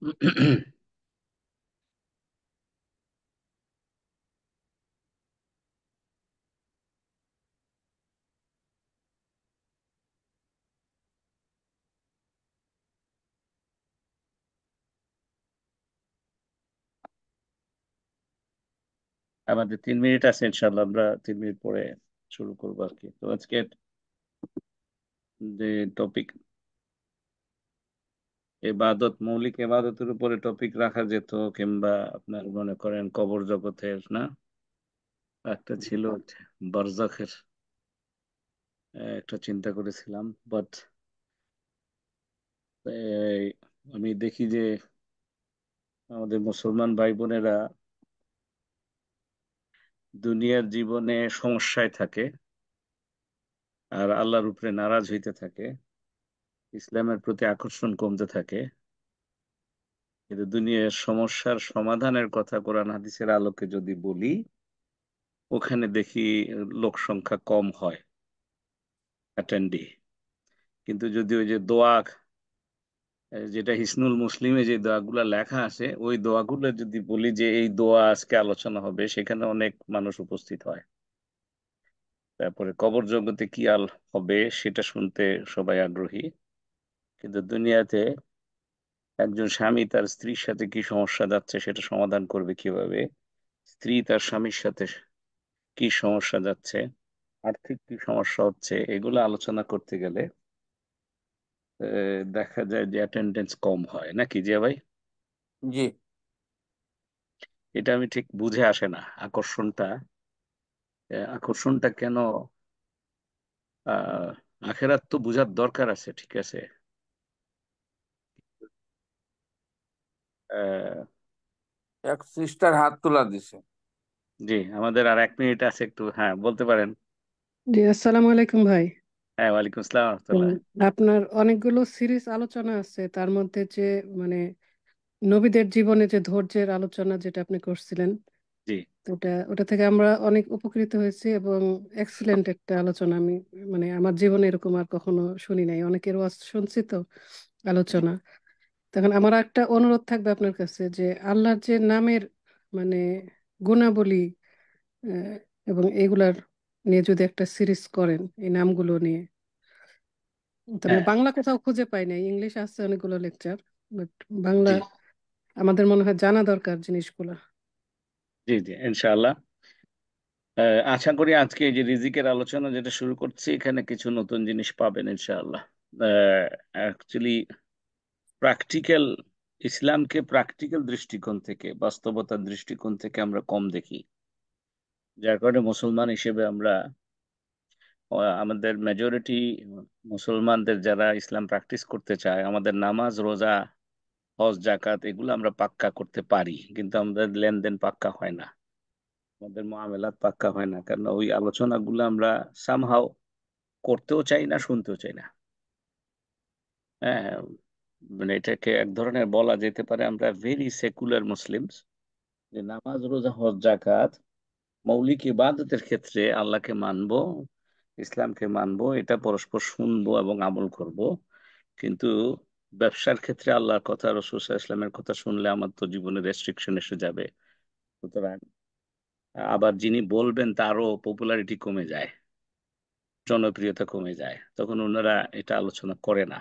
আমাদের তিন মিনিট আছে ইনশাল্লাহ আমরা তিন মিনিট পরে শুরু করবো আর কি তো আজকে যে টপিক এবাদত মৌলিক এবাদতের উপরে টপিক রাখা যেত কিংবা আপনার মনে করেন কবর জগতের না একটা ছিল বারজাখের একটা চিন্তা করেছিলাম বাট আমি দেখি যে আমাদের মুসলমান ভাই বোনেরা দুনিয়ার জীবনে সমস্যায় থাকে আর আল্লাহর উপরে নারাজ হইতে থাকে ইসলামের প্রতি আকর্ষণ কমতে থাকে কিন্তু দুনিয়ার সমস্যার সমাধানের কথা কোরআন হাদিসের আলোকে যদি বলি ওখানে দেখি লোক সংখ্যা কম হয় অ্যাটেন্ডি কিন্তু যদি ওই যে দোয়া যেটা হিসনুল মুসলিমে যে দোয়াগুলা লেখা আছে ওই দোয়াগুলো যদি বলি যে এই দোয়া আজকে আলোচনা হবে সেখানে অনেক মানুষ উপস্থিত হয় তারপরে কবর জগতে কি আল হবে সেটা শুনতে সবাই আগ্রহী কিন্তু দুনিয়াতে একজন স্বামী তার স্ত্রীর সাথে কি সমস্যা যাচ্ছে সেটা সমাধান করবে কিভাবে স্ত্রী তার স্বামীর সাথে কি সমস্যা যাচ্ছে আর্থিক কি সমস্যা হচ্ছে এগুলো আলোচনা করতে গেলে দেখা যায় যে অ্যাটেন্ডেন্স কম হয় নাকি জিয়া ভাই জি এটা আমি ঠিক বুঝে আসে না আকর্ষণটা আকর্ষণটা কেন আখেরাত তো বুঝার দরকার আছে ঠিক আছে এক সিস্টার হাত তোলা দিছে জি আমাদের আর এক মিনিট আছে একটু হ্যাঁ বলতে পারেন জি আসসালামু আলাইকুম ভাই হ্যাঁ ওয়ালাইকুম আসসালাম আপনার অনেকগুলো সিরিজ আলোচনা আছে তার মধ্যে যে মানে নবীদের জীবনে যে ধৈর্যের আলোচনা যেটা আপনি করছিলেন জি ওটা ওটা থেকে আমরা অনেক উপকৃত হয়েছি এবং এক্সিলেন্ট একটা আলোচনা আমি মানে আমার জীবনে এরকম আর কখনো শুনি নাই অনেকের ওয়াজ শুনছি তো আলোচনা তখন আমার একটা অনুরোধ থাকবে আপনার কাছে যে আল্লাহর যে নামের মানে গুণাবলী এবং এগুলার নিয়ে যদি একটা সিরিজ করেন এই নামগুলো নিয়ে হ্যাঁ। বাংলা কোথাও খুঁজে পাই নাই ইংলিশ আছে অনেকগুলো লেকচার বাট বাংলা আমাদের মনে হয় জানা দরকার জিনিসগুলা জি জি ইনশাআল্লাহ আশা করি আজকে এই যে রিজিকের আলোচনা যেটা শুরু করছি এখানে কিছু নতুন জিনিস পাবেন ইনশাআল্লাহ অ্যাকচুয়ালি প্র্যাকটিক্যাল ইসলামকে প্র্যাকটিক্যাল দৃষ্টিকোণ থেকে বাস্তবতার দৃষ্টিকোণ থেকে আমরা কম দেখি যার কারণে মুসলমান হিসেবে আমরা আমাদের মেজরিটি মুসলমানদের যারা ইসলাম প্র্যাকটিস করতে চায় আমাদের নামাজ রোজা হজ জাকাত এগুলো আমরা পাক্কা করতে পারি কিন্তু আমাদের লেনদেন পাক্কা হয় না আমাদের মহামেলাত পাক্কা হয় না কারণ ওই আলোচনাগুলো আমরা সামহাও করতেও চাই না শুনতেও চাই না হ্যাঁ মানে এটাকে এক ধরনের বলা যেতে পারে আমরা ভেরি সেকুলার মুসলিমস যে নামাজ রোজা হজ জাকাত মৌলিক ইবাদতের ক্ষেত্রে আল্লাহকে মানবো ইসলামকে মানবো এটা পরস্পর শুনবো এবং আমল করব কিন্তু ব্যবসার ক্ষেত্রে আল্লাহর কথা রসুল ইসলামের কথা শুনলে আমার তো জীবনে রেস্ট্রিকশন এসে যাবে সুতরাং আবার যিনি বলবেন তারও পপুলারিটি কমে যায় জনপ্রিয়তা কমে যায় তখন ওনারা এটা আলোচনা করে না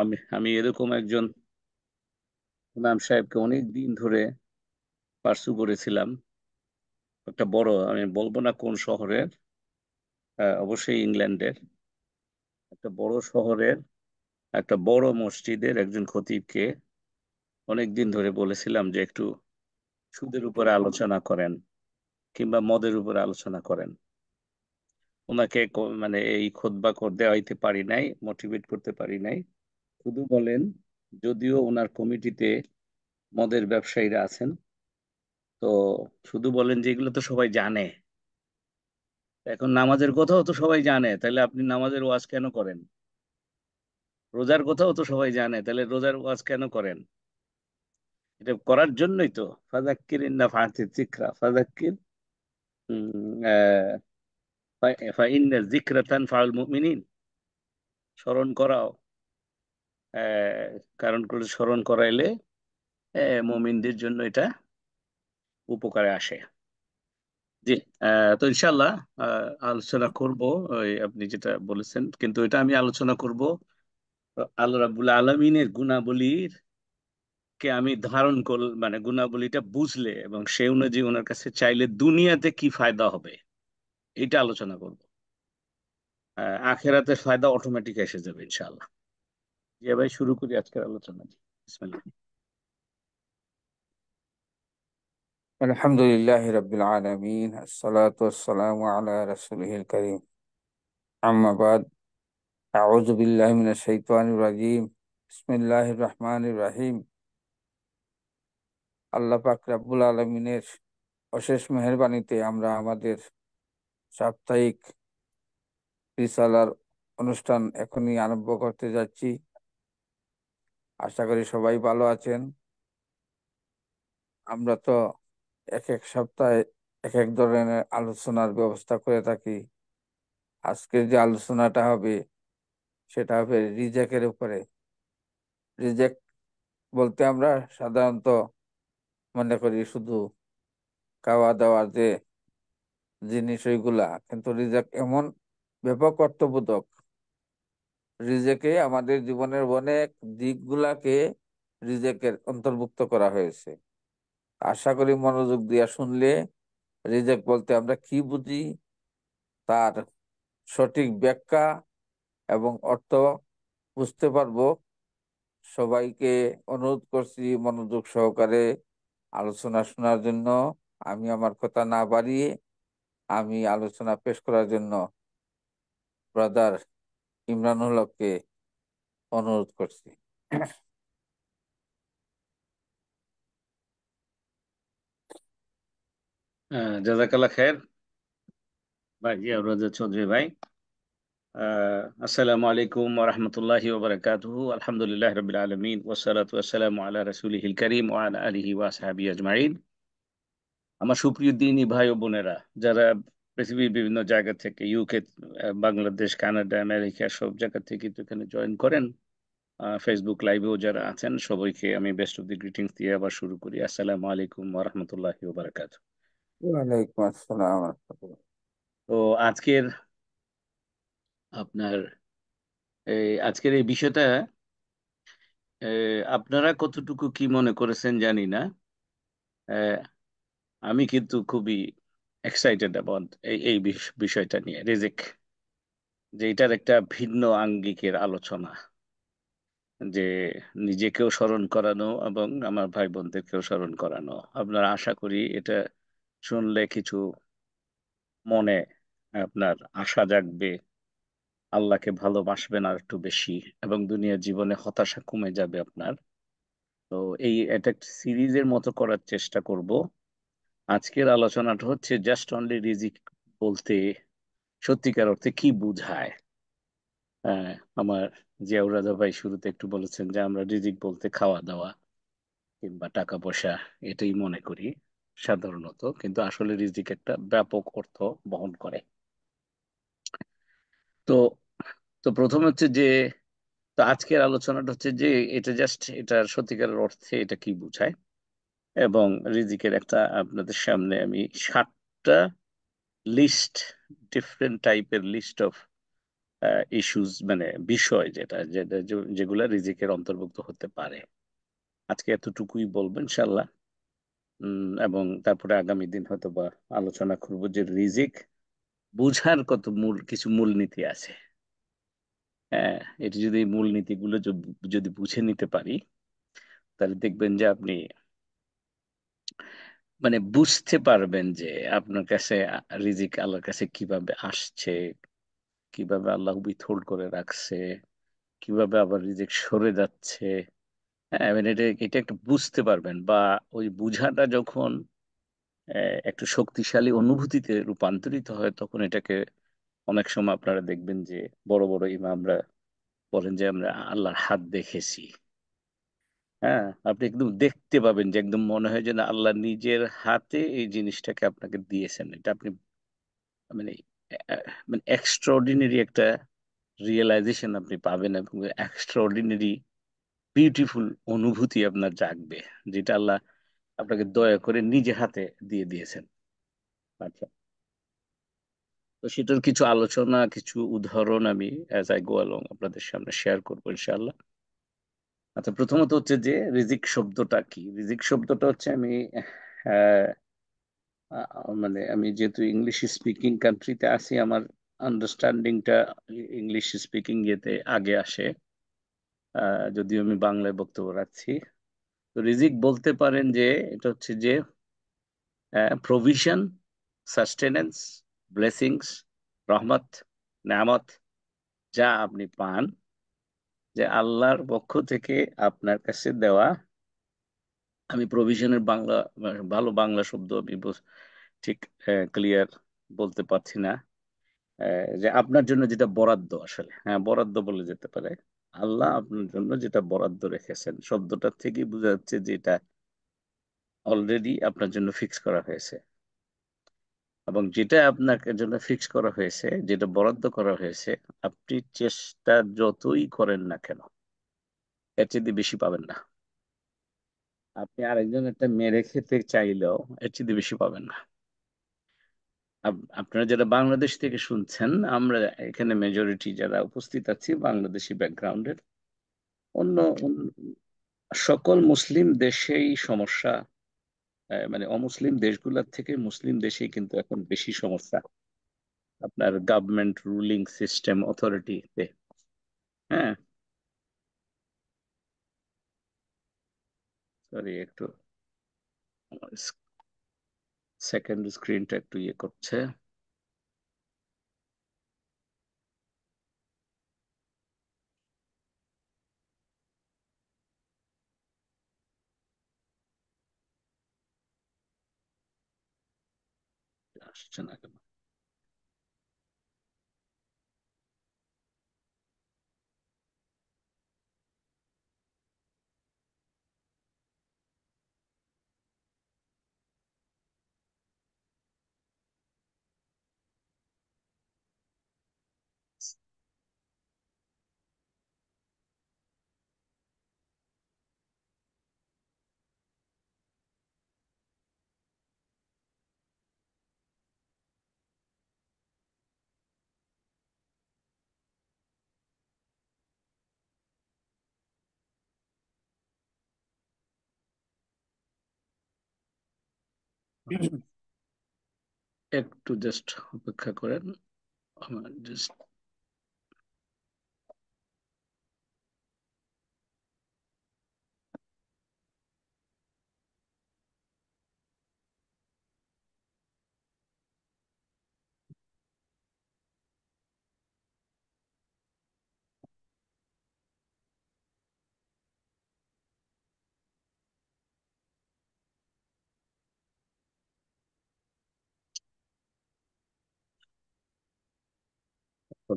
আমি আমি এরকম একজন ইমাম সাহেবকে অনেক দিন ধরে পার্সু করেছিলাম একটা বড় আমি বলবো না কোন শহরের অবশ্যই ইংল্যান্ডের একটা বড় শহরের একটা বড় মসজিদের একজন খতিবকে অনেক দিন ধরে বলেছিলাম যে একটু সুদের উপরে আলোচনা করেন কিংবা মদের উপরে আলোচনা করেন ওনাকে মানে এই খোদবা হইতে পারি নাই মোটিভেট করতে পারি নাই খুদু বলেন যদিও ওনার কমিটিতে মদের ব্যবসায়ীরা আছেন তো শুধু বলেন যে এগুলো তো সবাই জানে এখন নামাজের কথাও তো সবাই জানে তাহলে আপনি নামাজের ওয়াজ কেন করেন রোজার কথাও তো সবাই জানে তাহলে রোজার ওয়াজ কেন করেন এটা করার জন্যই তো ফাজাক্কির ইন্না ফাঁসি জিকরা ফাজাক্কির জিকরা তান ফাউল মুমিনিন স্মরণ করাও কারণগুলো স্মরণ করাইলে মমিনদের জন্য এটা উপকারে আসে জি তো ইনশাল্লাহ আলোচনা করব আপনি যেটা বলেছেন কিন্তু এটা আমি আলোচনা করব আল্লাহ রাবুল আলমিনের গুণাবলীর কে আমি ধারণ কর মানে গুণাবলীটা বুঝলে এবং সে অনুযায়ী ওনার কাছে চাইলে দুনিয়াতে কি ফায়দা হবে এটা আলোচনা করব আখেরাতে ফায়দা অটোমেটিক এসে যাবে ইনশাল্লাহ যে শুরু করি আজকের আলোচনা আলহামদুলিল্লাহ রবিল আলমিন আসসালাতাম আলা রসুলহিল করিম আম্মাবাদ أعوذ بالله من الشيطان الرجيم بسم الله الرحمن الرحيم অশেষ মেহরবানিতে আমরা আমাদের সাপ্তাহিক রিসালার অনুষ্ঠান এখনই আরম্ভ করতে যাচ্ছি আশা করি সবাই ভালো আছেন আমরা তো এক এক সপ্তাহে এক এক ধরনের আলোচনার ব্যবস্থা করে থাকি আজকের যে আলোচনাটা হবে সেটা হবে রিজেকের উপরে রিজেক বলতে আমরা সাধারণত মনে করি শুধু খাওয়া দাওয়ার যে জিনিস ওইগুলা কিন্তু রিজেক এমন ব্যাপক অর্থবোধক রিজেকে আমাদের জীবনের অনেক দিকগুলাকে রিজেকের অন্তর্ভুক্ত করা হয়েছে আশা করি মনোযোগ দিয়া শুনলে রিজেক বলতে আমরা কি বুঝি তার সঠিক ব্যাখ্যা এবং অর্থ বুঝতে পারবো সবাইকে অনুরোধ করছি মনোযোগ সহকারে আলোচনা শোনার জন্য আমি আমার কথা না বাড়িয়ে আমি আলোচনা পেশ করার জন্য ব্রাদার ইমরানুল অনুরোধ করছি জাজাকাল্লা খের ভাই জিয়াউর চৌধুরী ভাই আসসালামু আলাইকুম ওরহমতুল্লাহি ওবরাকাতুহু আলহামদুলিল্লাহ রবিল আলমিন ওসালাত ওয়াসালামু আলা রসুলিহিল করিম ও আলা ওয়াসাহাবি আজমাইন আমার সুপ্রিয় দিনী ভাই ও বোনেরা যারা পৃথিবীর বিভিন্ন জায়গা থেকে ইউকে বাংলাদেশ কানাডা আমেরিকা সব জায়গা থেকে কিন্তু এখানে জয়েন করেন ফেসবুক লাইভেও যারা আছেন সবাইকে আমি বেস্ট অফ দি গ্রিটিংস দিয়ে আবার শুরু করি আসসালামু আলাইকুম ওয়া ওবরাকাত তো আজকের আপনার এই আজকের এই বিষয়টা আপনারা কতটুকু কি মনে করেছেন জানি না আমি কিন্তু খুবই এক্সাইটেড অ্যাবাউট এই এই বিষয়টা নিয়ে রেজেক যে এটার একটা ভিন্ন আঙ্গিকের আলোচনা যে নিজেকেও স্মরণ করানো এবং আমার ভাই বোনদেরকেও স্মরণ করানো আপনার আশা করি এটা শুনলে কিছু মনে আপনার আশা জাগবে আল্লাহকে ভালোবাসবেন আর একটু বেশি এবং দুনিয়ার জীবনে হতাশা কমে যাবে আপনার তো এই এটা সিরিজের মতো করার চেষ্টা করব আজকের আলোচনাটা হচ্ছে জাস্ট অনলি রিজিক বলতে সত্যিকার অর্থে কি বুঝায় আমার জিয়াউর রাজা ভাই শুরুতে একটু বলেছেন যে আমরা রিজিক বলতে খাওয়া দাওয়া কিংবা টাকা পয়সা এটাই মনে করি সাধারণত কিন্তু আসলে রিজিক একটা ব্যাপক অর্থ বহন করে তো তো প্রথম হচ্ছে যে তো আজকের আলোচনাটা হচ্ছে যে এটা জাস্ট এটা সত্যিকারের অর্থে এটা কি বুঝায় এবং রিজিকের একটা আপনাদের সামনে আমি সাতটা লিস্ট ডিফারেন্ট টাইপের লিস্ট অফ ইস্যুস মানে বিষয় যেটা যেটা যেগুলো রিজিকের অন্তর্ভুক্ত হতে পারে আজকে এতটুকুই বলবেন ইনশাল্লাহ এবং তারপরে আগামী দিন হয়তো বা আলোচনা করব যে রিজিক বুঝার কত মূল কিছু মূলনীতি আছে হ্যাঁ এটি যদি মূলনীতিগুলো যদি বুঝে নিতে পারি তাহলে দেখবেন যে আপনি মানে বুঝতে পারবেন যে আপনার কাছে রিজিক আল্লাহর কাছে কিভাবে আসছে কিভাবে আল্লাহ বিথোল্ড করে রাখছে কিভাবে আবার রিজিক সরে যাচ্ছে মানে এটা এটা একটা বুঝতে পারবেন বা ওই বুঝাটা যখন একটু শক্তিশালী অনুভূতিতে রূপান্তরিত হয় তখন এটাকে অনেক সময় আপনারা দেখবেন যে বড় বড় ইমামরা বলেন যে আমরা আল্লাহর হাত দেখেছি হ্যাঁ আপনি একদম দেখতে পাবেন যে একদম মনে হয় যেন আল্লাহ নিজের হাতে এই জিনিসটাকে আপনাকে দিয়েছেন এটা আপনি মানে মানে এক্সট্রাঅর্ডিনারি একটা রিয়েলাইজেশন আপনি পাবেন এবং এক্সট্রাঅর্ডিনারি বিউটিফুল অনুভূতি আপনার জাগবে যেটা আল্লাহ আপনাকে দয়া করে নিজে হাতে দিয়ে দিয়েছেন আচ্ছা তো সেটার কিছু আলোচনা কিছু উদাহরণ আমি অ্যাজ আই গো অ্যালং আপনাদের সামনে শেয়ার করবো ইনশাআল্লাহ আচ্ছা প্রথমত হচ্ছে যে রিজিক শব্দটা কি রিজিক শব্দটা হচ্ছে আমি হ্যাঁ, মানে আমি যেহেতু ইংলিশ স্পিকিং কান্ট্রিতে আছি আমার আন্ডারস্ট্যান্ডিংটা ইংলিশ স্পিকিং ইয়েতে আগে আসে যদিও আমি বাংলায় বক্তব্য রাখছি তো রিজিক বলতে পারেন যে এটা হচ্ছে যে প্রভিশন সাস্টেনেন্স ব্লেসিংস রহমত নামত যা আপনি পান যে আল্লাহর পক্ষ থেকে আপনার কাছে দেওয়া আমি প্রভিশনের বাংলা ভালো বাংলা শব্দ আমি ঠিক ক্লিয়ার বলতে পারছি না যে আপনার জন্য যেটা বরাদ্দ আসলে হ্যাঁ বরাদ্দ বলে যেতে পারে আল্লাহ আপনার জন্য যেটা বরাদ্দ রেখেছেন শব্দটা থেকেই বোঝা যাচ্ছে যে এটা অলরেডি আপনার জন্য ফিক্স করা হয়েছে এবং যেটা আপনার জন্য ফিক্স করা হয়েছে যেটা বরাদ্দ করা হয়েছে আপনি চেষ্টা যতই করেন না কেন এর চেয়ে বেশি পাবেন না আপনি আরেকজন একটা মেরে খেতে চাইলেও এর চেয়ে বেশি পাবেন না আপনারা যারা বাংলাদেশ থেকে শুনছেন আমরা এখানে মেজরিটি যারা উপস্থিত আছি বাংলাদেশি ব্যাকগ্রাউন্ডের অন্য সকল মুসলিম দেশেই সমস্যা মানে অমুসলিম দেশগুলোর থেকে মুসলিম দেশেই কিন্তু এখন বেশি সমস্যা আপনার গভর্নমেন্ট রুলিং সিস্টেম অথরিটিতে হ্যাঁ সরি একটু সেকেন্ড স্ক্রিনটা একটু ইয়ে করছে question. একটু জাস্ট অপেক্ষা করেন আমার জাস্ট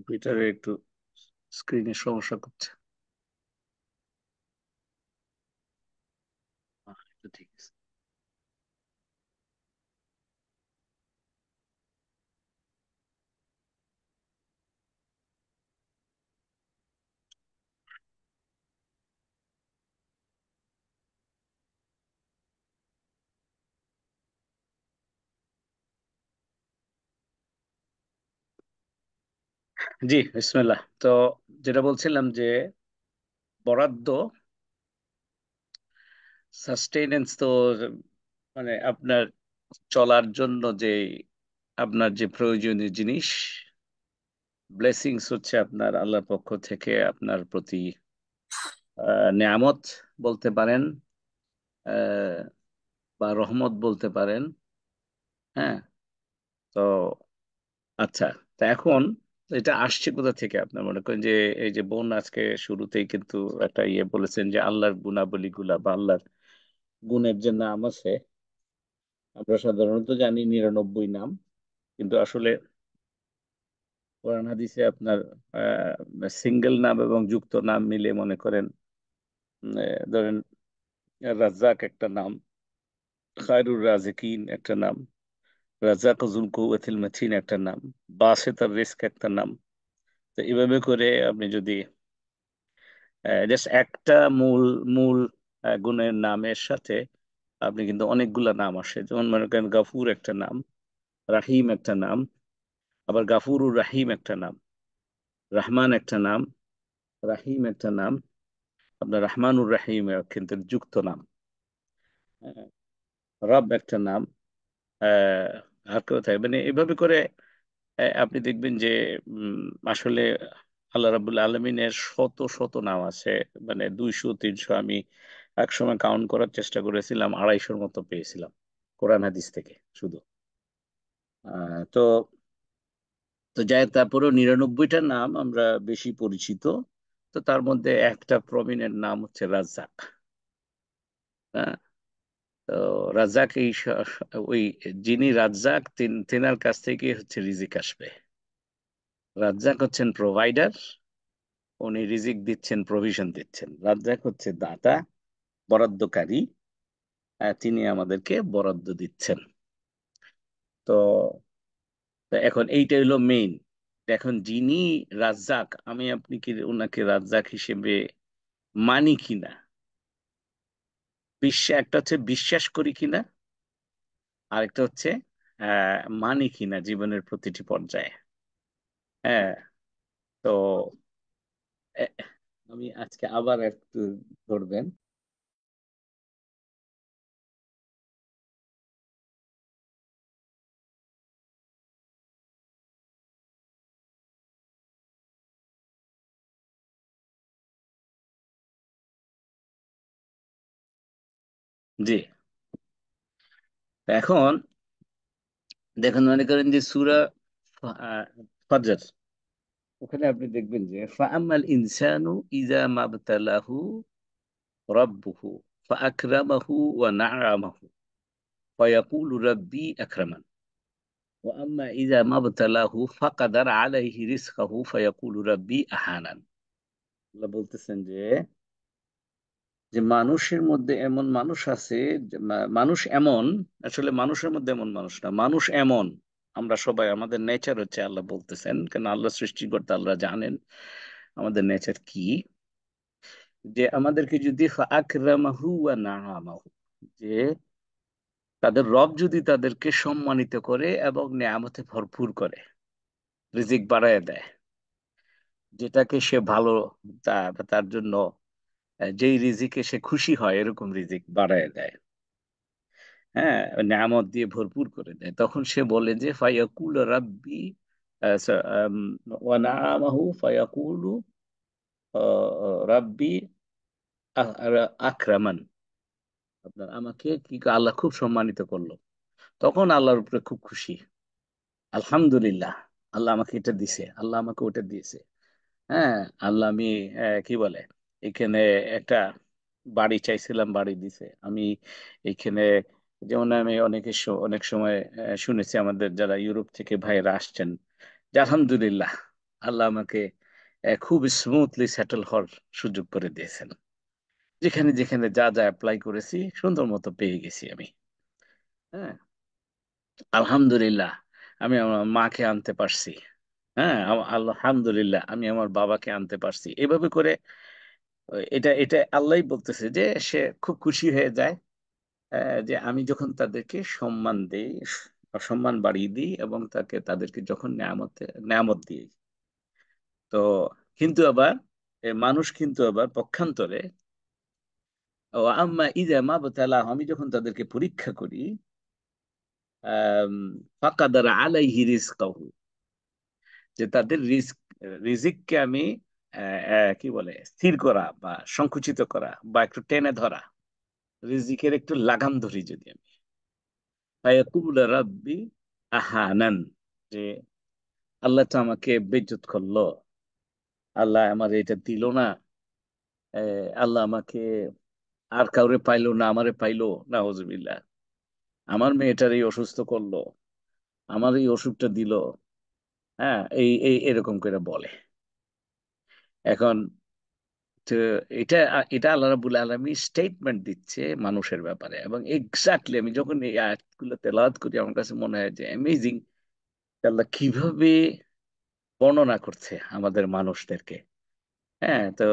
কম্পিউটারে একটু স্ক্রিনের সমস্যা করছে জি বিসমিল্লাহ তো যেটা বলছিলাম যে বরাদ্দ সাস্টেনেন্স তো মানে আপনার চলার জন্য যে আপনার যে প্রয়োজনীয় জিনিস ব্লেসিংস হচ্ছে আপনার আল্লাহর পক্ষ থেকে আপনার প্রতি নেয়ামত বলতে পারেন বা রহমত বলতে পারেন হ্যাঁ তো আচ্ছা তা এখন এটা আসছে কোথা থেকে আপনার মনে করেন যে এই যে বোন আজকে শুরুতেই কিন্তু একটা ইয়ে বলেছেন যে আল্লাহর গুণাবলী গুলা বা আল্লাহর গুণের যে নাম আছে আমরা সাধারণত জানি নিরানব্বই নাম কিন্তু আসলে কোরআন হাদিসে আপনার সিঙ্গেল নাম এবং যুক্ত নাম মিলে মনে করেন ধরেন রাজ্জাক একটা নাম খায়রুর রাজেকিন একটা নাম রাজাকুজুল কৌয়াতিল মাথিন একটা নাম বাসে তার রিস্ক একটা নাম তো এভাবে করে আপনি যদি জাস্ট একটা মূল মূল গুণের নামের সাথে আপনি কিন্তু অনেকগুলা নাম আসে যেমন মনে করেন গাফুর একটা নাম রাহিম একটা নাম আবার গাফুরুর রাহিম একটা নাম রাহমান একটা নাম রাহিম একটা নাম আপনার উর রাহিম কিন্তু যুক্ত নাম রব একটা নাম আহ আর কেউ থাকবে মানে এভাবে করে আপনি দেখবেন যে আসলে আল্লাহ রাবুল আলমিনের শত শত নাম আছে মানে দুইশো তিনশো আমি একসময় কাউন্ট করার চেষ্টা করেছিলাম আড়াইশোর মতো পেয়েছিলাম কোরআন হাদিস থেকে শুধু তো তো যাই তারপরেও নিরানব্বইটা নাম আমরা বেশি পরিচিত তো তার মধ্যে একটা প্রবীণের নাম হচ্ছে রাজ্জাক হ্যাঁ রাজ্জাক এই ওই যিনি রাজ্জাক তেনার কাছ থেকে হচ্ছে রিজিক আসবে রাজ্জাক হচ্ছেন প্রোভাইডার উনি রিজিক দিচ্ছেন প্রভিশন দিচ্ছেন রাজ্জাক হচ্ছে দাতা বরাদ্দকারী তিনি আমাদেরকে বরাদ্দ দিচ্ছেন তো এখন এইটাই হলো মেইন এখন যিনি রাজ্জাক আমি আপনি কি ওনাকে রাজ্জাক হিসেবে মানি কিনা বিশ্বাস একটা হচ্ছে বিশ্বাস করি কিনা আরেকটা হচ্ছে মানি কিনা জীবনের প্রতিটি পর্যায়ে হ্যাঁ তো আমি আজকে আবার একটু ধরবেন জি এখন দেখুন মনে করেন যে সুরা ফাজার ওখানে আপনি দেখবেন যে ফাআমাল ইনসানু ইজা মাবতালাহু রাব্বুহু ফাআকরামাহু ওয়া নাআমাহু ফায়াকুলু রাব্বি আকরামান وأما إذا ما ابتلاه فقدر عليه رزقه فيقول ربي أهانا لا বলতেছেন যে যে মানুষের মধ্যে এমন মানুষ আছে মানুষ এমন আসলে মানুষের মধ্যে এমন মানুষ না মানুষ এমন আমরা সবাই আমাদের নেচার হচ্ছে আল্লাহ বলতেছেন কেন আল্লাহ সৃষ্টিকর্তা আল্লাহ জানেন আমাদের নেচার কি যে আমাদেরকে যদি আকরামাহু নাহামাহু যে তাদের রব যদি তাদেরকে সম্মানিত করে এবং নিয়ামতে ভরপুর করে রিজিক বাড়ায় দেয় যেটাকে সে ভালো তার জন্য যেই রিজিকে সে খুশি হয় এরকম রিজিক বাড়ায় দেয় হ্যাঁ নামত দিয়ে ভরপুর করে দেয় তখন সে বলে যে ফায়াকুল রাব্বি ওয়ানামাহু ফায়াকুলু রাব্বি আক্রামান আপনার আমাকে কি আল্লাহ খুব সম্মানিত করলো তখন আল্লাহর উপরে খুব খুশি আলহামদুলিল্লাহ আল্লাহ আমাকে এটা দিছে আল্লাহ আমাকে ওটা দিয়েছে হ্যাঁ আল্লাহ আমি কি বলে এখানে একটা বাড়ি চাইছিলাম বাড়ি দিছে আমি এখানে যেমন আমি অনেকে অনেক সময় শুনেছি আমাদের যারা ইউরোপ থেকে ভাইরা আসছেন যে আলহামদুলিল্লাহ আল্লাহ আমাকে খুব স্মুথলি সেটেল হওয়ার সুযোগ করে দিয়েছেন যেখানে যেখানে যা যা অ্যাপ্লাই করেছি সুন্দর মতো পেয়ে গেছি আমি হ্যাঁ আলহামদুলিল্লাহ আমি আমার মাকে আনতে পারছি হ্যাঁ আলহামদুলিল্লাহ আমি আমার বাবাকে আনতে পারছি এভাবে করে এটা এটা আল্লাহ বলতেছে যে সে খুব খুশি হয়ে যায় যে আমি যখন তাদেরকে সম্মান দিই সম্মান বাড়িয়ে দিই এবং তাকে তাদেরকে যখন নেয়ামত নেয়ামত দিই তো কিন্তু আবার মানুষ কিন্তু আবার পক্ষান্তরে ও আম্মা ইদা মা বতালা আমি যখন তাদেরকে পরীক্ষা করি আহ আলাইহি রিজকাহু যে তাদের রিস্ক রিজিককে আমি কি বলে স্থির করা বা সংকুচিত করা বা একটু টেনে ধরা রিজিকের একটু লাগাম ধরি যদি আমি রাব্বি আহানান যে আল্লাহ তো আমাকে বেজ্জত করলো আল্লাহ আমার এটা দিল না আল্লাহ আমাকে আর কাউরে পাইলো না আমারে পাইলো না হজবিল্লা আমার মেয়েটার এই অসুস্থ করলো আমার এই অসুখটা দিল হ্যাঁ এই এই এরকম করে বলে এখন তো এটা এটা আল্লাহ রাবুল আলমী স্টেটমেন্ট দিচ্ছে মানুষের ব্যাপারে এবং এক্স্যাক্টলি আমি যখন এই আয়াতগুলো তেলাওয়াত করি আমার কাছে মনে হয় যে অ্যামেজিং আল্লাহ কিভাবে বর্ণনা করছে আমাদের মানুষদেরকে হ্যাঁ তো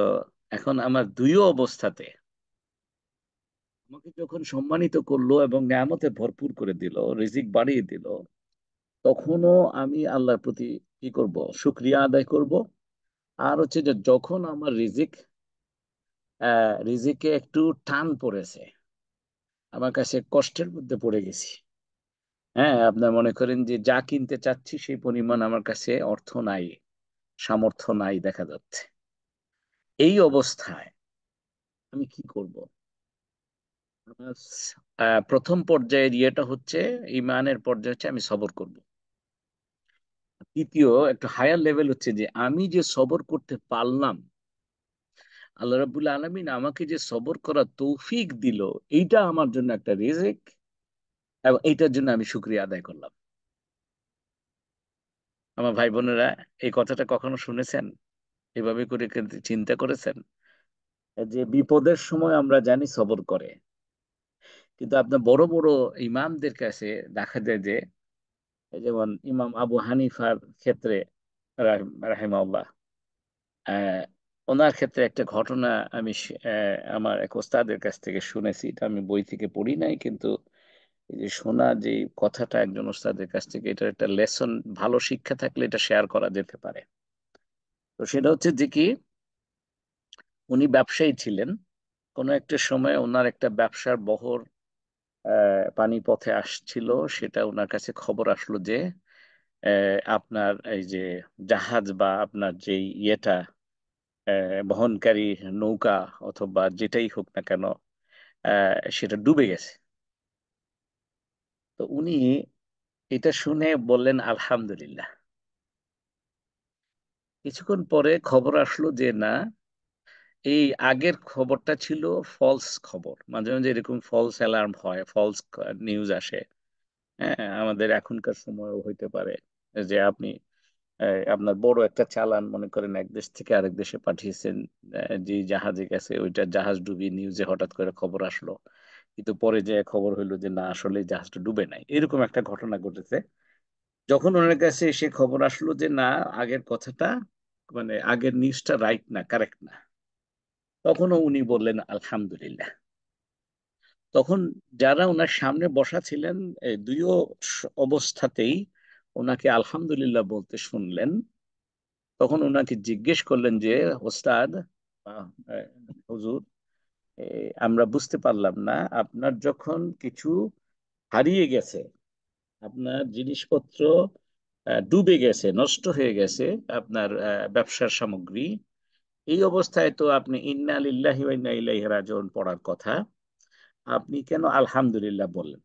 এখন আমার দুইও অবস্থাতে আমাকে যখন সম্মানিত করলো এবং নিয়ামতে ভরপুর করে দিল রিজিক বাড়িয়ে দিল তখনও আমি আল্লাহর প্রতি কি করব শুক্রিয়া আদায় করব আর হচ্ছে যে যখন আমার রিজিক রিজিকে একটু টান পড়েছে আমার কাছে কষ্টের মধ্যে পড়ে গেছি হ্যাঁ আপনার মনে করেন যে যা কিনতে চাচ্ছি সেই পরিমাণ আমার কাছে অর্থ নাই সামর্থ্য নাই দেখা যাচ্ছে এই অবস্থায় আমি কি করব প্রথম পর্যায়ের ইয়েটা হচ্ছে ইমানের পর্যায়ে হচ্ছে আমি সবর করব তৃতীয় একটা হায়ার লেভেল হচ্ছে যে আমি যে সবর করতে পারলাম আল্লাহ রাবুল আলমিন আমাকে যে সবর করা তৌফিক দিল এইটা আমার জন্য একটা রেজেক এবং এইটার জন্য আমি সুক্রিয়া আদায় করলাম আমার ভাই বোনেরা এই কথাটা কখনো শুনেছেন এভাবে করে চিন্তা করেছেন যে বিপদের সময় আমরা জানি সবর করে কিন্তু আপনার বড় বড় ইমামদের কাছে দেখা যায় যে যেমন ইমাম আবু হানিফার ক্ষেত্রে আহ ওনার ক্ষেত্রে একটা ঘটনা আমি আমার এক ওস্তাদের কাছ থেকে শুনেছি এটা আমি বই থেকে পড়ি নাই কিন্তু এই যে শোনা যে কথাটা একজন ওস্তাদের কাছ থেকে এটা একটা লেসন ভালো শিক্ষা থাকলে এটা শেয়ার করা যেতে পারে তো সেটা হচ্ছে যে কি উনি ব্যবসায়ী ছিলেন কোনো একটা সময় ওনার একটা ব্যবসার বহর পানি পথে আসছিল সেটা ওনার কাছে খবর আসলো যে আপনার এই যে জাহাজ বা আপনার যে ইয়েটা বহনকারী নৌকা অথবা যেটাই হোক না কেন সেটা ডুবে গেছে তো উনি এটা শুনে বললেন আলহামদুলিল্লাহ কিছুক্ষণ পরে খবর আসলো যে না এই আগের খবরটা ছিল ফলস খবর মাঝে মাঝে এরকম ফলস অ্যালার্ম হয় ফলস নিউজ আসে হ্যাঁ আমাদের এখনকার সময়ও হইতে পারে যে আপনি আপনার বড় একটা চালান মনে করেন এক দেশ থেকে আরেক দেশে পাঠিয়েছেন যে জাহাজে গেছে ওইটা জাহাজ ডুবিয়ে নিউজে হঠাৎ করে খবর আসলো কিন্তু পরে যে খবর হইলো যে না আসলে জাহাজটা ডুবে নাই এরকম একটা ঘটনা ঘটেছে যখন ওনার কাছে এসে খবর আসলো যে না আগের কথাটা মানে আগের নিউজটা রাইট না কারেক্ট না তখনও উনি বললেন আলহামদুলিল্লাহ তখন যারা ওনার সামনে বসা ছিলেন দুই অবস্থাতেই ওনাকে আলহামদুলিল্লাহ বলতে শুনলেন তখন ওনাকে জিজ্ঞেস করলেন যে ওস্তাদ হুজুর আমরা বুঝতে পারলাম না আপনার যখন কিছু হারিয়ে গেছে আপনার জিনিসপত্র ডুবে গেছে নষ্ট হয়ে গেছে আপনার ব্যবসার সামগ্রী এই অবস্থায় তো আপনি ইন্না লিল্লাহি ইন্না ইলাইহি রাজিউন পড়ার কথা আপনি কেন আলহামদুলিল্লাহ বললেন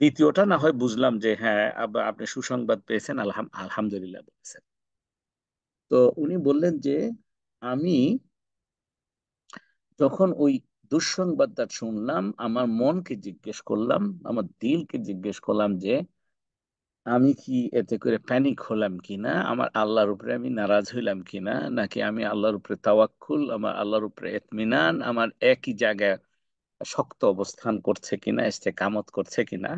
দ্বিতীয়টা না হয় বুঝলাম যে হ্যাঁ আপনি সুসংবাদ পেয়েছেন আলহাম আলহামদুলিল্লাহ বলেছেন তো উনি বললেন যে আমি যখন ওই দুঃসংবাদটা শুনলাম আমার মনকে জিজ্ঞেস করলাম আমার দিলকে জিজ্ঞেস করলাম যে আমি কি এতে করে প্যানিক হলাম কিনা আমার আল্লাহর উপরে আমি নারাজ হইলাম কিনা নাকি আমি আল্লাহর উপরে তাওয়াক্কুল আমার আল্লাহর উপরে এতমিনান আমার একই জায়গায় শক্ত অবস্থান করছে কিনা এসে কামত করছে কিনা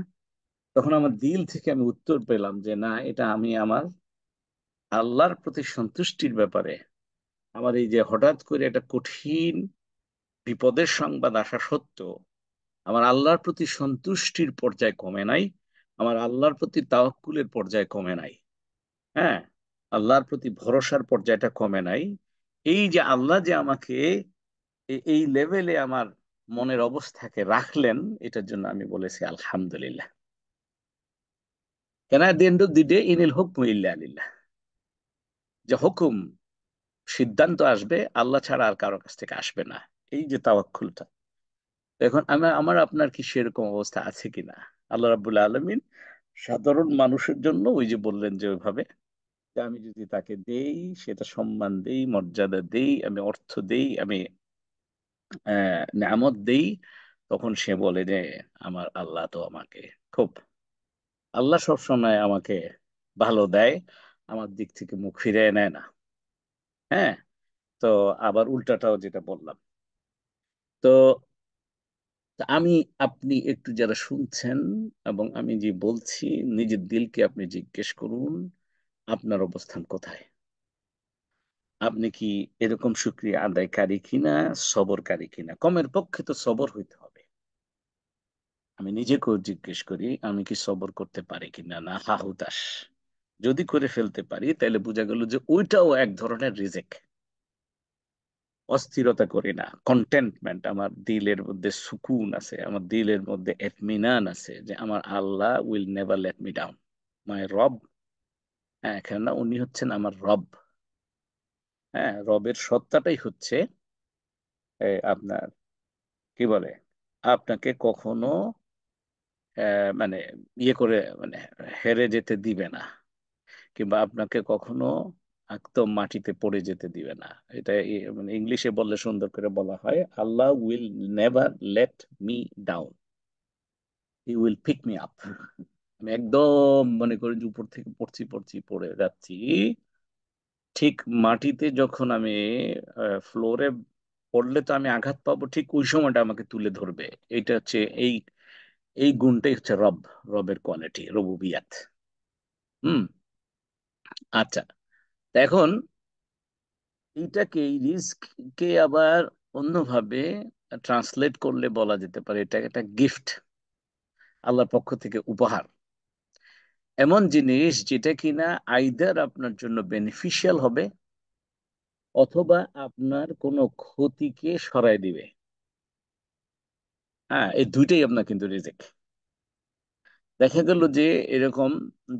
তখন আমার দিল থেকে আমি উত্তর পেলাম যে না এটা আমি আমার আল্লাহর প্রতি সন্তুষ্টির ব্যাপারে আমার এই যে হঠাৎ করে একটা কঠিন বিপদের সংবাদ আসা সত্ত্বেও আমার আল্লাহর প্রতি সন্তুষ্টির পর্যায় কমে নাই আমার আল্লাহর প্রতি তাওয়াক্কুলের পর্যায় কমে নাই হ্যাঁ আল্লাহর প্রতি ভরসার পর্যায়টা কমে নাই এই যে আল্লাহ যে আমাকে এই লেভেলে আমার মনের অবস্থাকে রাখলেন এটার জন্য আমি বলেছি আলহামদুলিল্লাহ কেন the end of the day ইনিল হুকম ইল্লা আলিল্লাহ যে হুকুম সিদ্ধান্ত আসবে আল্লাহ ছাড়া আর কারো কাছ থেকে আসবে না এই যে তাওয়াক্কুলটা এখন আমার আপনার কি সেরকম অবস্থা আছে কিনা আল্লাহ রাবুল আলমিন সাধারণ মানুষের জন্য ওই যে বললেন যে ওইভাবে আমি যদি তাকে দেই সেটা সম্মান দেই মর্যাদা দেই আমি অর্থ দেই আমি নামত দেই তখন সে বলে যে আমার আল্লাহ তো আমাকে খুব আল্লাহ সবসময় আমাকে ভালো দেয় আমার দিক থেকে মুখ ফিরে নেয় না হ্যাঁ তো আবার উল্টাটাও যেটা বললাম তো আমি আপনি একটু যারা শুনছেন এবং আমি যে বলছি নিজের দিলকে আপনি জিজ্ঞেস করুন আপনার অবস্থান কোথায় আপনি কি এরকম সুক্রিয়া আদায়কারী কিনা সবরকারী কিনা কমের পক্ষে তো সবর হইতে হবে আমি নিজেকেও জিজ্ঞেস করি আমি কি সবর করতে পারি কিনা না হা যদি করে ফেলতে পারি তাহলে বোঝা গেল যে ওইটাও এক ধরনের রিজেক্ট অস্থিরতা করি না কন্টেন্টমেন্ট আমার দিলের মধ্যে সুকুন আছে আমার দিলের মধ্যে এটমিনান আছে যে আমার Allah will never let me down my রব হ্যাঁ কেননা উনি হচ্ছেন আমার রব হ্যাঁ রবের সত্তাটাই হচ্ছে আপনার কি বলে আপনাকে কখনো মানে ইয়ে করে মানে হেরে যেতে দিবে না কিংবা আপনাকে কখনো একদম মাটিতে পড়ে যেতে দিবে না এটা মানে ইংলিশে বললে সুন্দর করে বলা হয় Allah will never let me down he will pick me up আমি একদম মনে করি যে উপর থেকে পড়ছি পড়ছি পড়ে যাচ্ছি ঠিক মাটিতে যখন আমি ফ্লোরে পড়লে তো আমি আঘাত পাবো ঠিক ওই সময়টা আমাকে তুলে ধরবে এটা হচ্ছে এই এই গুণটাই হচ্ছে রব রবের কোয়ালিটি রবু বিয়াত হুম আচ্ছা এখন এইটাকে এই রিস্ককে আবার অন্যভাবে ট্রান্সলেট করলে বলা যেতে পারে এটা একটা গিফট আল্লাহর পক্ষ থেকে উপহার এমন জিনিস যেটা কিনা আইদার আপনার জন্য বেনিফিশিয়াল হবে অথবা আপনার কোনো ক্ষতিকে সরাই দিবে হ্যাঁ এই দুইটাই আপনার কিন্তু রিজেক দেখা গেল যে এরকম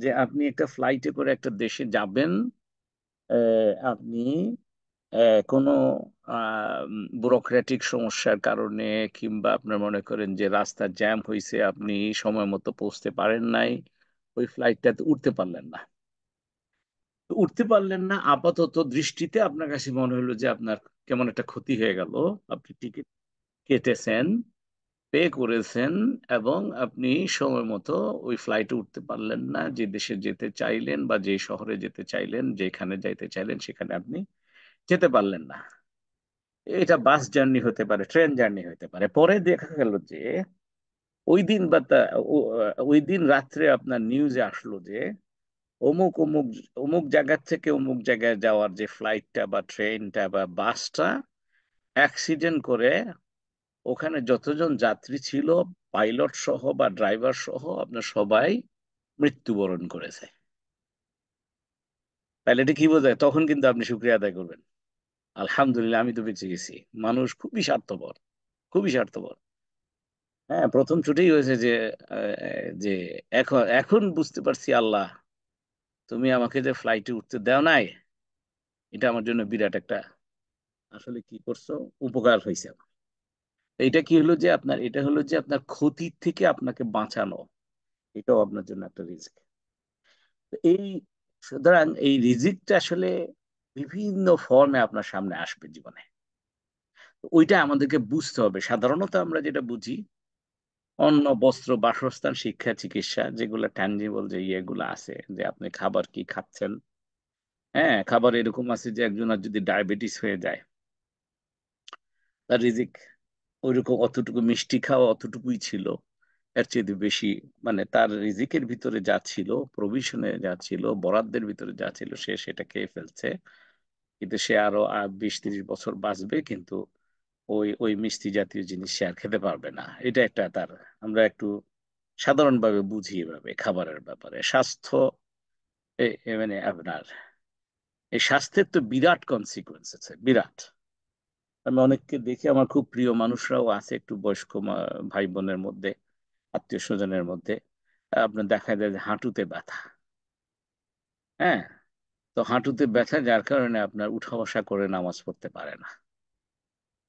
যে আপনি একটা ফ্লাইটে করে একটা দেশে যাবেন আপনি কোনো ব্যুরোক্রেটিক সমস্যার কারণে কিংবা আপনার মনে করেন যে রাস্তা জ্যাম হয়েছে আপনি সময় মতো পৌঁছতে পারেন নাই ওই ফ্লাইটটাতে উঠতে পারলেন না উঠতে পারলেন না আপাতত দৃষ্টিতে আপনার কাছে মনে হলো যে আপনার কেমন একটা ক্ষতি হয়ে গেল আপনি টিকিট কেটেছেন পে করেছেন এবং আপনি সময় মতো ওই ফ্লাইটে উঠতে পারলেন না যে দেশে যেতে চাইলেন বা যে শহরে যেতে চাইলেন যেখানে যাইতে চাইলেন সেখানে আপনি যেতে পারলেন না এটা বাস জার্নি হতে পারে ট্রেন জার্নি হতে পারে পরে দেখা গেল যে ওই দিন বা ওই দিন রাত্রে আপনার নিউজে আসলো যে অমুক অমুক অমুক জায়গার থেকে অমুক জায়গায় যাওয়ার যে ফ্লাইটটা বা ট্রেনটা বা বাসটা অ্যাক্সিডেন্ট করে ওখানে যতজন যাত্রী ছিল পাইলট সহ বা ড্রাইভার সহ আপনার সবাই মৃত্যুবরণ করেছে তাহলে এটা কি বোঝায় তখন কিন্তু আপনি সুক্রিয়া আদায় করবেন আলহামদুলিল্লাহ আমি তো বেঁচে গেছি মানুষ খুবই স্বার্থপর খুবই স্বার্থপর হ্যাঁ প্রথম ছুটেই হয়েছে যে যে এখন এখন বুঝতে পারছি আল্লাহ তুমি আমাকে যে ফ্লাইটে উঠতে দেও নাই এটা আমার জন্য বিরাট একটা আসলে কি করছো উপকার হয়েছে আমার এটা কি হলো যে আপনার এটা হলো যে আপনার ক্ষতির থেকে আপনাকে বাঁচানো এটাও আপনার জন্য একটা রিস্ক এই সুতরাং এই রিজিকটা আসলে বিভিন্ন ফর্মে আপনার সামনে আসবে জীবনে ওইটা আমাদেরকে বুঝতে হবে সাধারণত আমরা যেটা বুঝি অন্ন বস্ত্র বাসস্থান শিক্ষা চিকিৎসা যেগুলো ট্যানজিবল যে ইয়েগুলো আছে যে আপনি খাবার কি খাচ্ছেন হ্যাঁ খাবার এরকম আছে যে একজনের যদি ডায়াবেটিস হয়ে যায় তার রিজিক ওইরকম অতটুকু মিষ্টি খাওয়া অতটুকুই ছিল এর চেয়ে বেশি মানে তার রিজিকের ভিতরে যা ছিল প্রভিশনে যা ছিল বরাদ্দের ভিতরে যা ছিল সে সেটা খেয়ে ফেলছে কিন্তু সে আরো বিশ তিরিশ বছর বাঁচবে কিন্তু ওই ওই মিষ্টি জাতীয় জিনিস সে আর খেতে পারবে না এটা একটা তার আমরা একটু সাধারণভাবে বুঝি এভাবে খাবারের ব্যাপারে স্বাস্থ্য মানে আপনার এই স্বাস্থ্যের তো বিরাট কনসিকুয়েন্স আছে বিরাট আমি অনেককে দেখি আমার খুব প্রিয় মানুষরাও আছে একটু বয়স্ক ভাই বোনের মধ্যে আত্মীয় স্বজনের মধ্যে আপনার দেখা যায় যে হাঁটুতে ব্যথা হ্যাঁ তো হাঁটুতে ব্যথা যার কারণে আপনার উঠা বসা করে নামাজ পড়তে পারে না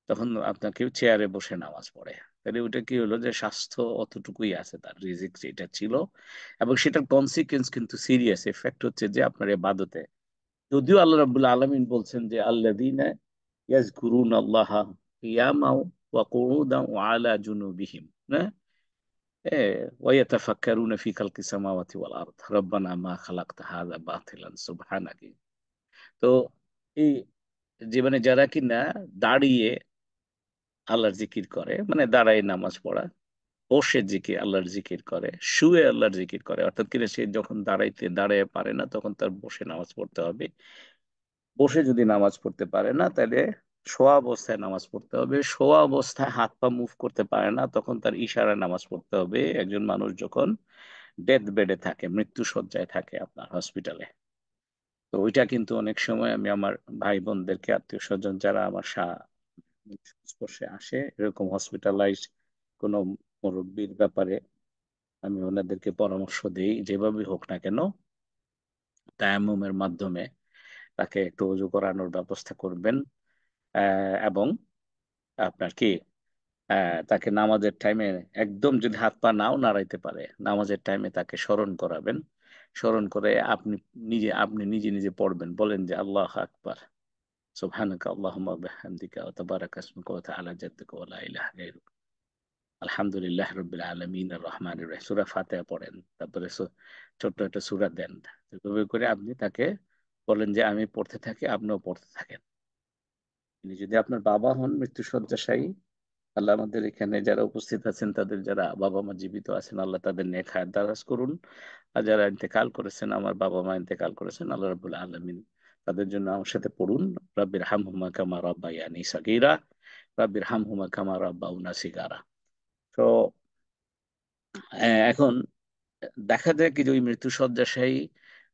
তখন আপনাকে চেয়ারে বসে নামাজ পড়ে তাহলে ওটা কি হলো যে স্বাস্থ্য অতটুকুই আছে তার রিজিক যেটা ছিল এবং সেটার কনসিকুয়েন্স কিন্তু সিরিয়াস এফেক্ট হচ্ছে যে আপনার এ বাদতে যদিও আল্লাহ রাবুল্লাহ আলমিন বলছেন যে আল্লাহ দিন E, ইয়াজকুরুন যারা কিনা দাঁড়িয়ে আল্লাহর জিকির করে মানে দাঁড়ায় নামাজ পড়া বসে জিকির আল্লাহর জিকির করে শুয়ে আল্লাহর জিকির করে অর্থাৎ কিনা সে যখন দাঁড়াইতে দাঁড়ায় পারে না তখন তার বসে নামাজ পড়তে হবে বসে যদি নামাজ পড়তে পারে না তাহলে শোয়া অবস্থায় নামাজ পড়তে হবে শোয়া অবস্থায় হাত পা মুভ করতে পারে না তখন তার ইশারায় নামাজ পড়তে হবে একজন মানুষ যখন ডেথ বেডে থাকে মৃত্যু শয্যায় থাকে আপনার হসপিটালে তো ওইটা কিন্তু অনেক সময় আমি আমার ভাই বোনদেরকে আত্মীয় স্বজন যারা আমার সংস্পর্শে আসে এরকম হসপিটালাইজ কোনো মুরব্বীর ব্যাপারে আমি ওনাদেরকে পরামর্শ দিই যেভাবে হোক না কেন তায়ামুমের মাধ্যমে তাকে একটু উজু করানোর ব্যবস্থা করবেন এবং আপনার কি তাকে নামাজের টাইমে একদম যদি হাত পা নাও নাড়াইতে পারে নামাজের টাইমে তাকে স্মরণ করাবেন স্মরণ করে আপনি নিজে আপনি নিজে নিজে পড়বেন বলেন যে আল্লাহ আকবার সুবহানাকা আল্লাহুম্মা বিহামদিকা ওয়া তাবারাকা ওয়া তাআলা জাদ্দুকা ওয়া লা ইলাহা গায়রুক আলহামদুলিল্লাহ রবিল আলমিন রহমান সূরা ফাতিহা পড়েন তারপরে ছোট্ট একটা সূরা দেন এভাবে করে আপনি তাকে বলেন যে আমি পড়তে থাকি আপনিও পড়তে থাকেন তিনি যদি আপনার বাবা হন শয্যাশায়ী আল্লাহ আমাদের এখানে যারা উপস্থিত আছেন তাদের যারা বাবা মা জীবিত আছেন আল্লাহ তাদের নেখায় দারাজ করুন আর যারা ইন্তেকাল করেছেন আমার বাবা মা ইন্তেকাল করেছেন আল্লাহ রাবুল আলমিন তাদের জন্য আমার সাথে পড়ুন রাব্বির হাম হুমা কামা রব্বা ইয়ানি সাকিরা রাব্বির হাম হুমা কামা রব্বা উনা সিগারা তো এখন দেখা যায় কি যে ওই শয্যাশায়ী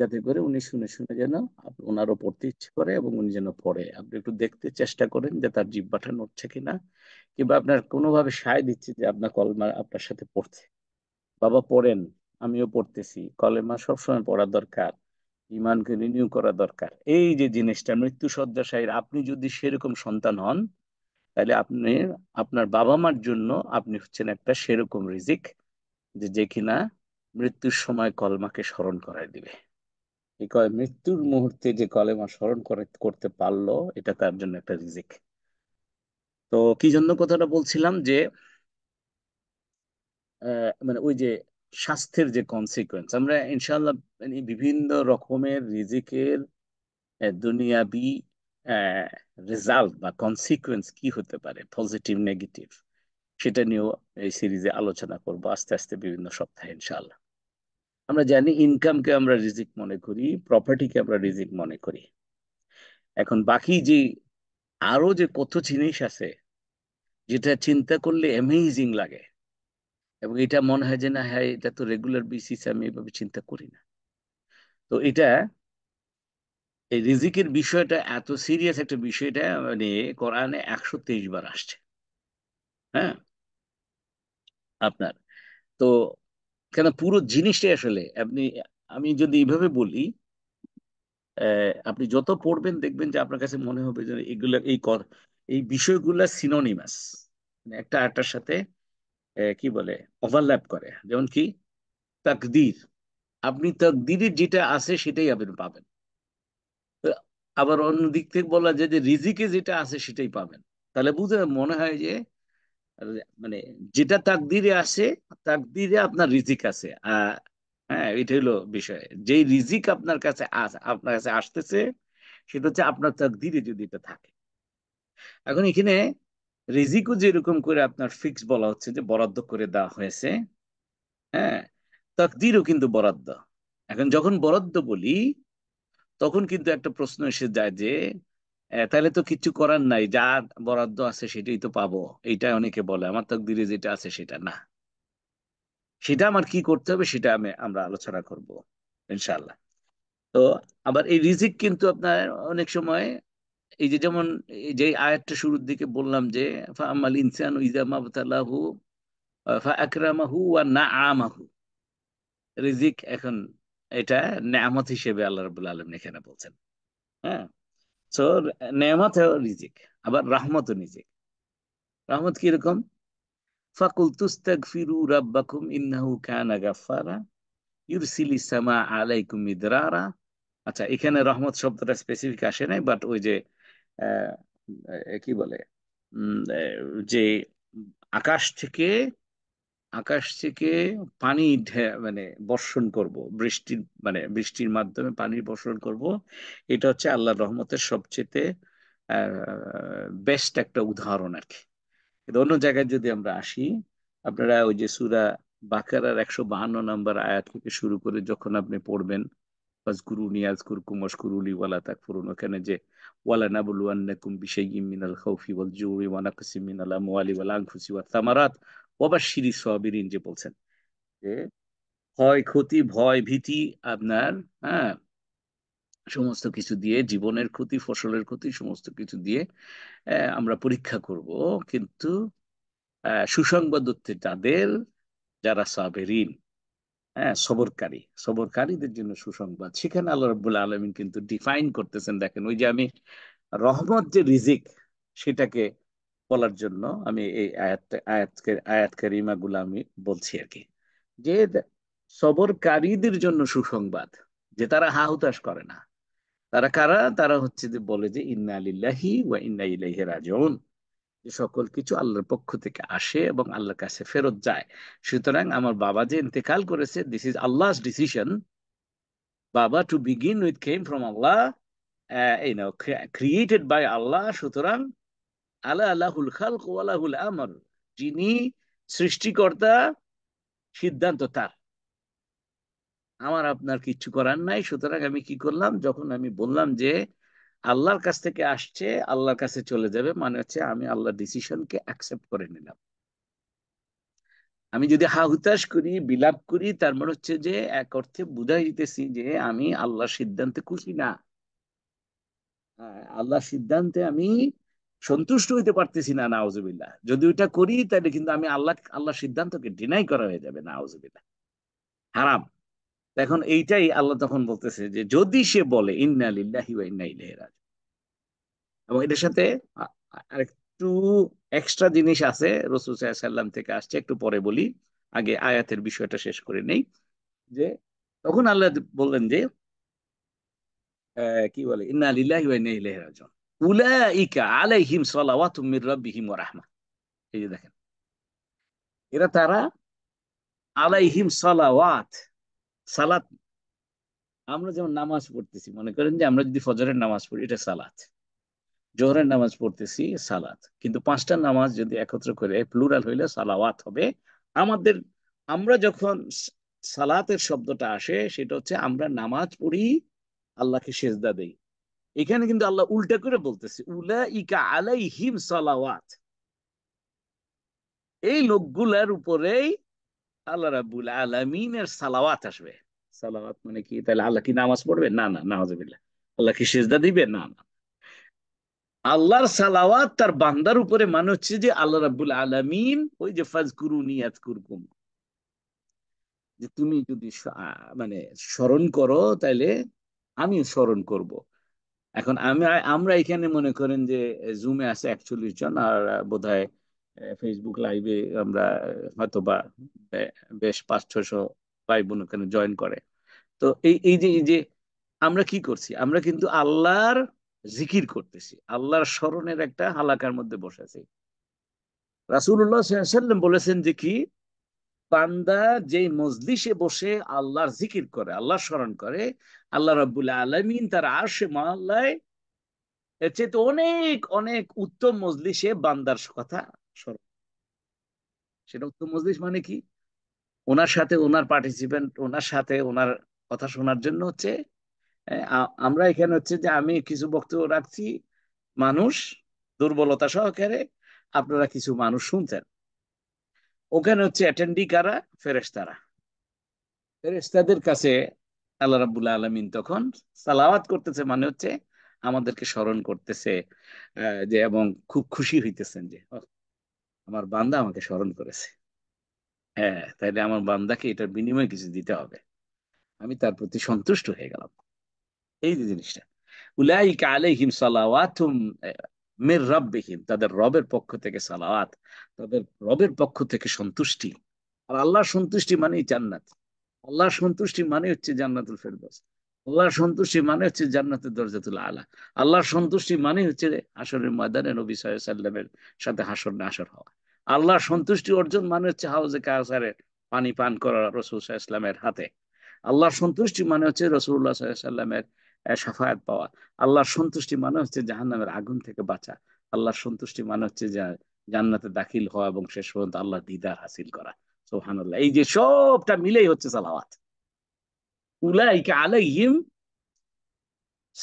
যাতে করে উনি শুনে শুনে যেন ওনারও পড়তে ইচ্ছে করে এবং উনি যেন পড়ে আপনি একটু দেখতে চেষ্টা করেন যে তার জিব্বাটা নড়ছে কিনা কিংবা আপনার কোনোভাবে সায় দিচ্ছে যে আপনার কলমা আপনার সাথে পড়ছে বাবা পড়েন আমিও পড়তেছি কলেমা সবসময় পড়া দরকার ইমানকে রিনিউ করা দরকার এই যে জিনিসটা মৃত্যু শয্যাশায়ীর আপনি যদি সেরকম সন্তান হন তাহলে আপনি আপনার বাবা মার জন্য আপনি হচ্ছেন একটা সেরকম রিজিক যে যে কিনা মৃত্যুর সময় কলমাকে স্মরণ করায় দিবে এই কয় মৃত্যুর মুহূর্তে যে কলেমা স্মরণ করে করতে পারলো এটা তার জন্য একটা রিজিক তো কি জন্য কথাটা বলছিলাম যে মানে ওই যে স্বাস্থ্যের যে কনসিকুয়েন্স আমরা ইনশাল্লাহ মানে বিভিন্ন রকমের রিজিকের দুনিয়াবি রেজাল্ট বা কনসিকুয়েন্স কি হতে পারে পজিটিভ নেগেটিভ সেটা নিয়েও এই সিরিজে আলোচনা করব আস্তে আস্তে বিভিন্ন সপ্তাহে ইনশাল্লাহ আমরা জানি ইনকামকে আমরা রিজিক মনে করি প্রপার্টিকে আমরা রিজিক মনে করি এখন বাকি যে আরো যে কত জিনিস আছে যেটা চিন্তা করলে অ্যামেজিং লাগে এবং এটা মনে হয় যে না হ্যাঁ এটা তো রেগুলার বেসিস আমি এভাবে চিন্তা করি না তো এটা এই রিজিকের বিষয়টা এত সিরিয়াস একটা বিষয়টা মানে কোরআনে একশো তেইশ বার আসছে হ্যাঁ আপনার তো কেন পুরো জিনিসটাই আসলে আপনি আমি যদি এইভাবে বলি আপনি যত পড়বেন দেখবেন যে আপনার কাছে মনে হবে যে এগুলো এই এই বিষয়গুলা সিনোনিমাস মানে একটা আরটার সাথে কি বলে ওভারল্যাপ করে যেমন কি তাকদির আপনি তাকদিরের যেটা আছে সেটাই আপনি পাবেন আবার অন্য দিক থেকে বলা যায় যে রিজিকে যেটা আছে সেটাই পাবেন তাহলে বুঝে মনে হয় যে মানে যেটা তাকদিরে আসে তাকদিরে আপনার রিজিক আছে হ্যাঁ এটা হলো বিষয় যে রিজিক আপনার কাছে আপনার কাছে আসতেছে সেটা হচ্ছে আপনার তাকদিরে যদি এটা থাকে এখন এখানে রিজিকও যেরকম করে আপনার ফিক্স বলা হচ্ছে যে বরাদ্দ করে দেওয়া হয়েছে হ্যাঁ তাকদিরও কিন্তু বরাদ্দ এখন যখন বরাদ্দ বলি তখন কিন্তু একটা প্রশ্ন এসে যায় যে তাহলে তো কিছু করার নাই যা বরাদ্দ আছে সেটাই তো পাবো এইটা অনেকে বলে আমার তকদিরে যেটা আছে সেটা না সেটা আমার কি করতে হবে সেটা আমি আমরা আলোচনা করব ইনশাল্লাহ তো আবার এই রিজিক কিন্তু আপনার অনেক সময় এই যে যেমন যে আয়াতটা শুরুর দিকে বললাম যে আমাল ইনসান ইজামাবতালাহু আকরামাহু ওয়া না রিজিক এখন এটা নামত হিসেবে আল্লাহ রবুল্লা আলম এখানে বলছেন হ্যাঁ সো নেয়ামত রিজিক আবার রাহমত রিজিক রাহমত কিরকম ফাকুল তুস্তাক ফিরু রাব্বাকুম ইন্নাহু কানা গাফারা ইউরসিলি সামা আলাইকুম ইদরারা আচ্ছা এখানে রহমত শব্দটা স্পেসিফিক আসে নাই বাট ওই যে কি বলে যে আকাশ থেকে আকাশ থেকে পানি মানে বর্ষণ করব বৃষ্টির মানে বৃষ্টির মাধ্যমে পানি বর্ষণ করব এটা হচ্ছে আল্লাহ রহমতের সবচেয়ে বেস্ট একটা উদাহরণ আর কি অন্য জায়গায় যদি আমরা আসি আপনারা ওই যে সুরা বাকারার একশো বাহান্ন নম্বর আয়াত থেকে শুরু করে যখন আপনি পড়বেন ফাজকুরুনি ওবা সিরি সবিরিন যে বলছেন যে ক্ষয় ক্ষতি ভয় ভীতি আপনার হ্যাঁ সমস্ত কিছু দিয়ে জীবনের ক্ষতি ফসলের ক্ষতি সমস্ত কিছু দিয়ে আমরা পরীক্ষা করব কিন্তু সুসংবাদ হচ্ছে যাদের যারা সাবেরিন হ্যাঁ সবরকারী সবরকারীদের জন্য সুসংবাদ সেখানে আল্লাহ রব্বুল আলমিন কিন্তু ডিফাইন করতেছেন দেখেন ওই যে আমি রহমত যে রিজিক সেটাকে বলার জন্য আমি এই আয়াত আয়াত কারিমাগুলো আমি বলছি আর কি যে সবরকারীদের জন্য সুসংবাদ যে তারা হাহুতাশ করে না তারা কারা তারা হচ্ছে যে বলে যে ইন্না আলিল্লাহি ওয়া ইন্না ইলাইহি রাজিউন যে সকল কিছু আল্লাহর পক্ষ থেকে আসে এবং আল্লাহর কাছে ফেরত যায় সুতরাং আমার বাবা যে ইন্তেকাল করেছে দিস ইজ আল্লাহস ডিসিশন বাবা to begin with came from Allah এই নাও ক্রিয়েটেড বাই আল্লাহ সুতরাং আলা আল্লাহুল খালক আলাহুল আমর যিনি সৃষ্টিকর্তা সিদ্ধান্ত তার আমার আপনার করার নাই সুতরাং আমি কি করলাম যখন আমি বললাম যে আল্লাহর কাছ থেকে আসছে আল্লাহর কাছে চলে যাবে মানে হচ্ছে আমি আল্লাহর ডিসিশনকে অ্যাকসেপ্ট করে নিলাম আমি যদি হা করি বিলাপ করি তার মানে হচ্ছে যে এক অর্থে বুঝাই দিতেছি যে আমি আল্লাহর সিদ্ধান্তে খুশি না হ্যাঁ, আল্লাহর সিদ্ধান্তে আমি সন্তুষ্ট হইতে পারতেছি না নাওজুবিল্লাহ যদি ওইটা করি তাহলে কিন্তু আমি আল্লাহ আল্লাহ সিদ্ধান্তকে ডিনাই করা হয়ে যাবে নাওজুবিল্লাহ হারাম এখন এইটাই আল্লাহ তখন বলতেছে যে যদি সে বলে ইন্না এবং এটার সাথে আরেকটু এক্সট্রা জিনিস আছে রসুল সাল্লাম থেকে আসছে একটু পরে বলি আগে আয়াতের বিষয়টা শেষ করে নেই যে তখন আল্লাহ বললেন যে কি বলে ইন্না লিল্লাহি ওয়া উলাইকা আলাইহিম সালাওয়াতুম মির রাব্বিহিম ওয়া রাহমা এই যে দেখেন এরা তারা আলাইহিম সালাওয়াত সালাত আমরা যেমন নামাজ পড়তেছি মনে করেন যে আমরা যদি ফজরের নামাজ পড়ি এটা সালাত জোহরের নামাজ পড়তেছি সালাত কিন্তু পাঁচটা নামাজ যদি একত্র করে প্লুরাল হইলে সালাওয়াত হবে আমাদের আমরা যখন সালাতের শব্দটা আসে সেটা হচ্ছে আমরা নামাজ পড়ি আল্লাহকে সেজদা দেই এখানে কিন্তু আল্লাহ উল্টা করে বলতেছে উলা ইকা সালাওয়াত এই লোকগুলার উপরেই আল্লাহ রাবুল আলমিনের সালাওয়াত আসবে সালাওয়াত মানে কি তাহলে আল্লাহ কি নামাজ পড়বে না না নামাজবিল্লা আল্লাহ কি সেজদা দিবে না না আল্লাহর সালাওয়াত তার বান্দার উপরে মানে হচ্ছে যে আল্লাহ রাবুল আলমিন ওই যে ফাজকুরুনি কুরকুম যে তুমি যদি মানে স্মরণ করো তাহলে আমি স্মরণ করব। এখন আমি আমরা এখানে মনে করেন যে জুমে আছে একচল্লিশ জন আর বোধহয় ফেসবুক লাইভে আমরা হয়তো বা বেশ পাঁচ ছশো ভাই বোন ওখানে জয়েন করে তো এই এই যে এই যে আমরা কি করছি আমরা কিন্তু আল্লাহর জিকির করতেছি আল্লাহর স্মরণের একটা হালাকার মধ্যে বসেছি রাসুল্লাহ বলেছেন যে কি পান্দা যে মজলিসে বসে আল্লাহর জিকির করে আল্লাহর স্মরণ করে আল্লাহ রাবুল্লাহ আলমিন তার আরশে মহল্লায় এর চেয়ে অনেক অনেক উত্তম মজলিসে বান্দার কথা স্মরণ সেটা উত্তম মজলিস মানে কি ওনার সাথে ওনার পার্টিসিপেন্ট ওনার সাথে ওনার কথা শোনার জন্য হচ্ছে আমরা এখানে হচ্ছে যে আমি কিছু বক্তব্য রাখছি মানুষ দুর্বলতা সহকারে আপনারা কিছু মানুষ শুনছেন ওখানে হচ্ছে অ্যাটেন্ডি কারা ফেরেস্তারা ফেরেস্তাদের কাছে আল্লাহ রাবুল আলমিন তখন সালাওয়াত করতেছে মানে হচ্ছে আমাদেরকে স্মরণ করতেছে যে এবং খুব খুশি হইতেছেন যে আমার বান্দা আমাকে স্মরণ করেছে হ্যাঁ তাইলে আমার বান্দাকে এটার বিনিময়ে কিছু দিতে হবে আমি তার প্রতি সন্তুষ্ট হয়ে গেলাম এই যে জিনিসটা উলাই কালে হিম সালাওয়াতুম মের রব্বিহীন তাদের রবের পক্ষ থেকে সালাওয়াত তাদের রবের পক্ষ থেকে সন্তুষ্টি আর আল্লাহর সন্তুষ্টি মানেই জান্নাত আল্লাহ সন্তুষ্টি মানে হচ্ছে জান্নাতুল ফেরদোস আল্লাহ সন্তুষ্টি মানে হচ্ছে জান্নাতের দরজাতুল আলা আল্লাহর সন্তুষ্টি মানে হচ্ছে আসরের ময়দানে নবী সাল্লামের সাথে হাসর নাসর হওয়া আল্লাহর সন্তুষ্টি অর্জন মানে হচ্ছে হাউজে কাউসারের পানি পান করা রসুল ইসলামের হাতে আল্লাহর সন্তুষ্টি মানে হচ্ছে রসুল্লাহ সাল্লামের সাফায়াত পাওয়া আল্লাহর সন্তুষ্টি মানে হচ্ছে জাহান্নামের আগুন থেকে বাঁচা আল্লাহর সন্তুষ্টি মানে হচ্ছে জান্নাতে দাখিল হওয়া এবং শেষ পর্যন্ত আল্লাহ দিদার হাসিল করা সোহানাল্লাহ এই যে সবটা মিলেই হচ্ছে সালাওয়াত উলাইকা আলাইহিম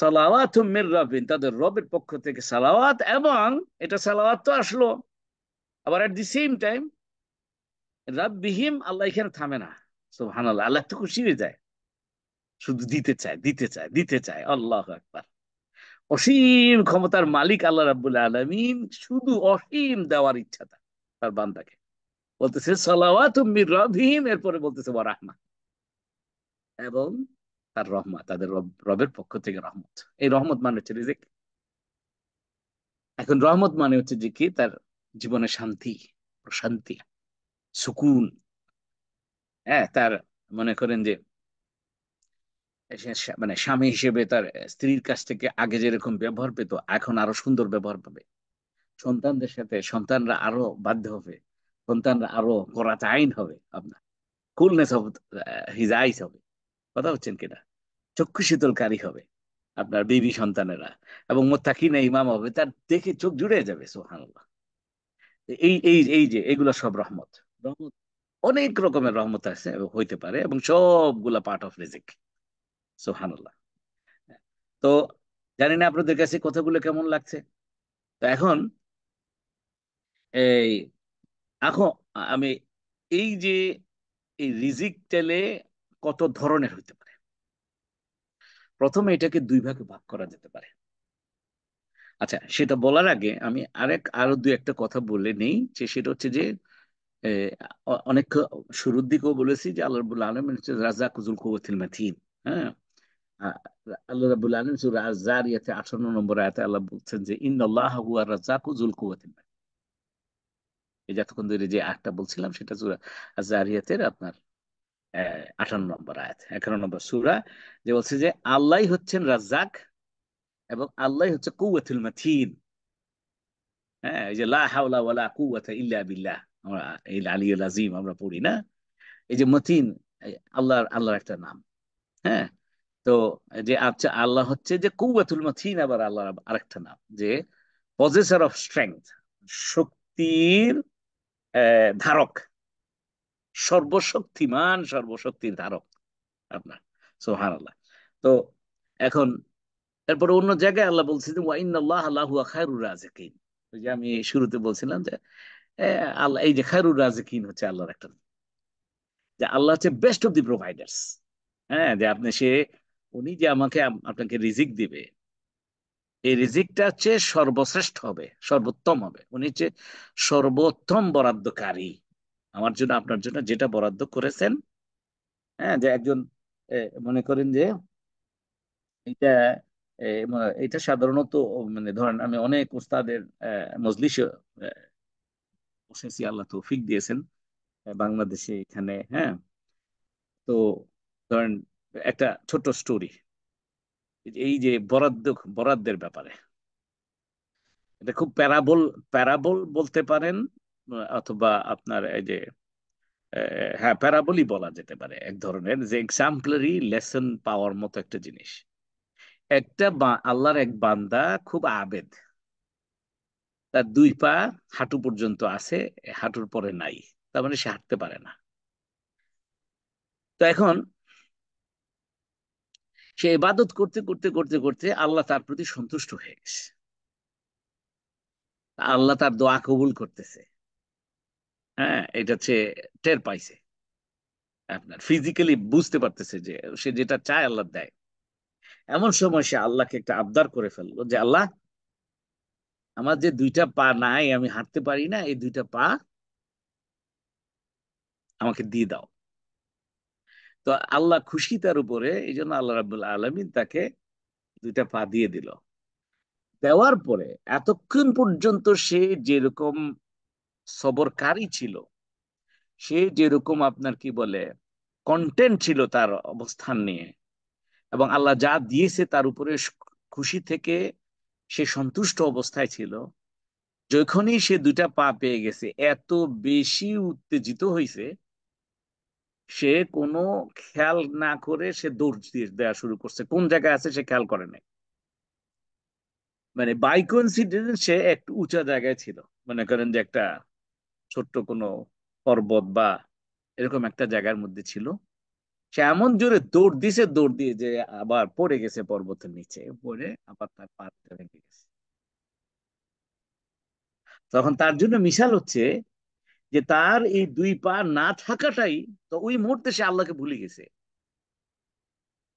সালাওয়াত মির তাদের রবের পক্ষ থেকে সালাওয়াত এবং এটা সালাওয়াত তো আসলো আবার এট দি সেম টাইম রাব্বিহিম আল্লাহ এখানে থামে না আল্লাহ আল্লাহ তো খুশি হয়ে যায় শুধু দিতে চায় দিতে চায় দিতে চায় আল্লাহ একবার অসীম ক্ষমতার মালিক আল্লাহ রাবুল আলমিন শুধু অসীম দেওয়ার ইচ্ছা তার বান্দাকে বলতেছে সালাওয়াতিম এরপরে বলতেছে ওয়া রাহমা এবং তার রহমা তাদের রবের পক্ষ থেকে রহমত এই রহমত মানে হচ্ছে রিজিক এখন রহমত মানে হচ্ছে যে কি তার জীবনে শান্তি প্রশান্তি সুকুন হ্যাঁ তার মনে করেন যে মানে স্বামী হিসেবে তার স্ত্রীর কাছ থেকে আগে যেরকম ব্যবহার পেত এখন আরো সুন্দর ব্যবহার পাবে সন্তানদের সাথে সন্তানরা আরো বাধ্য হবে সন্তানরা আরো করাচ আইন হবে আপনার কুলনেস অফ হিজ আইস হবে কথা হচ্ছেন কিনা চক্ষু শীতলকারী হবে আপনার বেবি সন্তানেরা এবং মোত্তাকিনা ইমাম হবে তার দেখে চোখ জুড়ে যাবে সোহানুল্লাহ এই এই এই যে এগুলো সব রহমত রহমত অনেক রকমের রহমত আছে হইতে পারে এবং সবগুলা পার্ট অফ রিজিক সোহানুল্লাহ তো জানি না আপনাদের কাছে কথাগুলো কেমন লাগছে তো এখন এই এখন আমি এই যে এই রিজিক টেলে কত ধরনের হইতে পারে প্রথমে এটাকে দুই ভাগে ভাগ করা যেতে পারে আচ্ছা সেটা বলার আগে আমি আরেক আরো দু একটা কথা বলে নেই যে সেটা হচ্ছে যে অনেক শুরুর দিকেও বলেছি যে আল্লাহ আলম হচ্ছে কুজুল কুবতিল মাথিন হ্যাঁ আল্লাহ রাবুল আলম রাজার ইয়াতে আঠান্ন নম্বর আয়াতে আল্লাহ বলছেন যে ইন্দাল্লাহ হুয়া রাজাকুজুল কুবতিল মাথিন এই যতক্ষণ ধরে যে আটটা বলছিলাম সেটা সুরা জারিয়াতের আপনার আঠান্ন নম্বর আয়াত এগারো নম্বর সুরা যে বলছে যে আল্লাহ হচ্ছেন রাজাক এবং আল্লাহ হচ্ছে কুয়াতুল মাথিন হ্যাঁ এই যে ইল্লা আমরা এই আজিম আমরা পড়ি না এই যে মতিন আল্লাহর আল্লাহর একটা নাম হ্যাঁ তো যে আচ্ছা আল্লাহ হচ্ছে যে কুয়াতুল মাথিন আবার আল্লাহর আরেকটা নাম যে পজেসার অফ স্ট্রেংথ শক্তির ধারক সর্বশক্তিমান সর্বশক্তির ধারক আপনার সোহান আল্লাহ তো এখন তারপরে অন্য জায়গায় আল্লাহ বলছেন ওয়াইন আল্লাহ আল্লাহু খায়রুর রাজেকিন ওই যে আমি শুরুতে বলছিলাম যে আল্লাহ এই যে খায়রুর রাজাকিন হচ্ছে আল্লাহর একটা যে আল্লাহ হচ্ছে বেস্ট অফ দি প্রোভাইডার্স হ্যাঁ যে আপনি সে উনি যে আমাকে আপনাকে রিজিক দিবে এই রিজিকটা চেয়ে সর্বশ্রেষ্ঠ হবে সর্বোত্তম হবে উনি হচ্ছে সর্বোত্তম বরাদ্দকারী আমার জন্য আপনার জন্য যেটা বরাদ্দ করেছেন হ্যাঁ যে একজন মনে করেন যে এটা এটা সাধারণত মানে ধরেন আমি অনেক উস্তাদের মজলিস বসেছি আল্লাহ তৌফিক দিয়েছেন বাংলাদেশে এখানে হ্যাঁ তো ধরেন একটা ছোট্ট স্টোরি এই যে বরাদ্দ বরাদ্দের ব্যাপারে এটা খুব প্যারাবল প্যারাবল বলতে পারেন অথবা আপনার এই যে হ্যাঁ প্যারাবলই বলা যেতে পারে এক ধরনের যে এক্সাম্পলারি লেসন পাওয়ার মতো একটা জিনিস একটা আল্লাহর এক বান্দা খুব আবেদ তার দুই পা হাঁটু পর্যন্ত আছে হাঁটুর পরে নাই তার মানে সে হাঁটতে পারে না তো এখন সে ইবাদত করতে করতে করতে করতে আল্লাহ তার প্রতি সন্তুষ্ট হয়ে গেছে আল্লাহ তার দোয়া কবুল করতেছে হ্যাঁ এটা সে টের পাইছে আপনার ফিজিক্যালি বুঝতে পারতেছে যে সে যেটা চায় আল্লাহ দেয় এমন সময় সে আল্লাহকে একটা আবদার করে ফেললো যে আল্লাহ আমার যে দুইটা পা নাই আমি হাঁটতে পারি না এই দুইটা পা আমাকে দিয়ে দাও তো আল্লাহ খুশি তার উপরে এই জন্য আল্লাহ রাবুল আলমিন তাকে দুইটা পা দিয়ে দিল দেওয়ার পরে এতক্ষণ পর্যন্ত সে যেরকম সবরকারী ছিল সে যেরকম আপনার কি বলে কন্টেন্ট ছিল তার অবস্থান নিয়ে এবং আল্লাহ যা দিয়েছে তার উপরে খুশি থেকে সে সন্তুষ্ট অবস্থায় ছিল যখনই সে দুটা পা পেয়ে গেছে এত বেশি উত্তেজিত হয়েছে সে কোনো খেয়াল না করে সে দৌড় দিয়ে দেওয়া শুরু করছে কোন জায়গায় আছে সে খেয়াল করে নাই মানে বাই কোইন্সিডেন্স সে একটু উঁচা জায়গায় ছিল মনে করেন যে একটা ছোট্ট কোনো পর্বত বা এরকম একটা জায়গার মধ্যে ছিল সে এমন জোরে দৌড় দিছে দৌড় দিয়ে যে আবার পড়ে গেছে পর্বতের নিচে পড়ে আবার তার পা ভেঙে গেছে তখন তার জন্য মিশাল হচ্ছে যে তার এই দুই পা না থাকাটাই তো ওই মুহূর্তে সে আল্লাহকে ভুলে গেছে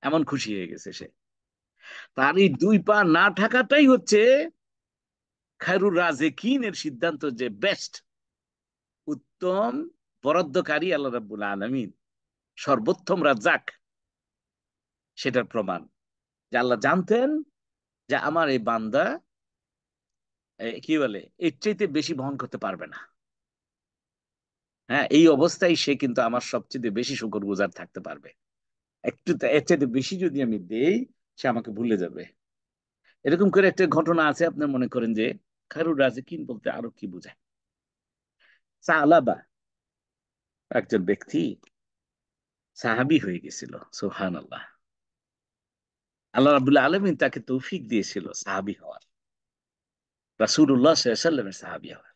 এমন খুশি হয়ে গেছে সে তার এই দুই পা না থাকাটাই হচ্ছে খায়রুর কিনের সিদ্ধান্ত যে বেস্ট উত্তম বরাদ্দকারী আল্লাহ রাবুল আলমিন সর্বোত্তম রাজ্জাক সেটার প্রমাণ যে আল্লাহ জানতেন যে আমার এই বান্দা কি বলে এর চাইতে বেশি বহন করতে পারবে না হ্যাঁ এই অবস্থায় সে কিন্তু আমার সবচেয়ে বেশি শুকর গুজার থাকতে পারবে একটু এর চাইতে বেশি যদি আমি দেই সে আমাকে ভুলে যাবে এরকম করে একটা ঘটনা আছে আপনার মনে করেন যে খারু রাজিকিন বলতে আরো কি বোঝায় আলাবা একজন ব্যক্তি সাহাবি হয়ে গেছিল সোহান আল্লাহ আল্লাহ রাবুল্লাহ আলমিন তাকে তৌফিক দিয়েছিল সাহাবি হওয়ার রাসুল্লাহ সাল্লামের সাহাবি হওয়ার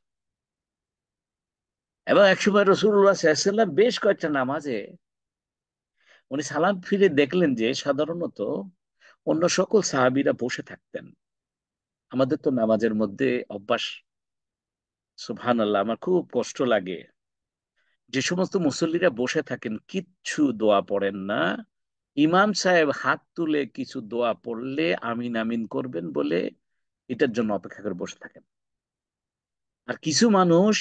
এবং একসময় রসুল্লাহ সাল্লাম বেশ কয়েকটা নামাজে উনি সালাম ফিরে দেখলেন যে সাধারণত অন্য সকল সাহাবিরা বসে থাকতেন আমাদের তো নামাজের মধ্যে অভ্যাস সুহান আল্লাহ আমার খুব কষ্ট লাগে যে সমস্ত মুসল্লিরা বসে থাকেন কিচ্ছু দোয়া পড়েন না ইমাম সাহেব হাত তুলে কিছু দোয়া পড়লে আমিন আমিন করবেন বলে এটার জন্য অপেক্ষা করে বসে থাকেন আর কিছু মানুষ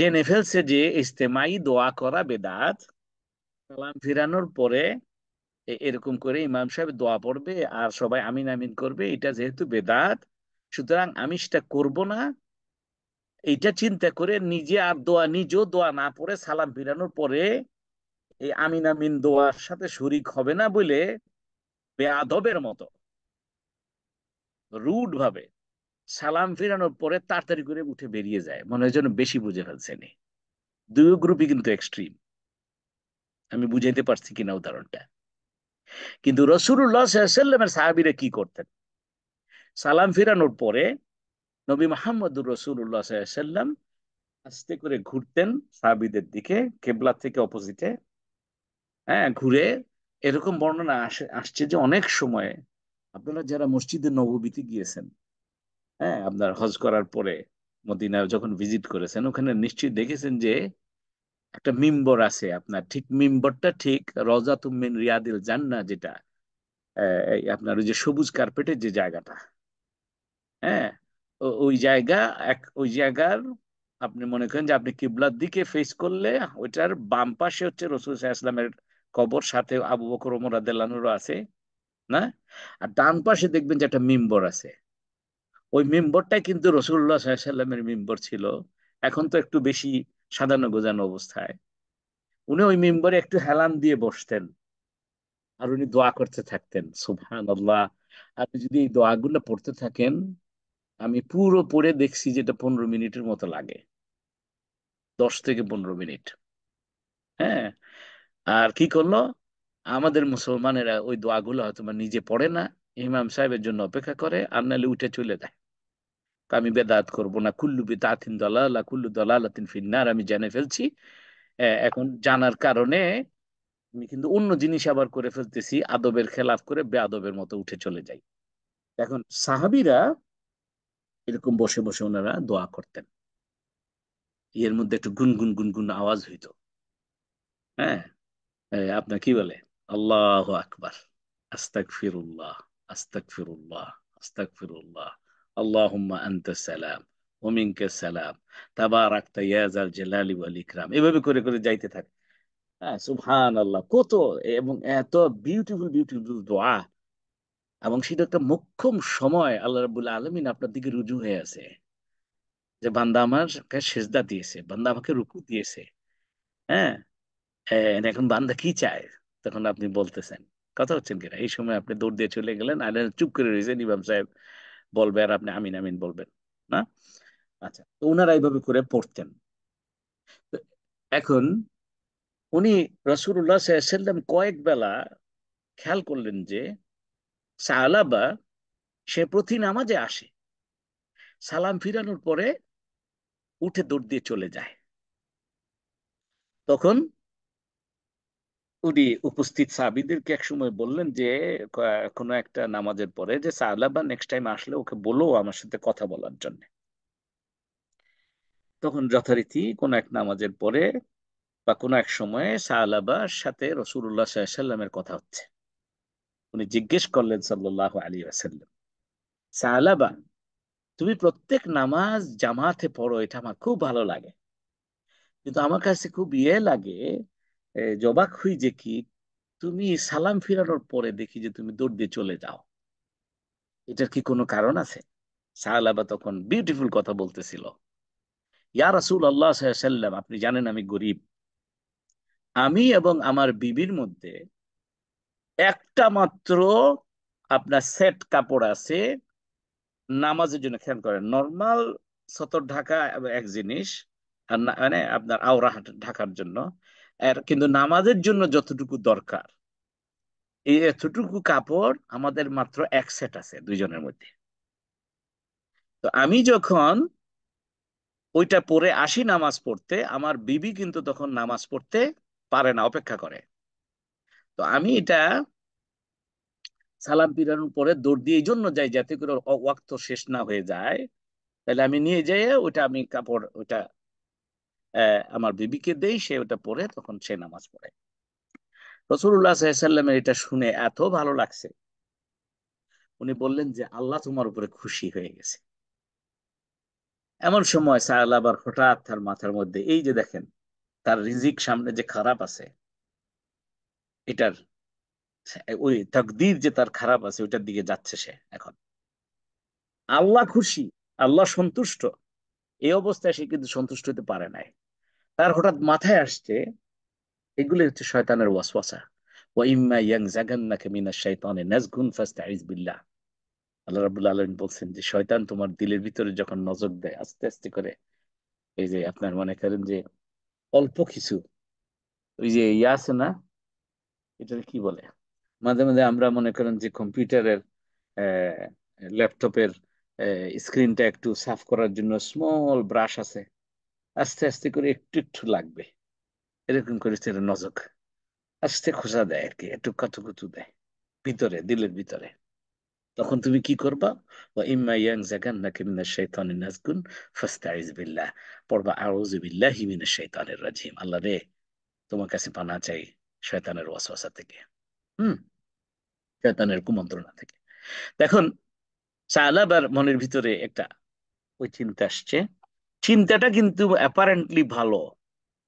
জেনে ফেলছে যে ইস্তেমাই দোয়া করা বেদাত সালাম ফিরানোর পরে এরকম করে ইমাম সাহেব দোয়া পড়বে আর সবাই আমিন আমিন করবে এটা যেহেতু বেদাত সুতরাং আমি সেটা করব না এইটা চিন্তা করে নিজে আর দোয়া নিজেও দোয়া না পড়ে সালাম ফিরানোর পরে এই আমিন আমিন দোয়ার সাথে শরিক হবে না বলে বেআবের মতো রুড ভাবে সালাম ফিরানোর পরে তাড়াতাড়ি করে উঠে বেরিয়ে যায় মনে হয় যেন বেশি বুঝে ফেলছে নি দুই গ্রুপই কিন্তু এক্সট্রিম আমি বুঝাইতে পারছি কিনা উদাহরণটা কিন্তু রসুল্লাহামের সাহাবিরা কি করতেন সালাম ফিরানোর পরে নবী মাহমুদুর রসুল্লাহাম আস্তে করে ঘুরতেন সাহাবিদের দিকে কেবলা থেকে অপোজিটে হ্যাঁ ঘুরে এরকম বর্ণনা আসছে যে অনেক সময়ে আপনারা যারা মসজিদে নবীতে গিয়েছেন হ্যাঁ আপনার হজ করার পরে মদিনা যখন ভিজিট করেছেন ওখানে নিশ্চয়ই দেখেছেন যে একটা মিম্বর আছে আপনার ঠিক মিম্বরটা ঠিক রজা তুমিন রিয়াদিল জান্না যেটা আপনার ওই যে সবুজ কার্পেটের যে জায়গাটা হ্যাঁ ওই জায়গা এক ওই জায়গার আপনি মনে করেন যে আপনি কিবলার দিকে ফেস করলে ওইটার বাম পাশে হচ্ছে রসুল ইসলামের কবর সাথে আবু বকর ওমর আদেলানুরও আছে না আর ডান পাশে দেখবেন যে একটা মিম্বর আছে ওই মেম্বরটাই কিন্তু রসুল্লাহ সাল্লামের মেম্বর ছিল এখন তো একটু বেশি সাজানো গোজানো অবস্থায় উনি ওই মেম্বরে একটু হেলান দিয়ে বসতেন আর উনি দোয়া করতে থাকতেন সুফান আল্লাহ আপনি যদি এই দোয়াগুলো পড়তে থাকেন আমি পুরো পড়ে দেখছি যেটা পনেরো মিনিটের মতো লাগে দশ থেকে পনেরো মিনিট হ্যাঁ আর কি করলো আমাদের মুসলমানেরা ওই দোয়াগুলো হয়তো নিজে পড়ে না ইমাম সাহেবের জন্য অপেক্ষা করে আর নাহলে উঠে চলে যায় আমি বেদাত করব না কুল্লু বিদাতিন দলালা কুল্লু দলালাতিন ফিন্নার আমি জেনে ফেলছি এখন জানার কারণে আমি কিন্তু অন্য জিনিস আবার করে ফেলতেছি আদবের খেলাফ করে বেআদবের মতো উঠে চলে যাই এখন সাহাবিরা এরকম বসে বসে ওনারা দোয়া করতেন এর মধ্যে একটু গুনগুন গুনগুন আওয়াজ হইত হ্যাঁ আপনার কি বলে আল্লাহ আকবার আস্তাক ফিরুল্লাহ আস্তাকফিরুল্লাহ আস্তাকফিরুল্লাহ আল্লাহুম্মা আনতা সালাম ওমিনকে সালাম তাবারাকতা আক্তা ইয়াজাল জালালি ওয়াল ইকরাম এভাবে করে করে যাইতে থাকে হ্যাঁ সুবহানাল্লাহ কত এবং এত বিউটিফুল বিউটিফুল দোয়া এবং সেটা একটা মোক্ষম সময় আল্লাহ রাবুল আলমিন আপনার দিকে রুজু হয়ে আছে যে বান্দা আমাকে সেজদা দিয়েছে বান্দা আমাকে রুকু দিয়েছে হ্যাঁ এখন বান্দা কি চায় তখন আপনি বলতেছেন কথা হচ্ছেন কিনা এই সময় আপনি দৌড় দিয়ে চলে গেলেন আর চুপ করে রয়েছেন ইমাম সাহেব বলবে আর আপনি আমিন আমিন বলবেন না আচ্ছা তো ওনারা এইভাবে করে পড়তেন এখন উনি রসুল্লাহ সাহেব কয়েক বেলা খেয়াল করলেন যে সালাবা সে প্রতি নামাজে আসে সালাম ফিরানোর পরে উঠে দৌড় দিয়ে চলে যায় তখন উনি উপস্থিত সাহাবিদেরকে সময় বললেন যে কোনো একটা নামাজের পরে যে সাহলাবা নেক্সট টাইম আসলে ওকে বলো আমার সাথে কথা বলার জন্য তখন যথারীতি কোন এক নামাজের পরে বা কোন এক সময়ে সাহলাবার সাথে রসুল্লাহ সাল্লামের কথা হচ্ছে উনি জিজ্ঞেস করলেন সাল্লাহ আলী আসাল্লাম সাহলাবা তুমি প্রত্যেক নামাজ জামাতে পড়ো এটা আমার খুব ভালো লাগে কিন্তু আমার কাছে খুব ইয়ে লাগে জবাক হই যে কি তুমি সালাম ফিরানোর পরে দেখি যে তুমি দৌড় দিয়ে চলে যাও এটার কি কোনো কারণ আছে সাহালাবা তখন বিউটিফুল কথা বলতেছিল ইয়া রাসুল আল্লাহ সাল্লাম আপনি জানেন আমি গরিব আমি এবং আমার বিবির মধ্যে একটা মাত্র আপনার সেট কাপড় আছে নামাজের জন্য খেয়াল করেন নর্মাল সতর ঢাকা এক জিনিস আর মানে আপনার আওরা ঢাকার জন্য কিন্তু নামাজের জন্য যতটুকু দরকার এই এতটুকু কাপড় আমাদের মাত্র এক সেট আছে দুইজনের মধ্যে তো আমি যখন ওইটা পরে আসি নামাজ পড়তে আমার বিবি কিন্তু তখন নামাজ পড়তে পারে না অপেক্ষা করে তো আমি এটা সালাম পিরানোর পরে দৌড় দিয়ে এই জন্য যাই যাতে করে ওয়াক্ত শেষ না হয়ে যায় তাহলে আমি নিয়ে যাই ওইটা আমি কাপড় ওইটা আমার বিবিকে দেই সে ওটা পড়ে তখন সে নামাজ পড়ে রসুল্লাহ সাল্লামের এটা শুনে এত ভালো লাগছে উনি বললেন যে আল্লাহ তোমার উপরে খুশি হয়ে গেছে এমন সময় সায়াল আবার হঠাৎ তার মাথার মধ্যে এই যে দেখেন তার রিজিক সামনে যে খারাপ আছে এটার ওই তকদির যে তার খারাপ আছে ওইটার দিকে যাচ্ছে সে এখন আল্লাহ খুশি আল্লাহ সন্তুষ্ট এই অবস্থায় সে কিন্তু সন্তুষ্ট হতে পারে নাই তার হঠাৎ মাথায় আসছে এগুলি হচ্ছে শয়তানের ওয়াসওয়াসা ওয়াইম্মা ইয়াং জাগান্নাকে মিনা শৈতানে নাজগুন ফাস্তাইজ বিল্লাহ আল্লাহ রাবুল আলমিন বলছেন যে শয়তান তোমার দিলের ভিতরে যখন নজর দেয় আস্তে আস্তে করে এই যে আপনার মনে করেন যে অল্প কিছু ওই যে ইয়া আছে না এটা কি বলে মাঝে মাঝে আমরা মনে করেন যে কম্পিউটারের ল্যাপটপের স্ক্রিনটা একটু সাফ করার জন্য স্মল ব্রাশ আছে আস্তে আস্তে করে একটু একটু লাগবে এরকম করে সেটা নজক আস্তে খোঁজা দেয় আর কি একটু কুতু দেয় ভিতরে দিলের ভিতরে তখন তুমি কি করবা ইম্মা ইয়াং জাগান নাকি নাজগুন ফাস্তাইজ বিল্লাহ পড়বা আউযু বিল্লাহি মিনাশ শাইতানির রাজিম আল্লাহ রে তোমার কাছে পানা চাই শয়তানের ওয়াসওয়াসা থেকে হুম শয়তানের কুমন্ত্রণা থেকে এখন সালাবার মনের ভিতরে একটা ওই চিন্তা আসছে চিন্তাটা কিন্তু অ্যাপারেন্টলি ভালো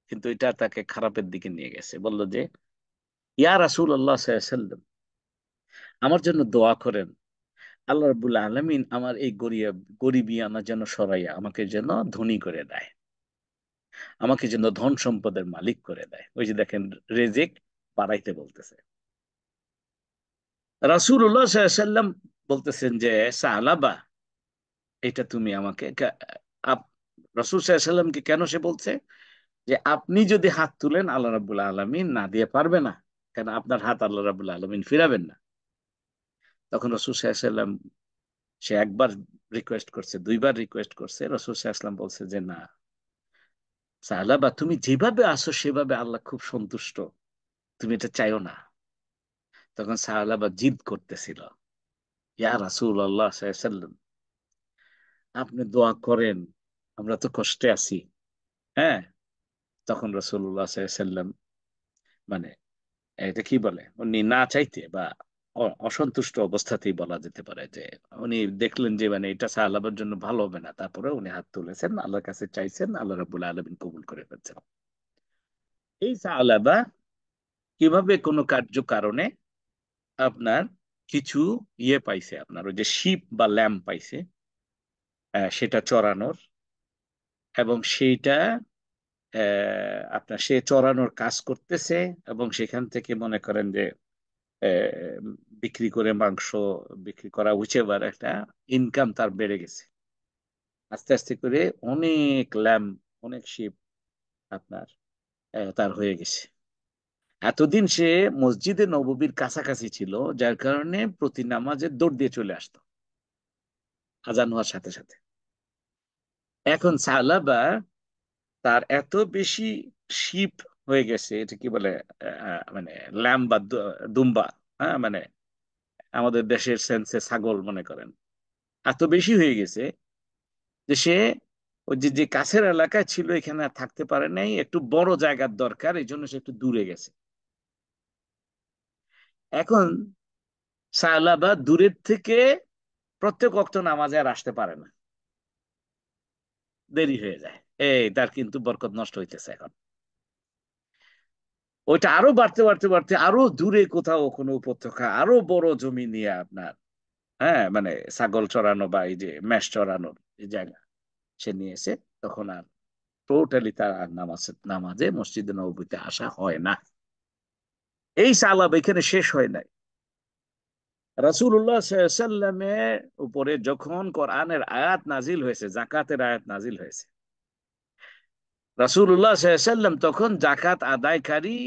কিন্তু এটা তাকে খারাপের দিকে নিয়ে গেছে বলল যে ইয়া রাসুল আল্লাহ সাল্লাম আমার জন্য দোয়া করেন আল্লাহ রবুল আলমিন আমার এই গরিয়া গরিবী আমার যেন সরাইয়া আমাকে যেন ধনী করে দেয় আমাকে যেন ধন সম্পদের মালিক করে দেয় ওই যে দেখেন রেজেক বাড়াইতে বলতেছে রাসুল্লাহ সাল্লাম বলতেছেন যে সাহালাবা এটা তুমি আমাকে রসুল সাল্লামকে কেন সে বলছে যে আপনি যদি হাত তুলেন আল্লাহ রাবুল্লাহ আলমিন না দিয়ে পারবে না কেন আপনার হাত আল্লাহ রাবুল্লাহ আলমিন ফিরাবেন না তখন রসুল সাল্লাম সে একবার রিকোয়েস্ট করছে দুইবার রিকোয়েস্ট করছে রসুল সাল্লাম বলছে যে না সাহালাবা তুমি যেভাবে আসো সেভাবে আল্লাহ খুব সন্তুষ্ট তুমি এটা চাইও না তখন সাহালাবা জিদ করতেছিল ইয়া রাসুল আল্লাহ সাল্লাম আপনি দোয়া করেন আমরা তো কষ্টে আছি হ্যাঁ তখন রসুল্লাহ সাল্লাম মানে এটা কি বলে উনি না চাইতে বা অসন্তুষ্ট অবস্থাতেই বলা যেতে পারে যে উনি দেখলেন যে মানে এটা সাহাবাবার জন্য ভালো হবে না তারপরে উনি হাত তুলেছেন আল্লাহর কাছে চাইছেন আল্লাহ রাবুল আলমিন কবুল করে ফেলছেন এই সাহালাবা কিভাবে কোনো কার্য কারণে আপনার কিছু ইয়ে পাইছে আপনার ওই যে শিপ বা ল্যাম্প পাইছে সেটা চড়ানোর এবং সেইটা আপনার সে চড়ানোর কাজ করতেছে এবং সেখান থেকে মনে করেন যে বিক্রি করে মাংস বিক্রি করা উচেবার একটা ইনকাম তার বেড়ে গেছে আস্তে আস্তে করে অনেক ল্যাম্প অনেক শিপ আপনার তার হয়ে গেছে এতদিন সে মসজিদে নববীর কাছাকাছি ছিল যার কারণে প্রতি নামাজে দৌড় দিয়ে চলে আসত আজান হওয়ার সাথে সাথে এখন সালাবা তার এত বেশি শিপ হয়ে গেছে এটা কি বলে মানে ল্যাম বা দুম্বা হ্যাঁ মানে আমাদের দেশের সেন্সে ছাগল মনে করেন এত বেশি হয়ে গেছে যে সে ওই যে কাছের এলাকায় ছিল এখানে থাকতে পারে নাই একটু বড় জায়গার দরকার এই জন্য সে একটু দূরে গেছে এখন সায়লাবা দূরের থেকে প্রত্যেক অক্ত নামাজে আর আসতে পারে না দেরি হয়ে যায় এই তার কিন্তু বরকত নষ্ট হইতেছে এখন ওইটা আরো বাড়তে বাড়তে বাড়তে আরো দূরে কোথাও কোনো উপত্যকা আরো বড় জমি নিয়ে আপনার হ্যাঁ মানে ছাগল চড়ানো বা এই যে ম্যাশ চড়ানোর জায়গা সে নিয়েছে তখন আর টোটালি তার নামাজে নামাজে মসজিদে নবীতে আসা হয় না এই সালাব এখানে শেষ হয় নাই রাসুল্লাহ সাল্লামের উপরে যখন কোরআনের আয়াত নাজিল হয়েছে জাকাতের আয়াত নাজিল হয়েছে রাসুল্লাহ সাল্লাম তখন জাকাত আদায়কারী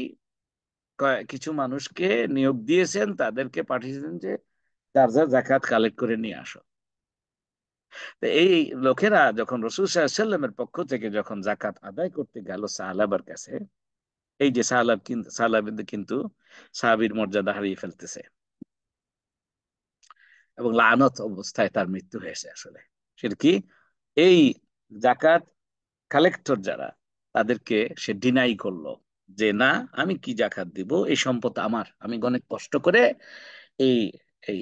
কিছু মানুষকে নিয়োগ দিয়েছেন তাদেরকে পাঠিয়েছেন যে যার যার জাকাত কালেক্ট করে নিয়ে আস এই লোকেরা যখন রসুল সাল্লামের পক্ষ থেকে যখন জাকাত আদায় করতে গেল সাহালাবার কাছে এই যে সাহালাব সাহালাব কিন্তু সাহাবির মর্যাদা হারিয়ে ফেলতেছে এবং লানত অবস্থায় তার মৃত্যু হয়েছে আসলে সেটা কি এই জাকাত কালেক্টর যারা তাদেরকে সে ডিনাই করলো যে না আমি কি জাকাত দিব এই সম্পদ আমার আমি অনেক কষ্ট করে এই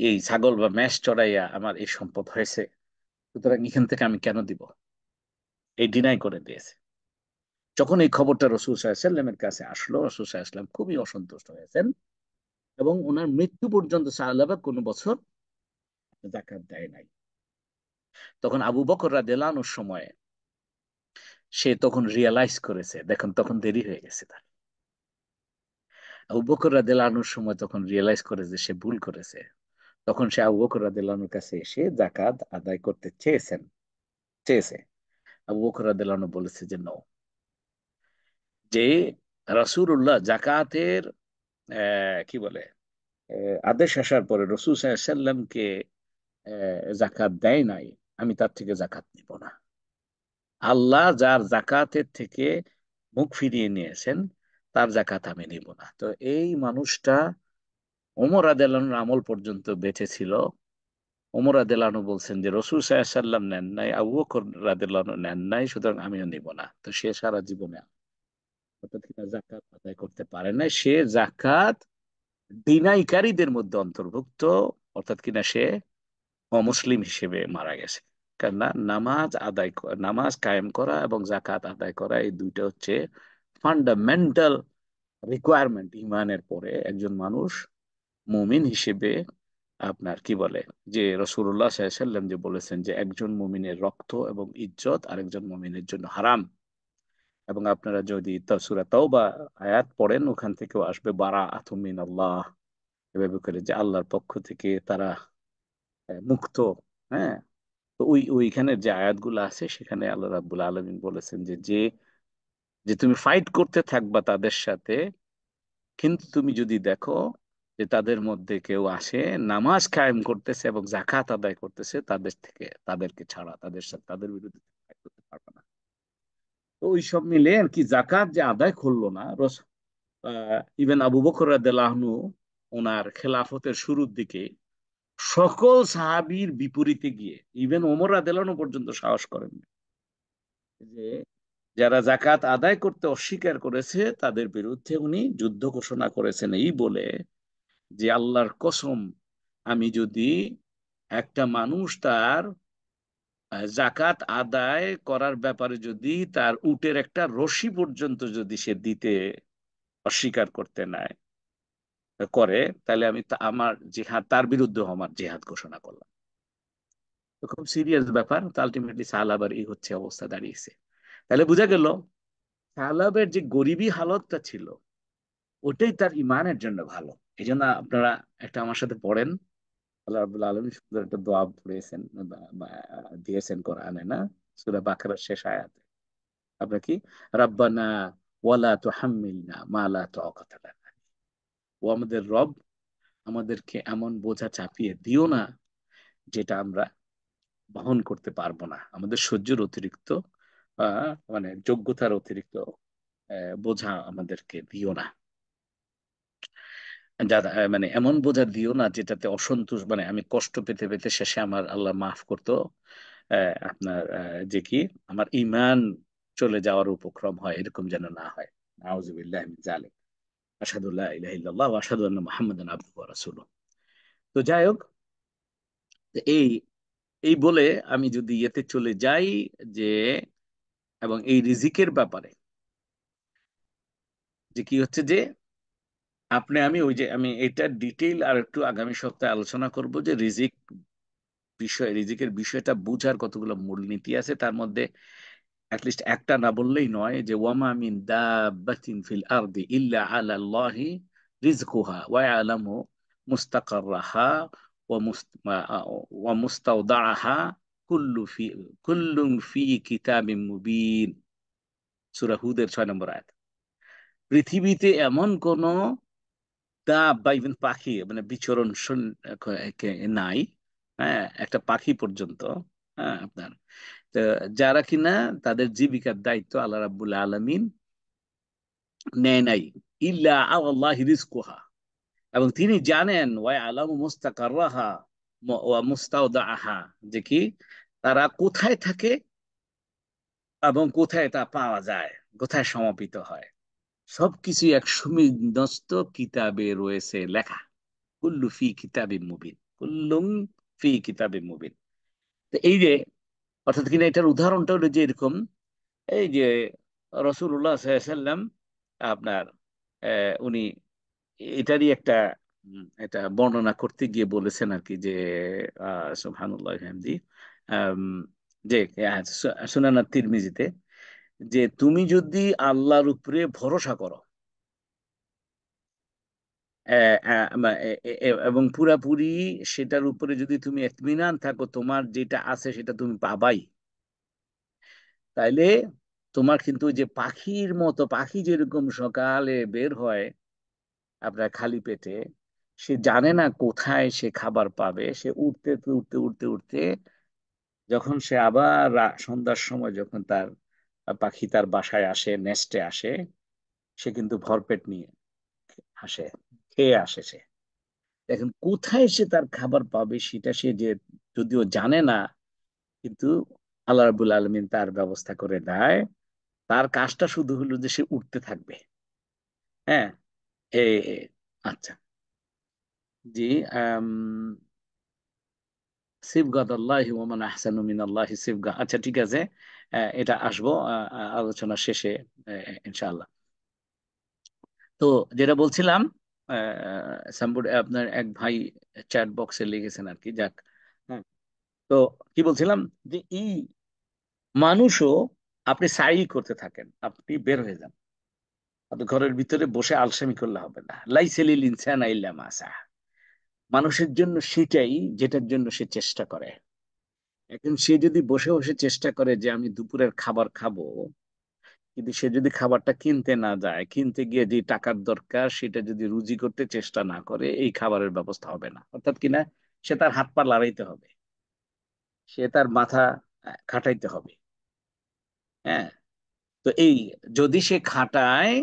এই ছাগল বা ম্যাশ চড়াইয়া আমার এই সম্পদ হয়েছে সুতরাং এখান থেকে আমি কেন দিব এই ডিনাই করে দিয়েছে যখন এই খবরটা রসুল সাহায্লামের কাছে আসলো রসুল সাহায্লাম খুবই অসন্তুষ্ট হয়েছেন এবং ওনার মৃত্যু পর্যন্ত সাহাবাক কোনো বছর দেখার দেয় নাই তখন আবু বকর দেলানোর সময়ে সে তখন রিয়ালাইজ করেছে দেখুন তখন দেরি হয়ে গেছে তার আবু বকর দেলানোর সময় তখন রিয়ালাইজ করেছে সে ভুল করেছে তখন সে আবু বকর দেলানোর কাছে এসে জাকাত আদায় করতে চেয়েছেন চেয়েছে আবু বকর দেলানো বলেছে যে নৌ যে রাসুল্লাহ জাকাতের কি বলে আদেশ আসার পরে রসুল সাল্লামকে জাকাত দেয় নাই আমি তার থেকে জাকাত নিব না আল্লাহ যার জাকাতের থেকে মুখ ফিরিয়ে নিয়েছেন তার জাকাত আমি নিব না তো এই মানুষটা ওমর আদেলানুর আমল পর্যন্ত বেঁচে ছিল ওমর আদেলানু বলছেন যে রসুল সাল্লাম নেন নাই আবু বকর নেন নাই সুতরাং আমিও নিব না তো সে সারা জীবনে অর্থাৎ কিনা জাকাত আদায় করতে পারে না সে জাকাত ডিনাইকারীদের মধ্যে অন্তর্ভুক্ত অর্থাৎ কিনা সে অমুসলিম হিসেবে মারা গেছে কেননা নামাজ আদায় নামাজ কায়েম করা এবং জাকাত আদায় করা এই দুইটা হচ্ছে ফান্ডামেন্টাল রিকোয়ারমেন্ট ইমানের পরে একজন মানুষ মুমিন হিসেবে আপনার কি বলে যে রসুল্লাহ সাহেব যে বলেছেন যে একজন মুমিনের রক্ত এবং ইজ্জত আরেকজন মুমিনের জন্য হারাম এবং আপনারা যদি সুরা বা আয়াত পড়েন ওখান থেকেও আসবে বারা আতমিন আল্লাহ এভাবে করে যে আল্লাহর পক্ষ থেকে তারা মুক্ত হ্যাঁ তো ওই ওইখানের যে আয়াতগুলো আছে সেখানে আল্লাহ রাবুল আলমিন বলেছেন যে যে যে তুমি ফাইট করতে থাকবা তাদের সাথে কিন্তু তুমি যদি দেখো যে তাদের মধ্যে কেউ আসে নামাজ কায়েম করতেছে এবং জাকাত আদায় করতেছে তাদের থেকে তাদেরকে ছাড়া তাদের সাথে তাদের বিরুদ্ধে করতে পারবে না তো ওই সব মিলে আর কি জাকাত যে আদায় করলো না রস ইভেন আবু বকর রাদেলাহনু ওনার খেলাফতের শুরুর দিকে সকল সাহাবির বিপরীতে গিয়ে ইভেন ওমর রাদেলাহনু পর্যন্ত সাহস করেন যে যারা জাকাত আদায় করতে অস্বীকার করেছে তাদের বিরুদ্ধে উনি যুদ্ধ ঘোষণা করেছেন এই বলে যে আল্লাহর কসম আমি যদি একটা মানুষ তার জাকাত আদায় করার ব্যাপারে যদি তার উটের একটা রশি পর্যন্ত যদি সে দিতে অস্বীকার করতে নেয় করে তাহলে আমি আমার জিহাদ তার বিরুদ্ধে আমার জেহাদ ঘোষণা করলাম খুব সিরিয়াস ব্যাপার আলটিমেটলি সাহালাবার এই হচ্ছে অবস্থা দাঁড়িয়েছে তাহলে বোঝা গেল সাহালাবের যে গরিবী হালতটা ছিল ওটাই তার ইমানের জন্য ভালো এই জন্য আপনারা একটা আমার সাথে পড়েন আল্লাহ রাবুল আলম সুন্দর একটা দোয়া পড়েছেন দিয়েছেন কোরআনে না সুরা বাকরার শেষ আয়াতে আপনার কি রাব্বানা ওয়ালা তো হাম্মিলনা মালা তো অকতালানা ও আমাদের রব আমাদেরকে এমন বোঝা চাপিয়ে দিও না যেটা আমরা বহন করতে পারবো না আমাদের সহ্যের অতিরিক্ত মানে যোগ্যতার অতিরিক্ত বোঝা আমাদেরকে দিও না যারা মানে এমন বোঝা দিও না যেটাতে অসন্তোষ মানে আমি কষ্ট পেতে পেতে শেষে আমার আল্লাহ মাফ করতো আপনার যে কি আমার ইমান চলে যাওয়ার উপক্রম হয় এরকম যেন না হয় নাউজুবিল্লাহ জালেক আসাদুল্লাহ ইলাহিল্লাহ আসাদুল্লাহ মোহাম্মদান আব্দু রাসুল তো যাই হোক এই এই বলে আমি যদি ইয়েতে চলে যাই যে এবং এই রিজিকের ব্যাপারে যে কি হচ্ছে যে আপনি আমি ওই যে আমি এটা ডিটেইল আর একটু আগামী সপ্তাহে আলোচনা করব যে রিজিক বিষয় রিজিকের বিষয়টা বুঝার কতগুলো মূলনীতি আছে তার মধ্যে অ্যাটলিস্ট একটা না বললেই নয় যে ওয়ামা মিন দাবাতিন ফিল আরদি ইল্লা আল্লাহি রিজকুহা ওয়া আলামু মুস্তাকাররাহা ওয়া মুস্তাওদাআহা কুল্লু ফি কুল্লুম ফি কিতাবিম মুবিন সূরা হুদের 6 নম্বর আয়াত পৃথিবীতে এমন কোন দা বা ইভেন পাখি মানে বিচরণ নাই হ্যাঁ একটা পাখি পর্যন্ত হ্যাঁ আপনার তো যারা কিনা তাদের জীবিকার দায়িত্ব আল্লাহ রাবুল আলমিন নেয় নাই ইল্লা আল্লাহ রিজকুহা এবং তিনি জানেন ওয়াই আলম মুস্তাকারহা ওয়া মুস্তাউদা আহা যে কি তারা কোথায় থাকে এবং কোথায় তা পাওয়া যায় কোথায় সমাপিত হয় সবকিছু এক সুমিনস্ত কিতাবে রয়েছে লেখা কুল্লু ফি কিতাবে মুবিন কুল্লুং ফি কিতাবে মুবিন তো এই যে অর্থাৎ কিনা এটার উদাহরণটা হলো যে এরকম এই যে রসুল্লাহ সাল্লাম আপনার উনি এটারই একটা এটা বর্ণনা করতে গিয়ে বলেছেন আর কি যে সুবহানুল্লাহ হামদি যে সুনানা তিরমিজিতে যে তুমি যদি আল্লাহর উপরে ভরসা করো এবং পুরাপুরি সেটার উপরে যদি তুমি এতমিনান থাকো তোমার যেটা আছে সেটা তুমি পাবাই তাইলে তোমার কিন্তু যে পাখির মতো পাখি যেরকম সকালে বের হয় আপনার খালি পেটে সে জানে না কোথায় সে খাবার পাবে সে উঠতে উঠতে উঠতে উঠতে যখন সে আবার সন্ধ্যার সময় যখন তার পাখি তার বাসায় আসে নেস্টে আসে সে কিন্তু ভরপেট নিয়ে আসে খেয়ে আসে সে এখন কোথায় সে তার খাবার পাবে সেটা সে যে যদিও জানে না কিন্তু আল্লাহ রাবুল আলমিন তার ব্যবস্থা করে দেয় তার কাজটা শুধু হলো যে সে উঠতে থাকবে হ্যাঁ হে হে আচ্ছা জি সিবগাত আল্লাহ আহসান আল্লাহ আচ্ছা ঠিক আছে এটা আসবো আলোচনা শেষে ইনশাআল্লাহ তো যেটা বলছিলাম আপনার এক ভাই চ্যাট বক্সে লিখেছেন আর কি যাক তো কি বলছিলাম যে এই মানুষও আপনি সাই করতে থাকেন আপনি বের হয়ে যান আপনি ঘরের ভিতরে বসে আলসামি করলে হবে না লাইসেলিল ইনসান আইল্লা মানুষের জন্য সেটাই যেটার জন্য সে চেষ্টা করে এখন সে যদি বসে বসে চেষ্টা করে যে আমি দুপুরের খাবার খাবো কিন্তু সে যদি খাবারটা কিনতে না যায় কিনতে গিয়ে যে টাকার দরকার সেটা যদি রুজি করতে চেষ্টা না করে এই খাবারের ব্যবস্থা হবে না অর্থাৎ কিনা সে তার হাত পা লড়াইতে হবে সে তার মাথা খাটাইতে হবে হ্যাঁ তো এই যদি সে খাটায়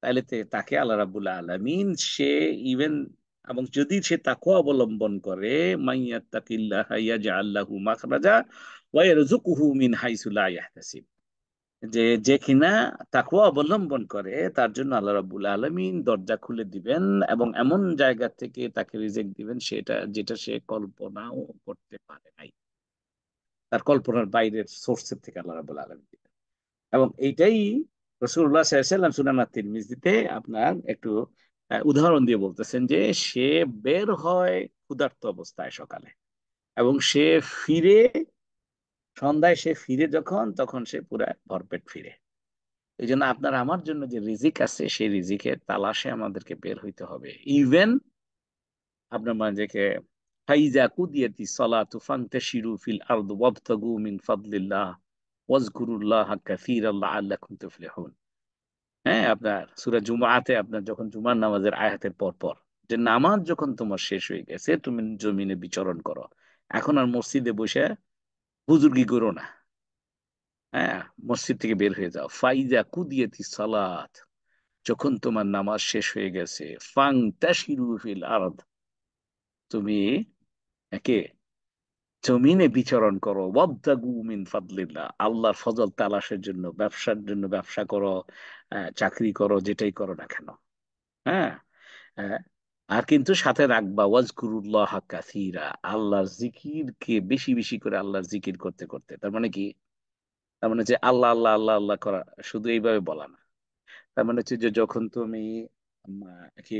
তাহলে তাকে আল্লাহ রাবুল আলমিন সে ইভেন এবং যদি সে তাকে অবলম্বন করে যে যে কিনা তাকে অবলম্বন করে তার জন্য আল্লাহ রাবুল আলমিন দরজা খুলে দিবেন এবং এমন জায়গা থেকে তাকে রিজেক্ট দিবেন সেটা যেটা সে কল্পনাও করতে পারে নাই তার কল্পনার বাইরের সোর্সের থেকে আল্লাহ রাবুল আলমিন দিবেন এবং এইটাই রসুল্লাহ সাল্লাম সুনানা তিরমিজিতে আপনার একটু উদাহরণ দিয়ে বলতেছেন যে সে বের হয় ক্ষুধার্ত অবস্থায় সকালে এবং সে ফিরে সন্ধ্যায় সে ফিরে যখন তখন সে পুরা ভরপেট ফিরে এই জন্য আপনার আমার জন্য যে রিজিক আছে সেই রিজিকের তালাশে আমাদেরকে বের হইতে হবে ইভেন আপনার মাঝেকে ফাইজা কুদিয়াতি আল্লাহ আল্লাহ তুফলিহুন হ্যাঁ আপনার সুরা জুমাতে আপনার যখন জুমার নামাজের আয়াতের পর পর যে নামাজ যখন তোমার শেষ হয়ে গেছে তুমি জমিনে বিচরণ করো এখন আর মসজিদে বসে বুজুর্গি করো না হ্যাঁ মসজিদ থেকে বের হয়ে যাও ফাইজা কুদিয়েতি সালাত যখন তোমার নামাজ শেষ হয়ে গেছে ফাং তুমি একে জমিনে বিচরণ করো মিন ফাদলিল্লাহ আল্লাহর ফজল তালাশের জন্য ব্যবসার জন্য ব্যবসা করো চাকরি করো যেটাই করো না কেন হ্যাঁ আর কিন্তু সাথে রাখবা ওয়াজকুরুল্লাহ কাসিরা আল্লাহর জিকিরকে বেশি বেশি করে আল্লাহর জিকির করতে করতে তার মানে কি তার মানে হচ্ছে আল্লাহ আল্লাহ আল্লাহ আল্লাহ করা শুধু এইভাবে বলা না তার মানে হচ্ছে যে যখন তুমি কি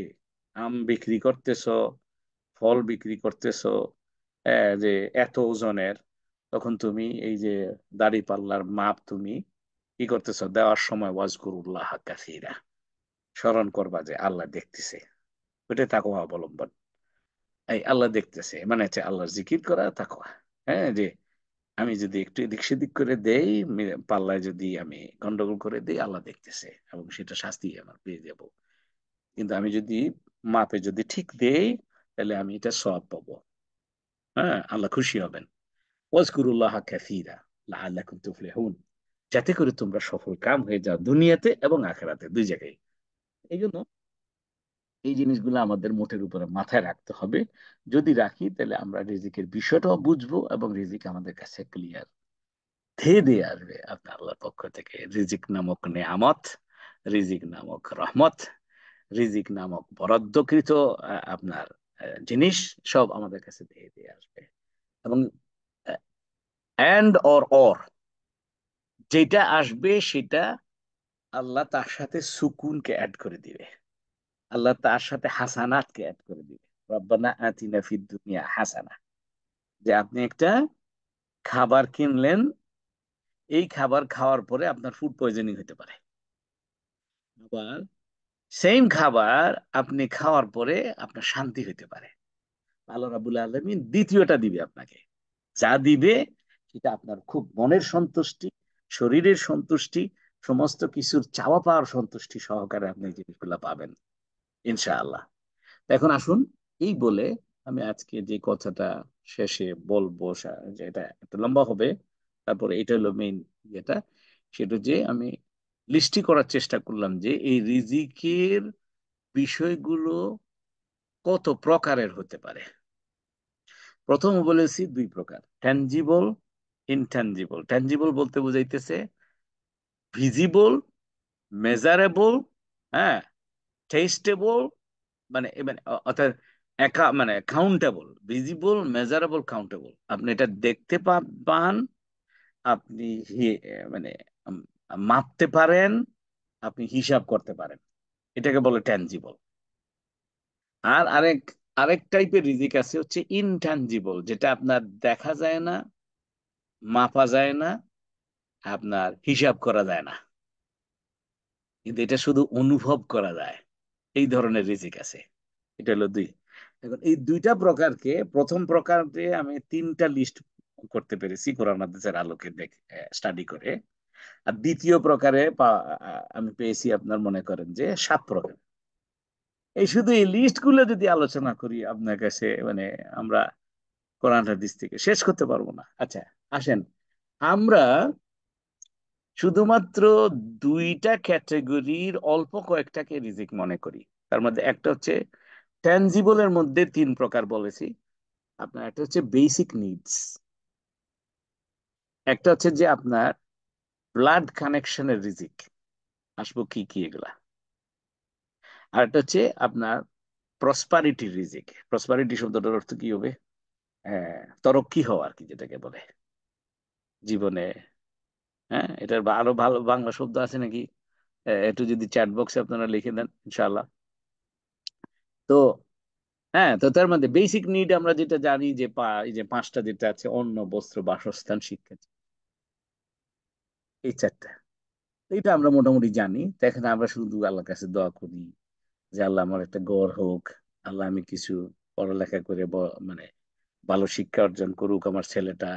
আম বিক্রি করতেছ ফল বিক্রি করতেছ যে এত ওজনের তখন তুমি এই যে দাড়ি পাল্লার মাপ তুমি কি করতেছ দেওয়ার সময় করুল্লাহ কাসিরা স্মরণ করবা যে আল্লাহ দেখতেছে ওইটা তাকোয়া অবলম্বন এই আল্লাহ দেখতেছে মানে হচ্ছে আল্লাহর জিকির করা তাকোয়া হ্যাঁ যে আমি যদি একটু এদিক সেদিক করে দেই পাল্লায় যদি আমি গন্ডগোল করে দিই আল্লাহ দেখতেছে এবং সেটা শাস্তি আমার পেয়ে যাব কিন্তু আমি যদি মাপে যদি ঠিক দেই তাহলে আমি এটা সব পাবো হ্যাঁ আল্লাহ খুশি হবেন ওয়াজকুরুল্লাহ কাসিরা লাআল্লাকুম তুফলিহুন যাতে করে তোমরা সফল কাম হয়ে যাও দুনিয়াতে এবং আখেরাতে দুই জায়গায় এই জন্য এই জিনিসগুলো আমাদের মোটের উপরে মাথায় রাখতে হবে যদি রাখি তাহলে আমরা রিজিকের বিষয়টাও বুঝবো এবং রিজিক আমাদের কাছে ক্লিয়ার ধেয়ে দিয়ে আসবে আপনার আল্লাহর পক্ষ থেকে রিজিক নামক নেয়ামত রিজিক নামক রহমত রিজিক নামক বরাদ্দকৃত আপনার জিনিস সব আমাদের কাছে দিয়ে দিয়ে আসবে এবং অ্যান্ড অর অর যেটা আসবে সেটা আল্লাহ তার সাথে সুকুনকে অ্যাড করে দিবে আল্লাহ তার সাথে হাসানাতকে অ্যাড করে দিবে রব্বানা আতিনা ফিদ দুনিয়া হাসানা যে আপনি একটা খাবার কিনলেন এই খাবার খাওয়ার পরে আপনার ফুড পয়জনিং হতে পারে আবার সেম খাবার আপনি খাওয়ার পরে আপনার শান্তি হইতে পারে আল্লাহ রাবুল আলমী দ্বিতীয়টা দিবে আপনাকে যা দিবে সেটা আপনার খুব মনের সন্তুষ্টি শরীরের সন্তুষ্টি সমস্ত কিছুর চাওয়া পাওয়ার সন্তুষ্টি সহকারে আপনি জিনিসগুলো পাবেন ইনশাআল্লাহ এখন আসুন এই বলে আমি আজকে যে কথাটা শেষে বলবো এটা একটু লম্বা হবে তারপরে এটা হলো মেইন যেটা সেটা যে আমি লিস্টি করার চেষ্টা করলাম যে এই রিজিকের বিষয়গুলো কত প্রকারের হতে পারে প্রথম বলেছি দুই প্রকার ট্যানজিবল ইনট্যানজিবল ট্যানজিবল বলতে বুঝাইতেছে ভিজিবল মেজারেবল হ্যাঁ টেস্টেবল মানে মানে অর্থাৎ একা মানে কাউন্টেবল ভিজিবল মেজারেবল কাউন্টেবল আপনি এটা দেখতে পান আপনি মানে মাপতে পারেন আপনি হিসাব করতে পারেন এটাকে বলে ট্যানজিবল আর আরেক আরেক টাইপের রিজিক আছে হচ্ছে ইনট্যানজিবল যেটা আপনার দেখা যায় না মাপা যায় না আপনার হিসাব করা যায় না কিন্তু এটা শুধু অনুভব করা যায় এই ধরনের রিজিক আছে এটা হলো দুই এখন এই দুইটা প্রকারকে প্রথম প্রকারে আমি তিনটা লিস্ট করতে পেরেছি কোরআন আলোকে দেখে স্টাডি করে আর দ্বিতীয় প্রকারে আমি পেয়েছি আপনার মনে করেন যে সাত প্রকার এই শুধু এই লিস্টগুলো যদি আলোচনা করি আপনার কাছে মানে আমরা কোরআন দিক থেকে শেষ করতে পারবো না আচ্ছা আসেন আমরা শুধুমাত্র দুইটা ক্যাটেগরির অল্প কয়েকটাকে রিজিক মনে করি তার মধ্যে একটা হচ্ছে ট্যানজিবলের মধ্যে তিন প্রকার বলেছি আপনার একটা হচ্ছে বেসিক নিডস একটা হচ্ছে যে আপনার ব্লাড কানেকশনের রিজিক আসবো কি কি এগুলা আর একটা হচ্ছে আপনার প্রসপারিটি রিজিক প্রসপারিটি শব্দটার অর্থ কি হবে হ্যাঁ, তরক্কি হওয়া আর কি যেটাকে বলে জীবনে হ্যাঁ এটার আরো ভালো বাংলা শব্দ আছে নাকি একটু যদি চ্যাট বক্সে আপনারা লিখে দেন ইনশাল্লাহ তো হ্যাঁ তো তার মধ্যে বেসিক নিড আমরা যেটা জানি যে এই যে পাঁচটা যেটা আছে অন্ন বস্ত্র বাসস্থান শিক্ষা এই চারটা এটা আমরা মোটামুটি জানি তাই এখানে আমরা শুধু আল্লাহর কাছে দোয়া করি যে আল্লাহ আমার একটা গড় হোক আল্লাহ আমি কিছু পড়ালেখা করে মানে ভালো শিক্ষা অর্জন করুক আমার ছেলেটা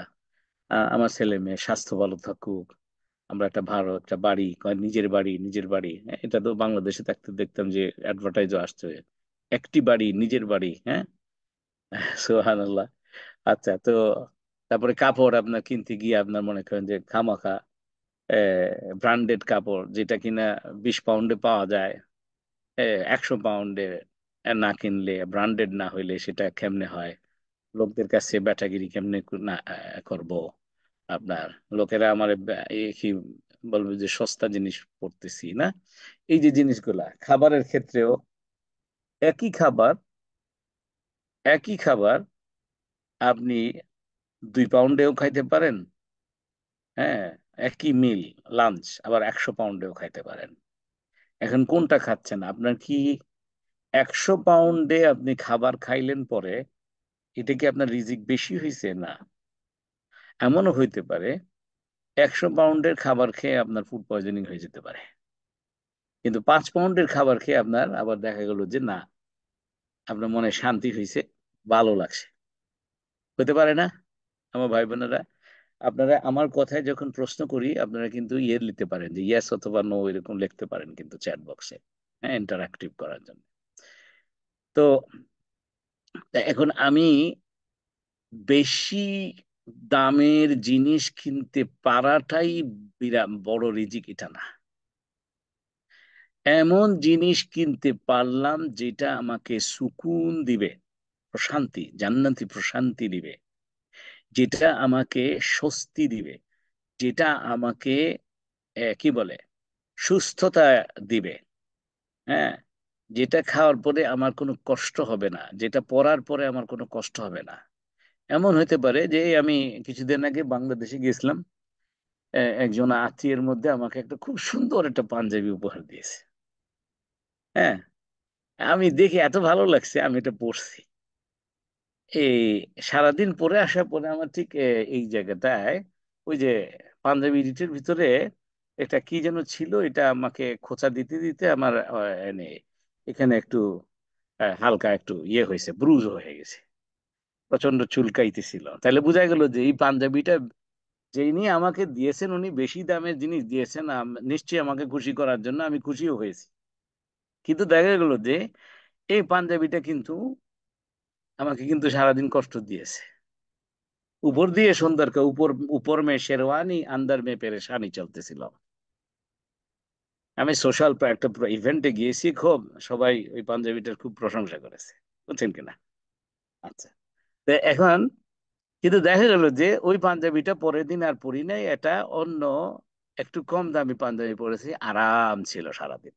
আমার ছেলে মেয়ে স্বাস্থ্য ভালো থাকুক আমরা একটা ভালো একটা বাড়ি নিজের বাড়ি নিজের বাড়ি হ্যাঁ, এটা তো বাংলাদেশে থাকতে দেখতাম যে অ্যাডভার্টাইজও আসছে একটি বাড়ি নিজের বাড়ি হ্যাঁ সোহান আচ্ছা তো তারপরে কাপড় আপনার কিনতে গিয়ে আপনার মনে করেন যে খামাখা ব্র্যান্ডেড কাপড় যেটা কিনা বিশ পাউন্ডে পাওয়া যায় একশো পাউন্ডে না কিনলে ব্র্যান্ডেড না হইলে সেটা কেমনে হয় লোকদের কাছে ব্যাটাগিরি কেমনে না করব আপনার লোকেরা আমার কি বলবে যে সস্তা জিনিস পড়তেছি না এই যে জিনিসগুলা খাবারের ক্ষেত্রেও একই খাবার একই খাবার আপনি দুই পাউন্ডেও খাইতে পারেন হ্যাঁ একই মিল লাঞ্চ আবার একশো পাউন্ডেও খাইতে পারেন এখন কোনটা খাচ্ছেন আপনার কি একশো পাউন্ডে আপনি খাবার খাইলেন পরে এটা কি আপনার রিজিক বেশি হয়েছে না এমনও হইতে পারে একশো পাউন্ডের খাবার খেয়ে আপনার ফুড পয়জনিং হয়ে যেতে পারে কিন্তু পাঁচ পাউন্ডের খাবার খেয়ে আপনার আবার দেখা গেল যে না আপনার মনে শান্তি হয়েছে ভালো লাগছে হতে পারে না আমার ভাই বোনেরা আপনারা আমার কথায় যখন প্রশ্ন করি আপনারা কিন্তু ইয়ে লিখতে পারেন যে ইয়াস অথবা নো এরকম লিখতে পারেন কিন্তু চ্যাট বক্সে হ্যাঁ ইন্টারাক্টিভ করার জন্য তো এখন আমি বেশি দামের জিনিস কিনতে পারাটাই বিরাট বড় রিজিক এটা না এমন জিনিস কিনতে পারলাম যেটা আমাকে সুকুন দিবে প্রশান্তি জান্নাতি প্রশান্তি দিবে যেটা আমাকে স্বস্তি দিবে যেটা আমাকে কি বলে সুস্থতা দিবে হ্যাঁ যেটা খাওয়ার পরে আমার কোনো কষ্ট হবে না যেটা পড়ার পরে আমার কোনো কষ্ট হবে না এমন হতে পারে যে আমি কিছুদিন আগে বাংলাদেশে গেছিলাম একজন আত্মীয়ের মধ্যে আমাকে একটা খুব সুন্দর একটা পাঞ্জাবি উপহার দিয়েছে হ্যাঁ আমি দেখে এত ভালো লাগছে আমি এটা পড়ছি এই সারাদিন পরে আসার পরে আমার ঠিক এই জায়গাটায় ওই যে পাঞ্জাবি রিটের ভিতরে এটা কি যেন ছিল এটা আমাকে খোঁচা দিতে দিতে আমার এখানে একটু হালকা একটু ইয়ে হয়েছে ব্রুজ হয়ে গেছে প্রচন্ড চুলকাইতেছিল তাহলে বোঝা গেল যে এই পাঞ্জাবিটা যিনি আমাকে দিয়েছেন উনি বেশি দামের জিনিস দিয়েছেন নিশ্চয়ই আমাকে খুশি করার জন্য আমি খুশিও হয়েছি কিন্তু দেখা গেল যে এই পাঞ্জাবিটা কিন্তু আমাকে কিন্তু সারাদিন কষ্ট দিয়েছে উপর দিয়ে সুন্দরকে উপর উপর মেয়ে শেরওয়ানি আন্দার পেরে পেরেশানি চলতেছিল আমি সোশ্যাল একটা ইভেন্টে গিয়েছি খুব সবাই ওই পাঞ্জাবিটার খুব প্রশংসা করেছে বুঝছেন কিনা আচ্ছা তো এখন কিন্তু দেখা গেল যে ওই পাঞ্জাবিটা পরের দিন আর পরি নাই এটা অন্য একটু কম দামি পাঞ্জাবি পরেছি আরাম ছিল সারাদিন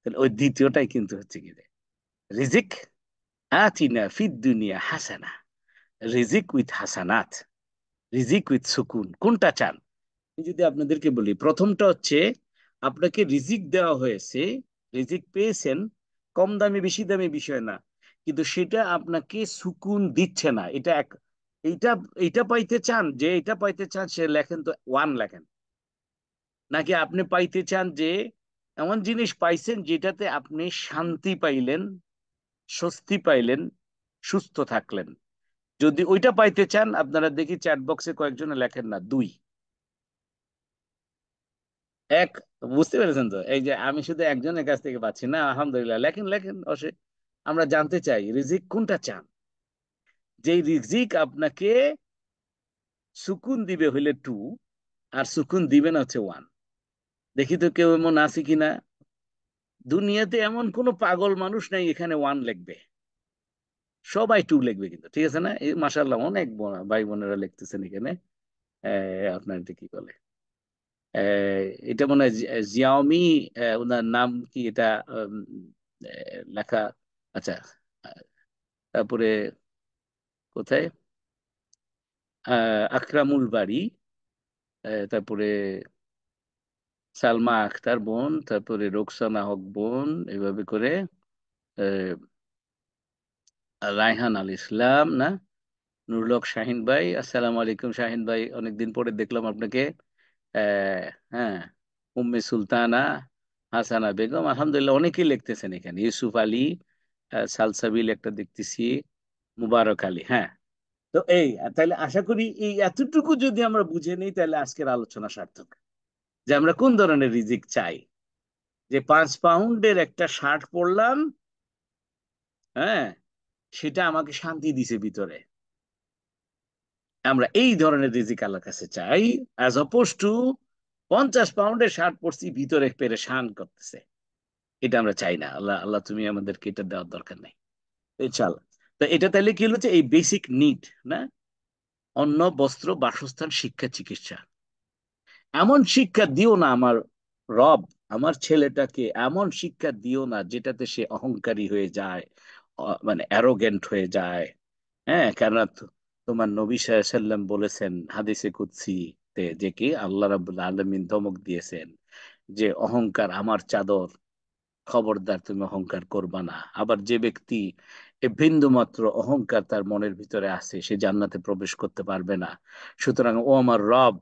তাহলে ওই দ্বিতীয়টাই কিন্তু হচ্ছে কি রিজিক আতিনা ফিদ দুনিয়া হাসানা রিজিক উইথ হাসানাত রিজিক উইথ সুকুন কোনটা চান যদি আপনাদেরকে বলি প্রথমটা হচ্ছে আপনাকে রিজিক দেওয়া হয়েছে রিজিক পেয়েছেন কম দামি বেশি দামি বিষয় না কিন্তু সেটা আপনাকে সুকুন দিচ্ছে না এটা এক এইটা এইটা পাইতে চান যে এটা পাইতে চান সে লেখেন তো ওয়ান লেখেন নাকি আপনি পাইতে চান যে এমন জিনিস পাইছেন যেটাতে আপনি শান্তি পাইলেন স্বস্তি পাইলেন সুস্থ থাকলেন যদি ওইটা পাইতে চান আপনারা দেখি চ্যাট বক্সে কয়েকজন লেখেন না দুই এক বুঝতে পেরেছেন তো এই যে আমি শুধু একজনের কাছ থেকে পাচ্ছি না আলহামদুলিল্লাহ লেখেন লেখেন অসে আমরা জানতে চাই রিজিক কোনটা চান যে রিজিক আপনাকে সুকুন দিবে হইলে টু আর সুকুন দিবে না হচ্ছে ওয়ান দেখি তো কেউ এমন আছে কিনা দুনিয়াতে এমন কোনো পাগল মানুষ নাই এখানে ওয়ান লিখবে সবাই টু লিখবে কিন্তু ঠিক আছে না মাসাল্লাহ অনেক ভাই বোনেরা লিখতেছেন এখানে আপনার এটা কি বলে এটা মনে হয় জিয়াওমি ওনার নাম কি এটা লেখা আচ্ছা তারপরে কোথায় আহ আকরামুল বাড়ি তারপরে সালমা আখতার বোন তারপরে রোকসানা হক বোন এভাবে করে রায়হান আল ইসলাম না নুরলক শাহিন ভাই আসসালাম আলাইকুম শাহিন ভাই অনেকদিন পরে দেখলাম আপনাকে হ্যাঁ উম্মে সুলতানা হাসানা বেগম আলহামদুলিল্লাহ অনেকেই লিখতেছেন এখানে ইউসুফ আলী সালসাবিল একটা দেখতেছি মুবারক আলী হ্যাঁ তো এই তাহলে আশা করি এই এতটুকু যদি আমরা বুঝে নিই তাহলে আজকের আলোচনা সার্থক যে আমরা কোন ধরনের রিজিক চাই যে পাঁচ পাউন্ডের একটা শার্ট পরলাম হ্যাঁ সেটা আমাকে শান্তি দিছে ভিতরে আমরা এই ধরনের রিজিক আল্লাহ কাছে চাই অ্যাজ অপোজ টু পঞ্চাশ পাউন্ডের শার্ট পরছি ভিতরে পেরে শান করতেছে এটা আমরা চাই না আল্লাহ আল্লাহ তুমি আমাদেরকে এটা দেওয়ার দরকার নাই চাল তো এটা তাহলে কি হলো যে এই বেসিক নিড না অন্ন বস্ত্র বাসস্থান শিক্ষা চিকিৎসা এমন শিক্ষা দিও না আমার রব আমার ছেলেটাকে এমন শিক্ষা দিও না যেটাতে সে অহংকারী হয়ে যায় মানে অ্যারোগেন্ট হয়ে যায় হ্যাঁ কেননা তোমার নবী সাল্লাম বলেছেন হাদিসে কুৎসিতে যে কি আল্লাহ রাবুল আলমিন ধমক দিয়েছেন যে অহংকার আমার চাদর খবরদার তুমি অহংকার করবা না আবার যে ব্যক্তি বিন্দু মাত্র অহংকার তার মনের ভিতরে আছে সে জান্নাতে প্রবেশ করতে পারবে না সুতরাং ও আমার রব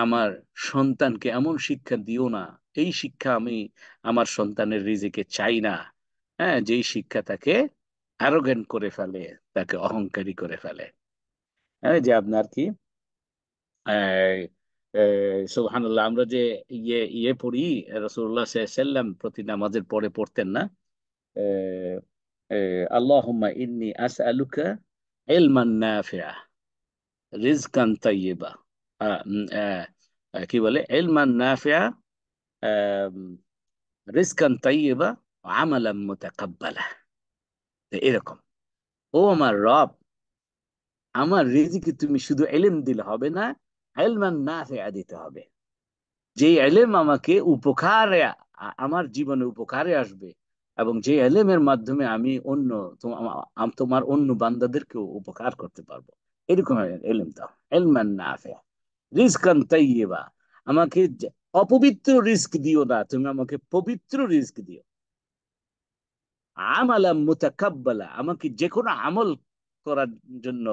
আমার সন্তানকে এমন শিক্ষা দিও না এই শিক্ষা আমি আমার সন্তানের রিজিকে চাই না হ্যাঁ যেই শিক্ষা তাকে অ্যারোগেন্ট করে ফেলে তাকে অহংকারী করে ফেলে হ্যাঁ যে আপনার কি সুবহানাল্লাহ আমরা যে ইয়ে ইয়ে পড়ি রসুল্লাহ সাল্লাম প্রতি নামাজের পরে পড়তেন না আল্লাহুম্মা ইন্নি আসআলুকা ইলমান নাফিআ রিজকান তাইয়্যিবা কি বলে এলমান নাফিয়া রিস্কান তাইবা আমালাম মোতাকাব্বালা এরকম ও আমার রব আমার রিজিকে তুমি শুধু এলেম দিলে হবে না এলমান নাফিয়া দিতে হবে যে এলেম আমাকে উপকারে আমার জীবনে উপকারে আসবে এবং যে এলেমের মাধ্যমে আমি অন্য তোমার অন্য বান্দাদেরকেও উপকার করতে পারবো এরকম এলেম দাও এলমান নাফিয়া রিস্কান তাইয়েবা আমাকে অপবিত্র রিস্ক দিও না তুমি আমাকে পবিত্র রিস্ক দিও আমালাম মোতাকাব্বালা আমাকে যে কোনো আমল করার জন্য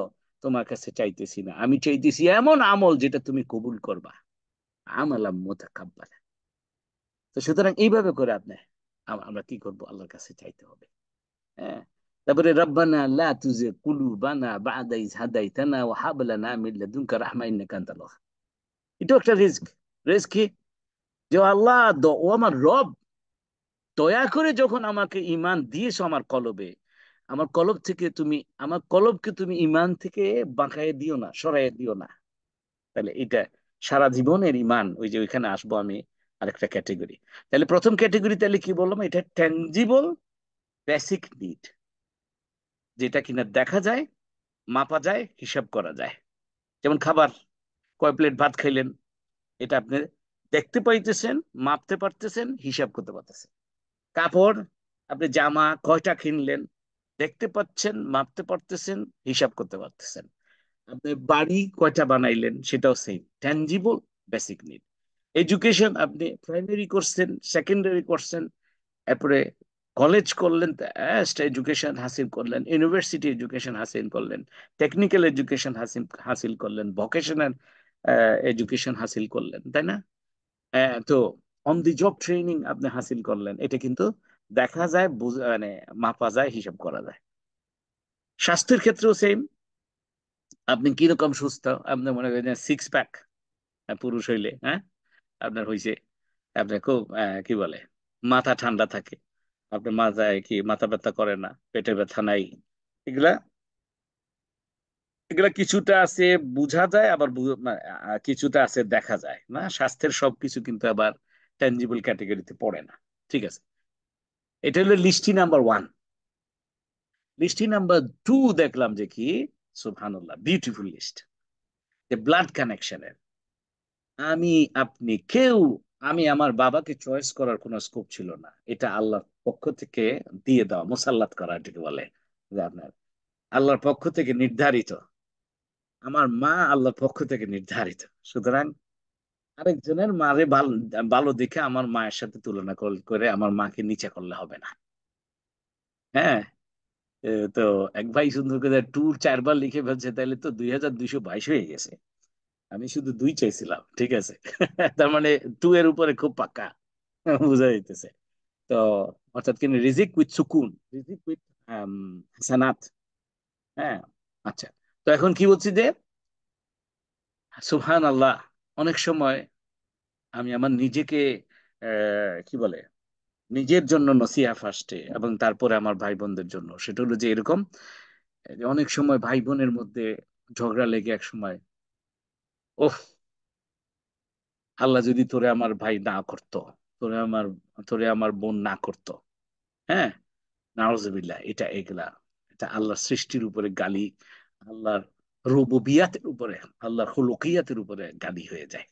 তোমার কাছে চাইতেছি না আমি চাইতেছি এমন আমল যেটা তুমি কবুল করবা আমালাম মোতাকাব্বালা তো সুতরাং এইভাবে করে আপনি আমরা কি করব আল্লাহর কাছে চাইতে হবে হ্যাঁ তারপরে রব্বানা লা তুজে কুলু বানা বাদাইজ হাদাইতানা ওয়া হাবলানা মিন লাদুনকা রাহমা ইন্নাকা আনতাল ওয়াহাব এটাও একটা রিস্ক রিস্ক কি যে আল্লাহ ও আমার রব দয়া করে যখন আমাকে ইমান দিয়েছো আমার কলবে আমার কলব থেকে তুমি আমার কলবকে তুমি ইমান থেকে বাঁকায় দিও না সরাইয়ে দিও না তাহলে এটা সারা জীবনের ইমান ওই যে ওইখানে আসবো আমি আরেকটা ক্যাটেগরি তাহলে প্রথম ক্যাটেগরি তাহলে কি বললাম এটা ট্যাঞ্জিবল বেসিক নিড যেটা কিনা দেখা যায় মাপা যায় হিসাব করা যায় যেমন খাবার কয় প্লেট ভাত খাইলেন এটা আপনি দেখতে পাইতেছেন মাপতে পারতেছেন হিসাব করতে পারতেছেন কাপড় আপনি জামা কয়টা কিনলেন দেখতে পাচ্ছেন মাপতে পারতেছেন হিসাব করতে পারতেছেন আপনি বাড়ি কয়টা বানাইলেন সেটাও same tangible basic need education আপনি প্রাইমারি করছেন সেকেন্ডারি করছেন এরপরে কলেজ করলেন এডুকেশন হাসিল করলেন ইউনিভার্সিটি এডুকেশন হাসিল করলেন টেকনিক্যাল এডুকেশন হাসিল করলেন ভোকেশনাল এডুকেশন হাসিল করলেন তাই না তো অন দি জব ট্রেনিং আপনি হাসিল করলেন এটা কিন্তু দেখা যায় মানে মাপা যায় হিসাব করা যায় স্বাস্থ্যের ক্ষেত্রেও সেম আপনি কিরকম সুস্থ আপনি মনে করেন সিক্স প্যাক পুরুষ হইলে হ্যাঁ আপনার হইছে আপনার খুব কি বলে মাথা ঠান্ডা থাকে আপনার মাথায় কি মাথা ব্যথা করে না পেটে ব্যথা নাই এগুলা এগুলা কিছুটা আছে বুঝা যায় আবার কিছুটা আছে দেখা যায় না স্বাস্থ্যের সব কিছু কিন্তু আবার ট্যাঞ্জিবল ক্যাটাগরিতে পড়ে না ঠিক আছে এটা হলো list number one list number two দেখলাম যে কি সুহানুল্লাহ বিউটিফুল লিস্ট যে ব্লাড কানেকশনের আমি আপনি কেউ আমি আমার বাবাকে চয়েস করার কোনো স্কোপ ছিল না এটা আল্লাহর পক্ষ থেকে দিয়ে দেওয়া মোসাল্লাত করা এটাকে বলে আপনার আল্লাহর পক্ষ থেকে নির্ধারিত আমার মা আল্লাহর পক্ষ থেকে নির্ধারিত সুতরাং আরেকজনের মারে ভালো ভালো দেখে আমার মায়ের সাথে তুলনা করে আমার মাকে নিচে করলে হবে না হ্যাঁ তো এক ভাই সুন্দর করে ট্যুর চারবার লিখে ফেলছে তাহলে তো দুই হাজার দুইশো বাইশ হয়ে গেছে আমি শুধু দুই চাইছিলাম ঠিক আছে তার মানে টু এর উপরে খুব পাক্কা বোঝা যাইতেছে তো অর্থাৎ কিন্তু রিজিক উইথ সুকুন রিজিক উইথ হ্যাঁ আচ্ছা তো এখন কি বলছি যে সুহান আল্লাহ অনেক সময় আমি আমার নিজেকে কি বলে নিজের জন্য নসিয়া ফার্স্টে এবং তারপরে আমার ভাই বোনদের জন্য সেটা হলো যে এরকম অনেক সময় ভাই বোনের মধ্যে ঝগড়া লেগে এক সময় ও আল্লাহ যদি তোরে আমার ভাই না করত তোরে আমার তোরে আমার বোন না করত হ্যাঁ নাওজবিল্লা এটা এগুলা এটা আল্লাহ সৃষ্টির উপরে গালি আল্লাহর রুবুবিয়াতের উপরে আল্লাহর হলুকিয়াতের উপরে গালি হয়ে যায়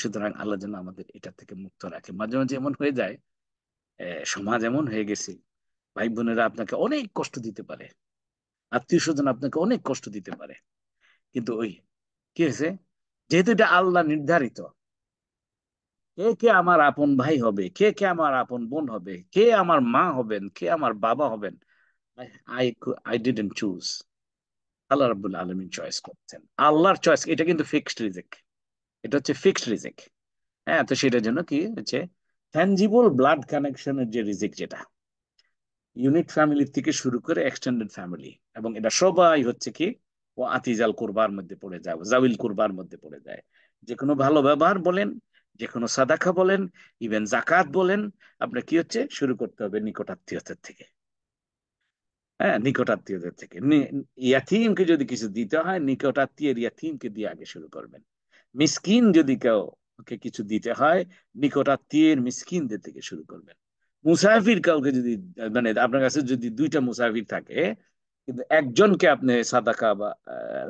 সুতরাং আল্লাহ যেন আমাদের এটা থেকে মুক্ত রাখে মাঝে মাঝে এমন হয়ে যায় সমাজ এমন হয়ে গেছে ভাই বোনেরা আপনাকে অনেক কষ্ট দিতে পারে আত্মীয় স্বজন আপনাকে অনেক কষ্ট দিতে পারে কিন্তু ওই কি হয়েছে যেহেতু এটা আল্লাহ নির্ধারিত কে কে আমার আপন ভাই হবে কে কে আমার আপন বোন হবে কে আমার মা হবেন কে আমার বাবা হবেন I I didn't choose Allah রাবুল আলমিন চয়েস করছেন আল্লাহর চয়েস এটা কিন্তু ফিক্সড রিজিক এটা হচ্ছে ফিক্সড রিজিক হ্যাঁ তো সেটার জন্য কি হচ্ছে ট্যানজিবল ব্লাড কানেকশনের যে রিজিক যেটা ইউনিট ফ্যামিলি থেকে শুরু করে এক্সটেন্ডেড ফ্যামিলি এবং এটা সবাই হচ্ছে কি ও আতিজাল কোরবার মধ্যে পড়ে যায় জাউল কোরবার মধ্যে পড়ে যায় যে কোনো ভালো ব্যবহার বলেন যে কোনো সাদাখা বলেন ইভেন জাকাত বলেন আপনার কি হচ্ছে শুরু করতে হবে নিকটাত্মীয়তার থেকে হ্যাঁ নিকটাত্মীয়দের থেকে ইয়াতিমকে যদি কিছু দিতে হয় নিকটাত্মীয়ের ইয়াতিমকে দিয়ে আগে শুরু করবেন মিসকিন যদি কেউ কে কিছু দিতে হয় নিকটাত্মীয়ের মিসকিনদের থেকে শুরু করবেন মুসাফির কাউকে যদি মানে আপনার কাছে যদি দুইটা মুসাফির থাকে কিন্তু একজনকে আপনি সাদাকা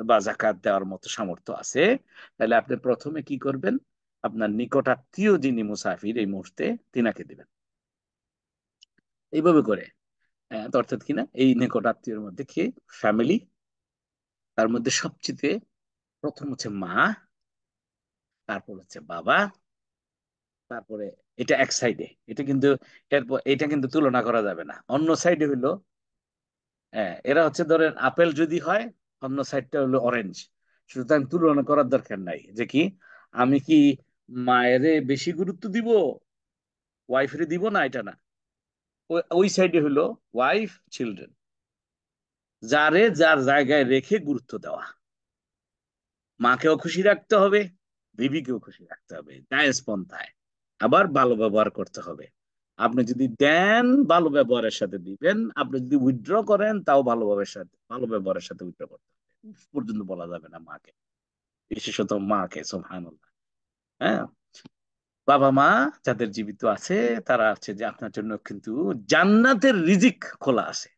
বা জাকাত দেওয়ার মতো সামর্থ্য আছে তাহলে আপনি প্রথমে কি করবেন আপনার নিকটাত্মীয় যিনি মুসাফির এই মুহূর্তে তিনাকে দিবেন এইভাবে করে অর্থাৎ কিনা এই নিকট আত্মীয়র মধ্যে কে ফ্যামিলি তার মধ্যে সবচেয়ে প্রথম হচ্ছে মা তারপর হচ্ছে বাবা তারপরে এটা এক সাইডে এটা কিন্তু এটা কিন্তু তুলনা করা যাবে না অন্য সাইডে হইলো হ্যাঁ, এরা হচ্ছে ধরেন আপেল যদি হয় অন্য সাইডটা হলো অরেঞ্জ সুতরাং তুলনা করার দরকার নাই যে কি আমি কি মায়েরে বেশি গুরুত্ব দিব ওয়াইফের দিব না এটা না ওই সাইডে হলো ওয়াইফ চিলড্রেন যারে যার জায়গায় রেখে গুরুত্ব দেওয়া মাকেও খুশি রাখতে হবে বিবিকেও খুশি রাখতে হবে জায়েজ পন্থায় আবার ভালো ব্যবহার করতে হবে আপনি যদি দেন ভালো ব্যবহারের সাথে দিবেন আপনি যদি উইথড্র করেন তাও ভালোভাবে সাথে ভালো ব্যবহারের সাথে উইথড্র করতে পর্যন্ত বলা যাবে না মাকে বিশেষত মাকে সোহানুল্লাহ হ্যাঁ বাবা মা যাদের জীবিত আছে তারা আছে যে আপনার জন্য কিন্তু জান্নাতের রিজিক খোলা আছে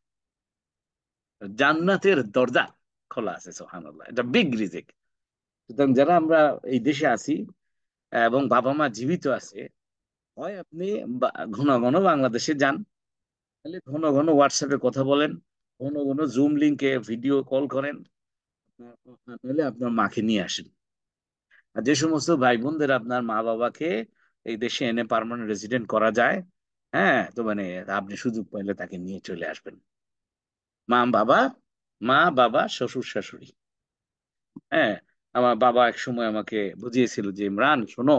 জান্নাতের দরজা খোলা আছে সোহানুল্লাহ এটা বিগ রিজিক সুতরাং যারা আমরা এই দেশে আছি এবং বাবা মা জীবিত আছে হয় আপনি ঘন ঘন বাংলাদেশে যান তাহলে ঘন ঘন হোয়াটসঅ্যাপে কথা বলেন ঘন ঘন জুম লিঙ্কে ভিডিও কল করেন তাহলে আপনার মাকে নিয়ে আসেন আর যে সমস্ত ভাই বোনদের আপনার মা বাবাকে এই দেশে এনে পারমানেন্ট রেসিডেন্ট করা যায় হ্যাঁ তো মানে আপনি সুযোগ পাইলে তাকে নিয়ে চলে আসবেন মা বাবা মা বাবা শ্বশুর শাশুড়ি হ্যাঁ আমার বাবা এক সময় আমাকে বুঝিয়েছিল যে ইমরান শোনো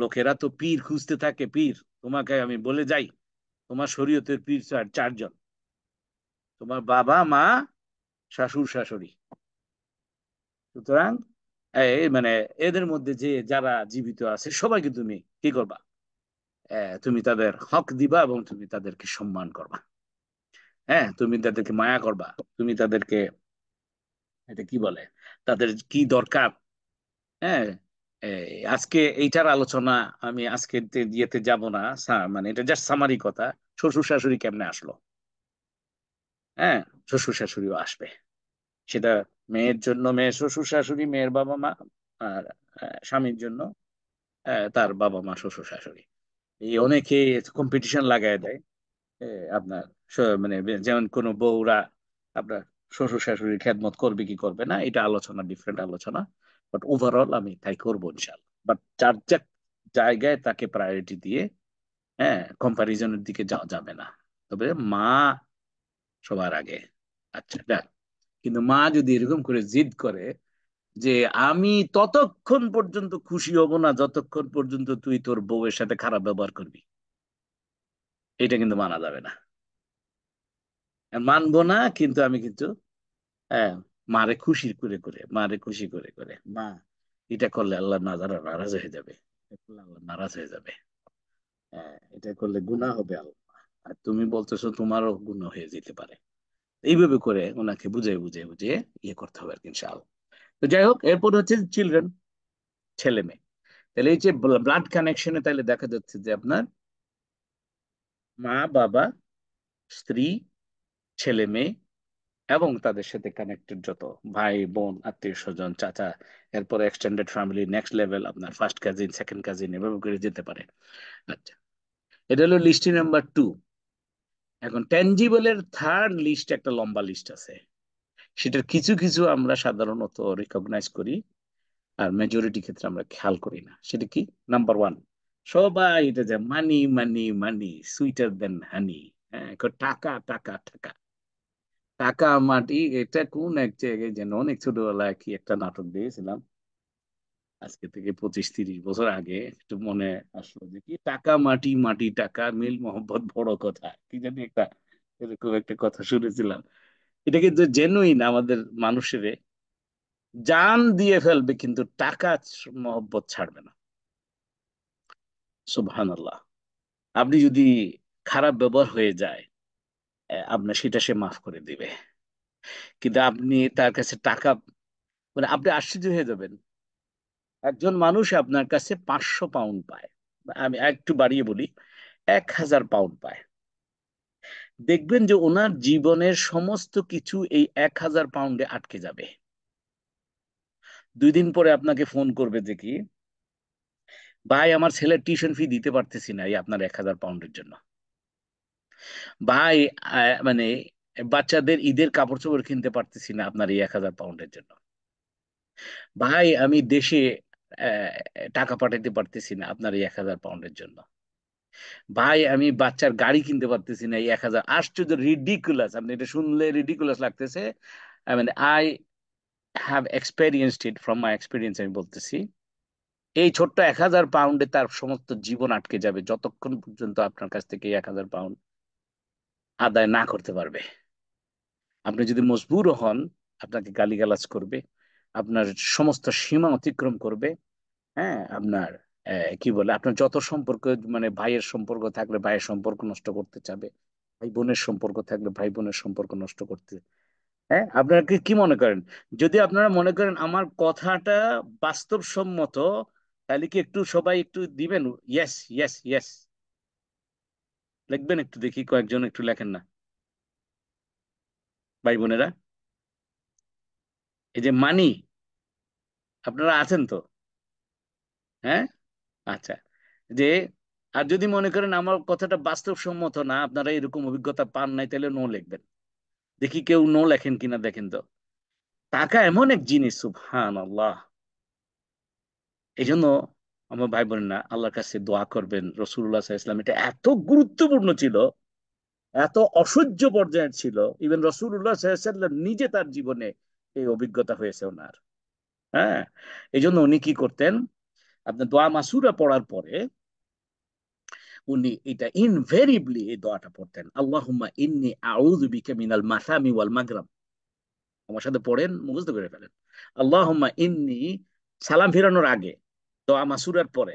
লোকেরা তো পীর খুঁজতে থাকে পীর তোমাকে আমি বলে যাই তোমার শরীয়তের পীর চার চারজন তোমার বাবা মা শাশুড় শাশুড়ি সুতরাং মানে এদের মধ্যে যে যারা জীবিত আছে সবাইকে তুমি কি করবা তুমি তাদের হক দিবা এবং তুমি তাদেরকে সম্মান করবা হ্যাঁ তুমি তাদেরকে মায়া করবা তুমি তাদেরকে এটা কি বলে তাদের কি দরকার হ্যাঁ আজকে এইটার আলোচনা আমি আজকে ইয়েতে যাব না মানে এটা জাস্ট সামারি কথা শ্বশুর শাশুড়ি কেমনে আসলো হ্যাঁ শ্বশুর শাশুড়িও আসবে সেটা মেয়ের জন্য মেয়ে শ্বশুর শাশুড়ি মেয়ের বাবা মা আর স্বামীর জন্য তার বাবা মা শ্বশুর শাশুড়ি এই অনেকে কম্পিটিশন লাগায় দেয় আপনার মানে যেমন কোনো বউরা আপনার শ্বশুর শাশুড়ির খেদমত করবে কি করবে না এটা আলোচনা ডিফারেন্ট আলোচনা বাট ওভারঅল আমি তাই করবো ইনশাল বাট যার যাক জায়গায় তাকে প্রায়োরিটি দিয়ে হ্যাঁ কম্পারিজনের দিকে যাওয়া যাবে না তবে মা সবার আগে আচ্ছা দেখ কিন্তু মা যদি এরকম করে জিদ করে যে আমি ততক্ষণ পর্যন্ত খুশি হব না যতক্ষণ পর্যন্ত তুই তোর বউয়ের সাথে খারাপ ব্যবহার করবি এটা কিন্তু মানা যাবে না মানবো না কিন্তু আমি কিন্তু হ্যাঁ মারে খুশি করে করে মারে খুশি করে করে মা এটা করলে আল্লাহ নাজারা নারাজ হয়ে যাবে আল্লাহ নারাজ হয়ে যাবে হ্যাঁ এটা করলে গুণা হবে আল্লাহ আর তুমি বলতেছো তোমারও গুণা হয়ে যেতে পারে এইভাবে করে ওনাকে বুঝে বুঝে বুঝিয়ে ইয়ে করতে হবে আর কি তো যাই হোক এরপর হচ্ছে চিলড্রেন ছেলে মেয়ে তাহলে এই যে ব্লাড কানেকশনে তাহলে দেখা যাচ্ছে যে আপনার মা বাবা স্ত্রী ছেলে মেয়ে এবং তাদের সাথে কানেক্টেড যত ভাই বোন আত্মীয় স্বজন চাচা এরপর এক্সটেন্ডেড ফ্যামিলি নেক্সট লেভেল আপনার ফার্স্ট কাজিন সেকেন্ড কাজিন এভাবে করে যেতে পারে আচ্ছা এটা হলো লিস্টি নাম্বার টু এখন ট্যানজিবলের থার্ড লিস্ট একটা লম্বা লিস্ট আছে সেটার কিছু কিছু আমরা সাধারণত রিকগনাইজ করি আর মেজরিটি ক্ষেত্রে আমরা খেয়াল করি না সেটা কি নাম্বার ওয়ান সবাই এটা যে মানি মানি মানি সুইটার দেন হানি হ্যাঁ টাকা টাকা টাকা টাকা মাটি এটা কোন এক জায়গায় যেন অনেক ছোটবেলায় কি একটা নাটক দিয়েছিলাম আজকে থেকে পঁচিশ তিরিশ বছর আগে একটু মনে আসলো যে কি টাকা মাটি মাটি টাকা মিল মোহাম্মত বড় কথা কি জানি একটা এরকম একটা কথা শুনেছিলাম এটা কিন্তু জেনুইন আমাদের মানুষের জান দিয়ে ফেলবে কিন্তু টাকা মহব্বত ছাড়বে না সুবহান আপনি যদি খারাপ ব্যবহার হয়ে যায় আপনার সেটা সে মাফ করে দিবে কিন্তু আপনি তার কাছে টাকা মানে আপনি আশ্চর্য হয়ে যাবেন একজন মানুষ আপনার কাছে পাঁচশো পাউন্ড পায় আমি একটু বাড়িয়ে বলি এক হাজার পাউন্ড পায় দেখবেন যে ওনার জীবনের সমস্ত কিছু এই এক হাজার পাউন্ডে আটকে যাবে দুই দিন পরে আপনাকে ফোন করবে যে কি ভাই আমার ছেলের টিউশন ফি দিতে পারতেছি না এই আপনার এক হাজার পাউন্ডের জন্য ভাই মানে বাচ্চাদের ঈদের কাপড় চোপড় কিনতে পারতেছি না আপনার এই এক হাজার পাউন্ডের জন্য ভাই আমি দেশে টাকা পাঠাইতে পারতেছি না আপনার এই এক হাজার পাউন্ডের জন্য ভাই আমি বাচ্চার গাড়ি কিনতে পারতেছি না এই এক হাজার আশ্চর্য রিডিকুলাস আপনি এটা শুনলে রিডিকুলাস লাগতেছে I have experienced it from my experience আমি বলতেছি এই ছোট্ট এক হাজার পাউন্ডে তার সমস্ত জীবন আটকে যাবে যতক্ষণ পর্যন্ত আপনার কাছ থেকে এক হাজার পাউন্ড আদায় না করতে পারবে আপনি যদি মজবুর হন আপনাকে গালিগালাজ করবে আপনার সমস্ত সীমা অতিক্রম করবে হ্যাঁ আপনার কি বলে আপনার যত সম্পর্ক মানে ভাইয়ের সম্পর্ক থাকলে ভাইয়ের সম্পর্ক নষ্ট করতে চাবে ভাই বোনের সম্পর্ক থাকলে ভাই বোনের সম্পর্ক নষ্ট করতে হ্যাঁ আপনারা কি মনে করেন যদি আপনারা মনে করেন আমার কথাটা বাস্তবসম্মত তাহলে কি একটু সবাই একটু দিবেন ইয়েস ইয়েস ইয়েস লিখবেন একটু দেখি কয়েকজন একটু লেখেন না ভাই বোনেরা এই যে মানি আপনারা আছেন তো হ্যাঁ আচ্ছা যে আর যদি মনে করেন আমার কথাটা বাস্তবসম্মত না আপনারা এরকম অভিজ্ঞতা পান নাই তাহলে নো লিখবেন দেখি কেউ নো লেখেন কিনা দেখেন তো টাকা এমন এক জিনিস সুবহান আল্লাহ এই জন্য আমার ভাই বোন না আল্লাহর কাছে দোয়া করবেন রসুল্লাহ ইসলাম এটা এত গুরুত্বপূর্ণ ছিল এত অসহ্য পর্যায়ের ছিল ইভেন রসুল্লাহ নিজে তার জীবনে এই অভিজ্ঞতা হয়েছে ওনার হ্যাঁ এই জন্য উনি কি করতেন আপনার দোয়া মাসুরা পড়ার পরে উনি এটা ইনভেরিবলি এই দোয়াটা পড়তেন আল্লাহুম্মা ইন্নি আউযু বিকা মিনাল মাসামি ওয়াল মাগরাম আমার সাথে পড়েন মুখস্থ করে ফেলেন আল্লাহুম্মা ইন্নি সালাম আগে দোয়া মাসুরার পরে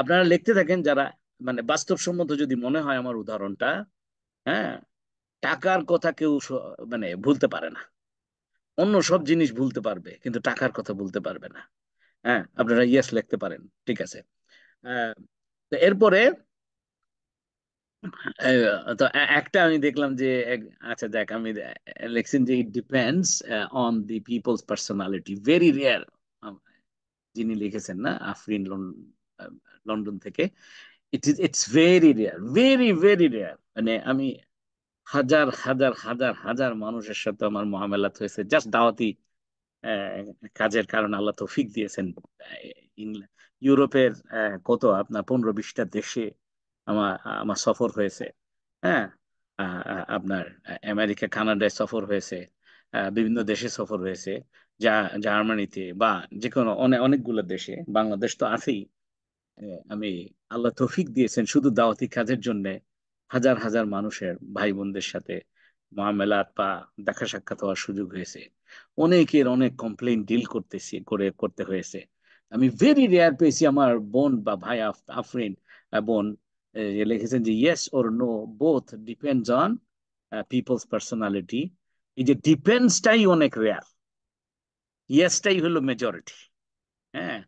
আপনারা লিখতে থাকেন যারা মানে বাস্তবসম্মত যদি মনে হয় আমার উদাহরণটা হ্যাঁ টাকার কথা কেউ মানে ভুলতে পারে না অন্য সব জিনিস ভুলতে পারবে কিন্তু টাকার কথা ভুলতে পারবে না হ্যাঁ আপনারা ইয়েস লিখতে পারেন ঠিক আছে এরপরে তো একটা আমি দেখলাম যে আচ্ছা দেখ আমি লিখছেন যে it depends on the people's personality very rare যিনি লিখেছেন না আফরিন লন্ডন থেকে it is it's very rare very very rare মানে আমি হাজার হাজার হাজার হাজার মানুষের সাথে আমার মহামেলাত হয়েছে জাস্ট দাওয়াতি কাজের কারণে আল্লাহ তৌফিক দিয়েছেন ইউরোপের কত আপনার পনেরো বিশটা দেশে আমার আমার সফর হয়েছে হ্যাঁ আপনার আমেরিকা কানাডায় সফর হয়েছে বিভিন্ন দেশে সফর হয়েছে যা জার্মানিতে বা যে কোনো অনেক অনেকগুলো দেশে বাংলাদেশ তো আছেই আমি আল্লাহ তৌফিক দিয়েছেন শুধু দাওয়াতি কাজের জন্যে হাজার হাজার মানুষের ভাই বোনদের সাথে মামেলাত বা দেখা সাক্ষাৎ হওয়ার সুযোগ হয়েছে অনেকের অনেক কমপ্লেন ডিল করতেছি করে করতে হয়েছে আমি ভেরি রেয়ার পেয়েছি আমার বোন বা ভাই আফরিন বোন লিখেছেন যে yes or no both depends on people's personality এই যে ডিপেন্ডসটাই অনেক রেয়ার ইয়েসটাই হলো মেজরিটি হ্যাঁ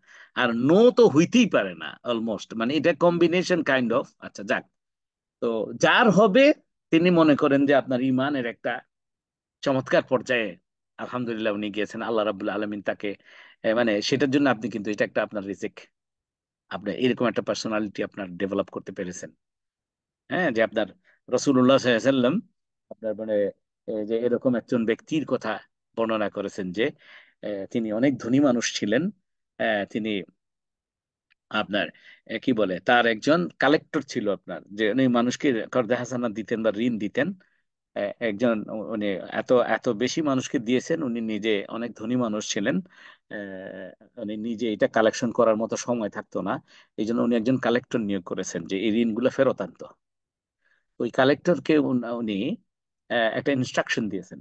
আর নো তো হইতেই পারে না অলমোস্ট মানে এটা কম্বিনেশন কাইন্ড অফ আচ্ছা যাক তো যার হবে তিনি মনে করেন যে আপনার ইমানের একটা চমৎকার পর্যায়ে আলহামদুলিল্লাহ উনি গিয়েছেন আল্লাহ রাবুল আলমিন তাকে মানে সেটার জন্য আপনি কিন্তু এটা একটা আপনার রিজিক আপনি এরকম একটা পার্সোনালিটি আপনার ডেভেলপ করতে পেরেছেন হ্যাঁ যে আপনার রসুল্লাহ সাল্লাম আপনার মানে যে এরকম একজন ব্যক্তির কথা বর্ণনা করেছেন যে তিনি অনেক ধনী মানুষ ছিলেন তিনি আপনার কি বলে তার একজন কালেক্টর ছিল আপনার যে উনি মানুষকে কর্দে হাসানা দিতেন বা ঋণ দিতেন একজন উনি এত এত বেশি মানুষকে দিয়েছেন উনি নিজে অনেক ধনী মানুষ ছিলেন উনি নিজে এটা কালেকশন করার মতো সময় থাকতো না এই জন্য উনি একজন কালেক্টর নিয়োগ করেছেন যে এই ঋণগুলো ফেরত আনতো ওই কালেক্টরকে উনি একটা ইনস্ট্রাকশন দিয়েছেন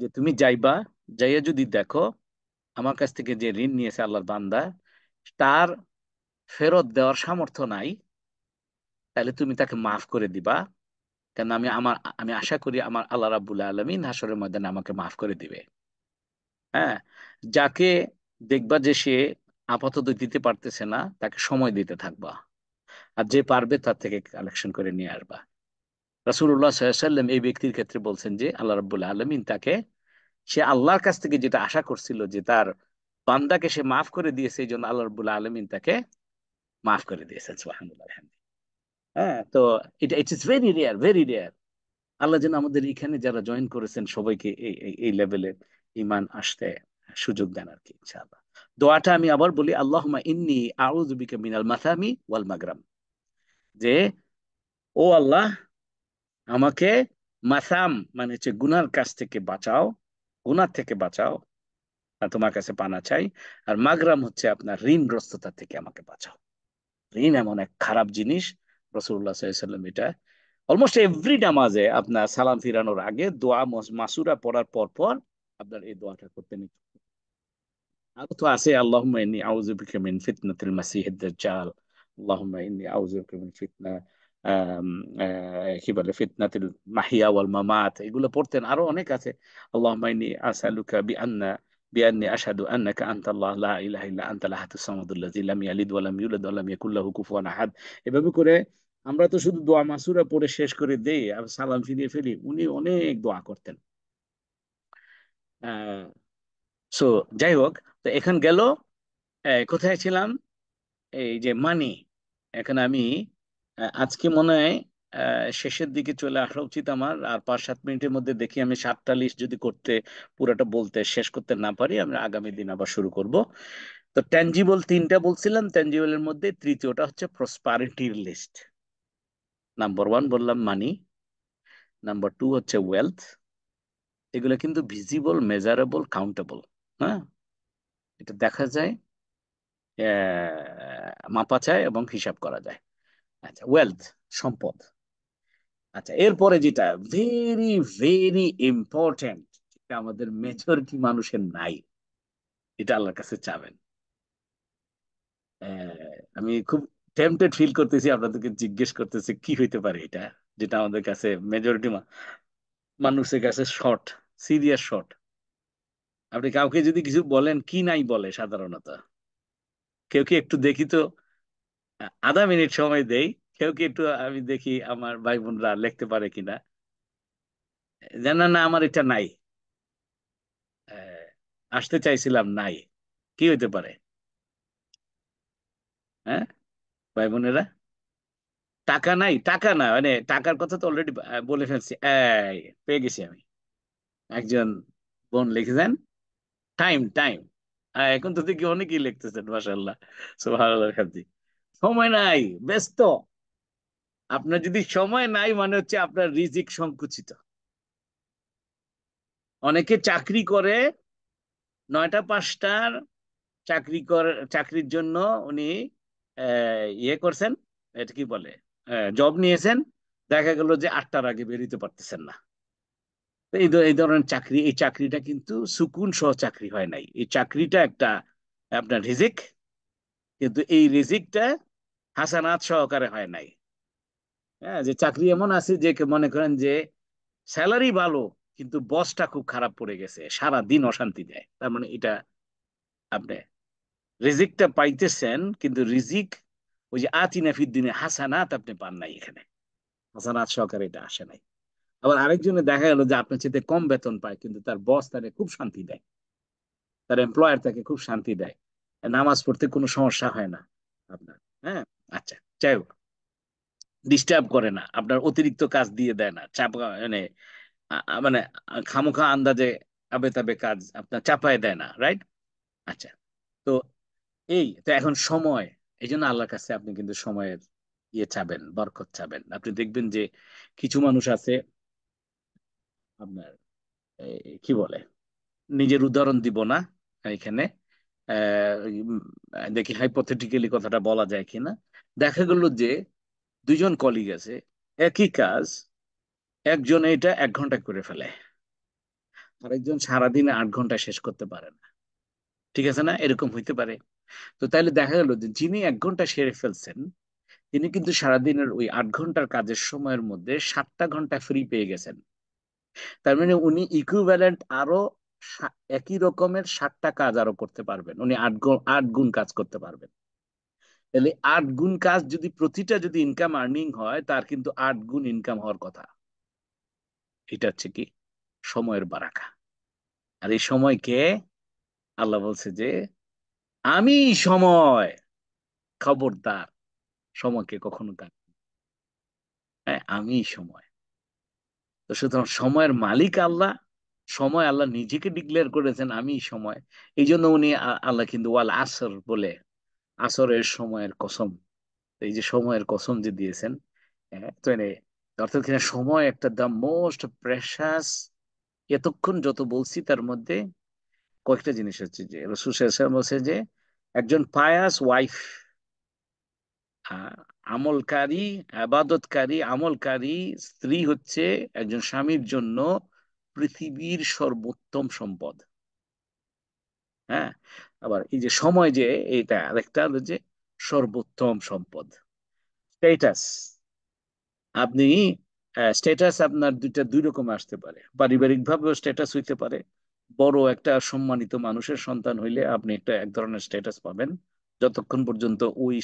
যে তুমি যাইবা যাইয়া যদি দেখো আমার কাছ থেকে যে ঋণ নিয়েছে আল্লাহর বান্দা তার ফেরত দেওয়ার সামর্থ্য নাই তাহলে তুমি তাকে মাফ করে দিবা কেন আমি আমার আমি আশা করি আমার আল্লাহ রাবুল আলমিন হাসরের ময়দানে আমাকে মাফ করে দিবে হ্যাঁ যাকে দেখবা যে সে আপাতত দিতে পারতেছে না তাকে সময় দিতে থাকবা আর যে পারবে তার থেকে কালেকশন করে নিয়ে আসবা রাসুল্লাহ সাল্লাম এই ব্যক্তির ক্ষেত্রে বলছেন যে আল্লাহ রাবুল আলমিন তাকে সে আল্লাহর কাছ থেকে যেটা আশা করছিল যে তার বান্দাকে সে মাফ করে দিয়েছে এই জন্য আল্লাহ রবুল্লা আলমিন তাকে মাফ করে দিয়েছেন সোহানুল্লাহ হ্যাঁ তো it it is very rare very rare Allah যেন আমাদের এখানে যারা জয়েন করেছেন সবাইকে এই এই লেভেলে ইমান আসতে সুযোগ দেন আর কি ইনশাআল্লাহ দোয়াটা আমি আবার বলি আল্লাহ ইন্নি আউজুবিকা মিনাল মাথামি ওয়াল মাগরাম যে ও আল্লাহ আমাকে মাসাম মানে হচ্ছে গুনার কাছ থেকে বাঁচাও গুনার থেকে বাঁচাও তোমার কাছে পানা চাই আর মাগরাম হচ্ছে আপনার ঋণগ্রস্ততা থেকে আমাকে বাঁচাও ঋণ এমন এক খারাপ জিনিস রসুল্লাহ সাল্লাম এটা অলমোস্ট এভরি নামাজে আপনার সালাম ফিরানোর আগে দোয়া মাসুরা পড়ার পর পর আপনার এই দোয়াটা করতে নিতে আরো তো আছে আল্লাহ ইন্নি আউজুবিকে মিন ফিতনাতিল মাসিহিদ দাজ্জাল আল্লাহুম্মা ইন্নি আউজুবিকে মিন ফিতনা কি বলে ফিতনাতিল মাহিয়া ওয়াল মামাত এগুলো পড়তেন আরো অনেক আছে আল্লাহ ইন্নি আসালুকা বি আন্না بأني أشهد أنك أنت الله لا إله إلا أنت الأحد الصمد الذي لم يلد ولم يولد ولم يكن له كفوا أحد এভাবে করে আমরা তো শুধু দোয়া মাসুরা পড়ে শেষ করে দেই আর সালাম ফিরিয়ে ফেলি উনি অনেক দোয়া করতেন সো যাই হোক তো এখন গেল কোথায় ছিলাম এই যে মানি এখন আমি আজকে মনে হয় শেষের দিকে চলে আসা উচিত আমার আর পাঁচ সাত মিনিটের মধ্যে দেখি আমি সাতটা লিস্ট যদি করতে পুরোটা বলতে শেষ করতে না পারি আমরা আগামী দিন আবার শুরু করব তো ট্যাঞ্জিবল তিনটা বলছিলাম ট্যাঞ্জিবলের মধ্যে তৃতীয়টা হচ্ছে প্রসপারিটির লিস্ট নাম্বার ওয়ান বললাম মানি নাম্বার টু হচ্ছে ওয়েলথ এগুলো কিন্তু ভিজিবল মেজারেবল কাউন্টেবল হ্যাঁ এটা দেখা যায় মাপা যায় এবং হিসাব করা যায় আচ্ছা ওয়েলথ সম্পদ আচ্ছা এরপরে যেটা ভেরি ভেরি ইম্পর্টেন্ট যেটা আমাদের মেজরিটি মানুষের নাই এটা আল্লাহর কাছে চাবেন আমি খুব টেম্পটেড ফিল করতেছি আপনাদেরকে জিজ্ঞেস করতেছি কি হইতে পারে এটা যেটা আমাদের কাছে মেজরিটি মানুষের কাছে শর্ট সিরিয়াস শর্ট আপনি কাউকে যদি কিছু বলেন কি নাই বলে সাধারণত কেউ কি একটু দেখি তো আধা মিনিট সময় দেই কেউ কি একটু আমি দেখি আমার ভাই বোনরা লিখতে পারে কিনা জানা না আমার এটা নাই আসতে চাইছিলাম নাই কি হইতে পারে হ্যাঁ ভাই বোনেরা টাকা নাই টাকা না মানে টাকার কথা তো অলরেডি বলে ফেলছি পেয়ে গেছি আমি একজন বোন লিখেছেন টাইম টাইম এখন তো দেখি অনেকেই লিখতেছেন মাসাল্লাহ সুবাহ সময় নাই ব্যস্ত আপনার যদি সময় নাই মানে হচ্ছে আপনার রিজিক সংকুচিত অনেকে চাকরি করে নয়টা পাঁচটার চাকরি কর চাকরির জন্য উনি ইয়ে করছেন এটা কি বলে জব নিয়েছেন দেখা গেল যে আটটার আগে বেরিতে পারতেছেন না এই এই ধরনের চাকরি এই চাকরিটা কিন্তু সুকুন সহ চাকরি হয় নাই এই চাকরিটা একটা আপনার রিজিক কিন্তু এই রিজিকটা হাসানাত সহকারে হয় নাই হ্যাঁ যে চাকরি এমন আছে যে মনে করেন যে স্যালারি ভালো কিন্তু বসটা খুব খারাপ পড়ে গেছে সারা দিন অশান্তি দেয় তার মানে এটা আপনি রিজিকটা পাইতেছেন কিন্তু রিজিক ওই যে আতিনাফির দিনে হাসানাত আপনি পান নাই এখানে হাসানাত সহকারে এটা আসে নাই আবার আরেকজনে দেখা গেল যে আপনার চেয়ে কম বেতন পায় কিন্তু তার বস তাকে খুব শান্তি দেয় তার এমপ্লয়ার তাকে খুব শান্তি দেয় নামাজ পড়তে কোনো সমস্যা হয় না আপনার হ্যাঁ আচ্ছা যাই হোক ডিস্টার্ব করে না আপনার অতিরিক্ত কাজ দিয়ে দেয় না চাপ মানে মানে খামোখা আন্দাজে আবে তাবে কাজ আপনার চাপায় দেয় না রাইট আচ্ছা তো এই তো এখন সময় এই জন্য আল্লাহর কাছে আপনি কিন্তু সময়ের ইয়ে চাবেন বরকত চাবেন আপনি দেখবেন যে কিছু মানুষ আছে আপনার কি বলে নিজের উদাহরণ দিব না এখানে দেখি হাইপোথেটিক্যালি কথাটা বলা যায় কিনা দেখা গেল যে দুজন কলিগ আছে একই কাজ একজন এটা এক ঘন্টা করে ফেলে আরেকজন সারাদিন আট ঘন্টা শেষ করতে পারে না ঠিক আছে না এরকম হইতে পারে তো তাহলে দেখা গেল যে যিনি এক ঘন্টা সেরে ফেলছেন তিনি কিন্তু সারাদিনের ওই আট ঘন্টার কাজের সময়ের মধ্যে সাতটা ঘন্টা ফ্রি পেয়ে গেছেন তার মানে উনি ইকুইভ্যালেন্ট আরো একই রকমের সাতটা কাজ আরো করতে পারবেন উনি আট আট গুণ কাজ করতে পারবেন তাহলে আট গুণ কাজ যদি প্রতিটা যদি ইনকাম আর্নিং হয় তার কিন্তু আট গুণ ইনকাম হওয়ার কথা এটা হচ্ছে কি সময়ের বারাকা আর এই সময়কে আল্লাহ বলছে যে আমি সময় খবরদার সময়কে কখনো কাট হ্যাঁ আমি সময় তো সুতরাং সময়ের মালিক আল্লাহ সময় আল্লাহ নিজেকে ডিক্লেয়ার করেছেন আমি সময় এই জন্য উনি আল্লাহ কিন্তু ওয়াল আসর বলে আসরের সময়ের কসম এই যে সময়ের কসম যে দিয়েছেন হ্যাঁ, তো অর্থাৎ কিনা সময় একটা দ্য মোস্ট প্রেশাস এতক্ষণ যত বলছি তার মধ্যে কয়েকটা জিনিস হচ্ছে যে সুশেষ বলছে যে একজন পায়াস ওয়াইফ আমলকারী আবাদতকারী আমলকারী স্ত্রী হচ্ছে একজন স্বামীর জন্য পৃথিবীর সর্বোত্তম সম্পদ হ্যাঁ আবার এই যে সময় যে এটা আরেকটা হলো যে সর্বোত্তম সম্পদ স্টেটাস আপনি স্টেটাস আপনার দুইটা দুই রকম আসতে পারে পারিবারিক ভাবে স্টেটাস হইতে পারে বড় একটা সম্মানিত মানুষের সন্তান হইলে আপনি একটা এক ধরনের স্টেটাস পাবেন যতক্ষণ পর্যন্ত ওই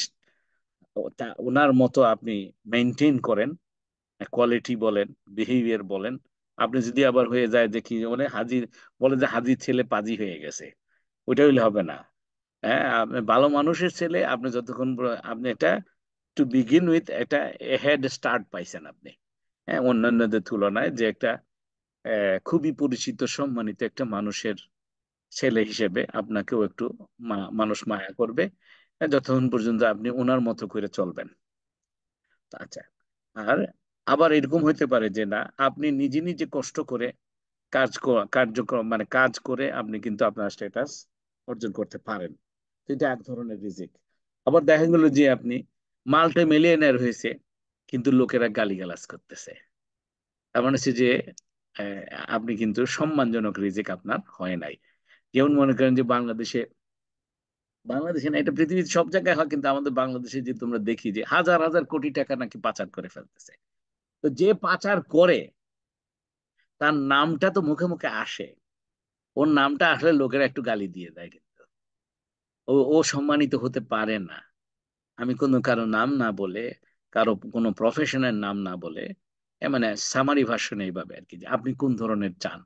ওনার মতো আপনি মেনটেন করেন কোয়ালিটি বলেন বিহেভিয়ার বলেন আপনি যদি আবার হয়ে যায় দেখি মানে হাজির বলে যে হাজির ছেলে পাজি হয়ে গেছে ওইটা হইলে হবে না হ্যাঁ আপনি ভালো মানুষের ছেলে আপনি যতক্ষণ আপনি এটা টু বিগিন উইথ এটা হেড স্টার্ট পাইছেন আপনি হ্যাঁ অন্যান্যদের তুলনায় যে একটা খুবই পরিচিত সম্মানিত একটা মানুষের ছেলে হিসেবে আপনাকেও একটু মানুষ মায়া করবে যতক্ষণ পর্যন্ত আপনি ওনার মতো করে চলবেন আচ্ছা আর আবার এরকম হইতে পারে যে না আপনি নিজে নিজে কষ্ট করে কাজ কার্যক্রম মানে কাজ করে আপনি কিন্তু আপনার স্ট্যাটাস অর্জন করতে পারেন এটা এক ধরনের রিজিক আবার দেখা গেল যে আপনি মাল্টি মিলিয়নার হয়েছে কিন্তু লোকেরা গালিগালাজ করতেছে তার মানে হচ্ছে যে আপনি কিন্তু সম্মানজনক রিজিক আপনার হয় নাই যেমন মনে করেন যে বাংলাদেশে বাংলাদেশে না এটা পৃথিবীর সব জায়গায় হয় কিন্তু আমাদের বাংলাদেশে যে তোমরা দেখি যে হাজার হাজার কোটি টাকা নাকি পাচার করে ফেলতেছে তো যে পাচার করে তার নামটা তো মুখে মুখে আসে ওর নামটা আসলে লোকেরা একটু গালি দিয়ে দেয় কিন্তু ও ও সম্মানিত হতে পারে না আমি কোনো কারো নাম না বলে কারো কোনো প্রফেশনের নাম না বলে মানে সামারি ভাষণে এইভাবে আর কি যে আপনি কোন ধরনের চান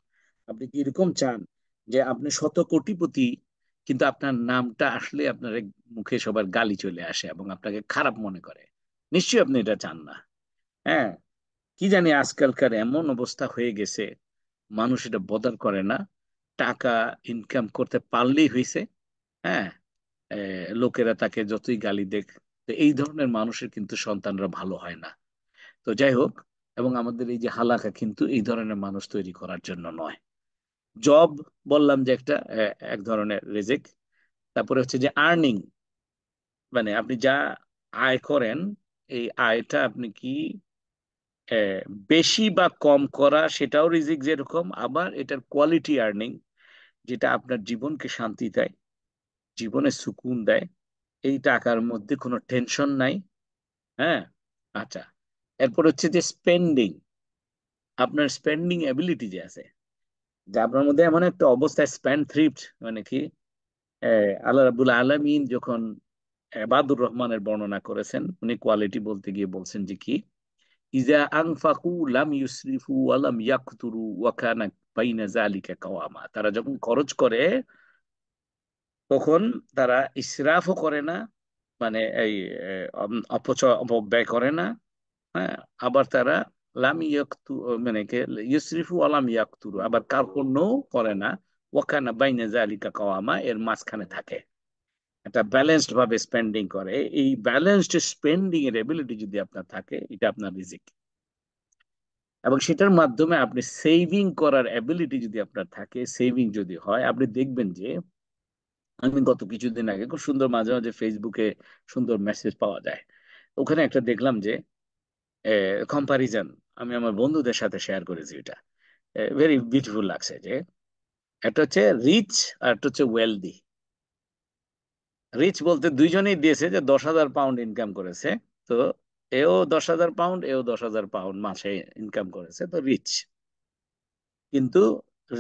আপনি কি এরকম চান যে আপনি শত কোটিপতি কিন্তু আপনার নামটা আসলে আপনার মুখে সবার গালি চলে আসে এবং আপনাকে খারাপ মনে করে নিশ্চয়ই আপনি এটা চান না হ্যাঁ কি জানি আজকালকার এমন অবস্থা হয়ে গেছে মানুষ এটা বদল করে না টাকা ইনকাম করতে পারলেই হয়েছে হ্যাঁ লোকেরা তাকে যতই গালি দেখ তো এই ধরনের মানুষের কিন্তু সন্তানরা ভালো হয় না তো যাই হোক এবং আমাদের এই যে হালাকা কিন্তু এই ধরনের মানুষ তৈরি করার জন্য নয় জব বললাম যে একটা এক ধরনের রেজেক তারপরে হচ্ছে যে আর্নিং মানে আপনি যা আয় করেন এই আয়টা আপনি কি বেশি বা কম করা সেটাও রিজিক যেরকম আবার এটার কোয়ালিটি আর্নিং যেটা আপনার জীবনকে শান্তি দেয় জীবনে সুকুন দেয় এই টাকার মধ্যে কোনো টেনশন নাই হ্যাঁ আচ্ছা এরপর হচ্ছে যে স্পেন্ডিং আপনার স্পেন্ডিং অ্যাবিলিটি যে আছে যে আপনার মধ্যে এমন একটা অবস্থায় স্পেন্ড থ্রিফ্ট মানে কি আল্লাহ রাবুল আলমিন যখন এবাদুর রহমানের বর্ণনা করেছেন উনি কোয়ালিটি বলতে গিয়ে বলছেন যে কি ইজা আংফাকু লাম ইউসরিফু আলাম ইয়াকুতুরু ওয়াকানা বাইনা জালিকা কাওয়ামা তারা যখন খরচ করে তখন তারা ইসরাফও করে না মানে এই অপচয় অপব্যয় করে না হ্যাঁ আবার তারা লাম ইয়াকতু মানে ইউসরিফু আলাম ইয়াকতুরু আবার কার কোনো করে না ওয়াকানা বাইনা জালিকা কাওয়ামা এর মাঝখানে থাকে একটা ব্যালেন্সড ভাবে স্পেন্ডিং করে এই ব্যালেন্সড স্পেন্ডিং এর এবিলিটি যদি আপনার থাকে এটা আপনার রিজিক এবং সেটার মাধ্যমে আপনি সেভিং করার অ্যাবিলিটি যদি আপনার থাকে সেভিং যদি হয় আপনি দেখবেন যে আমি গত কিছুদিন আগে খুব সুন্দর মাঝে মাঝে ফেসবুকে সুন্দর মেসেজ পাওয়া যায় ওখানে একটা দেখলাম যে কম্পারিজন আমি আমার বন্ধুদের সাথে শেয়ার করেছি এটা ভেরি বিউটিফুল লাগছে যে একটা হচ্ছে রিচ আর একটা হচ্ছে ওয়েলদি রিচ বলতে দুইজনেই দিয়েছে যে দশ হাজার পাউন্ড ইনকাম করেছে তো এও দশ হাজার পাউন্ড এও দশ হাজার পাউন্ড মাসে ইনকাম করেছে তো রিচ কিন্তু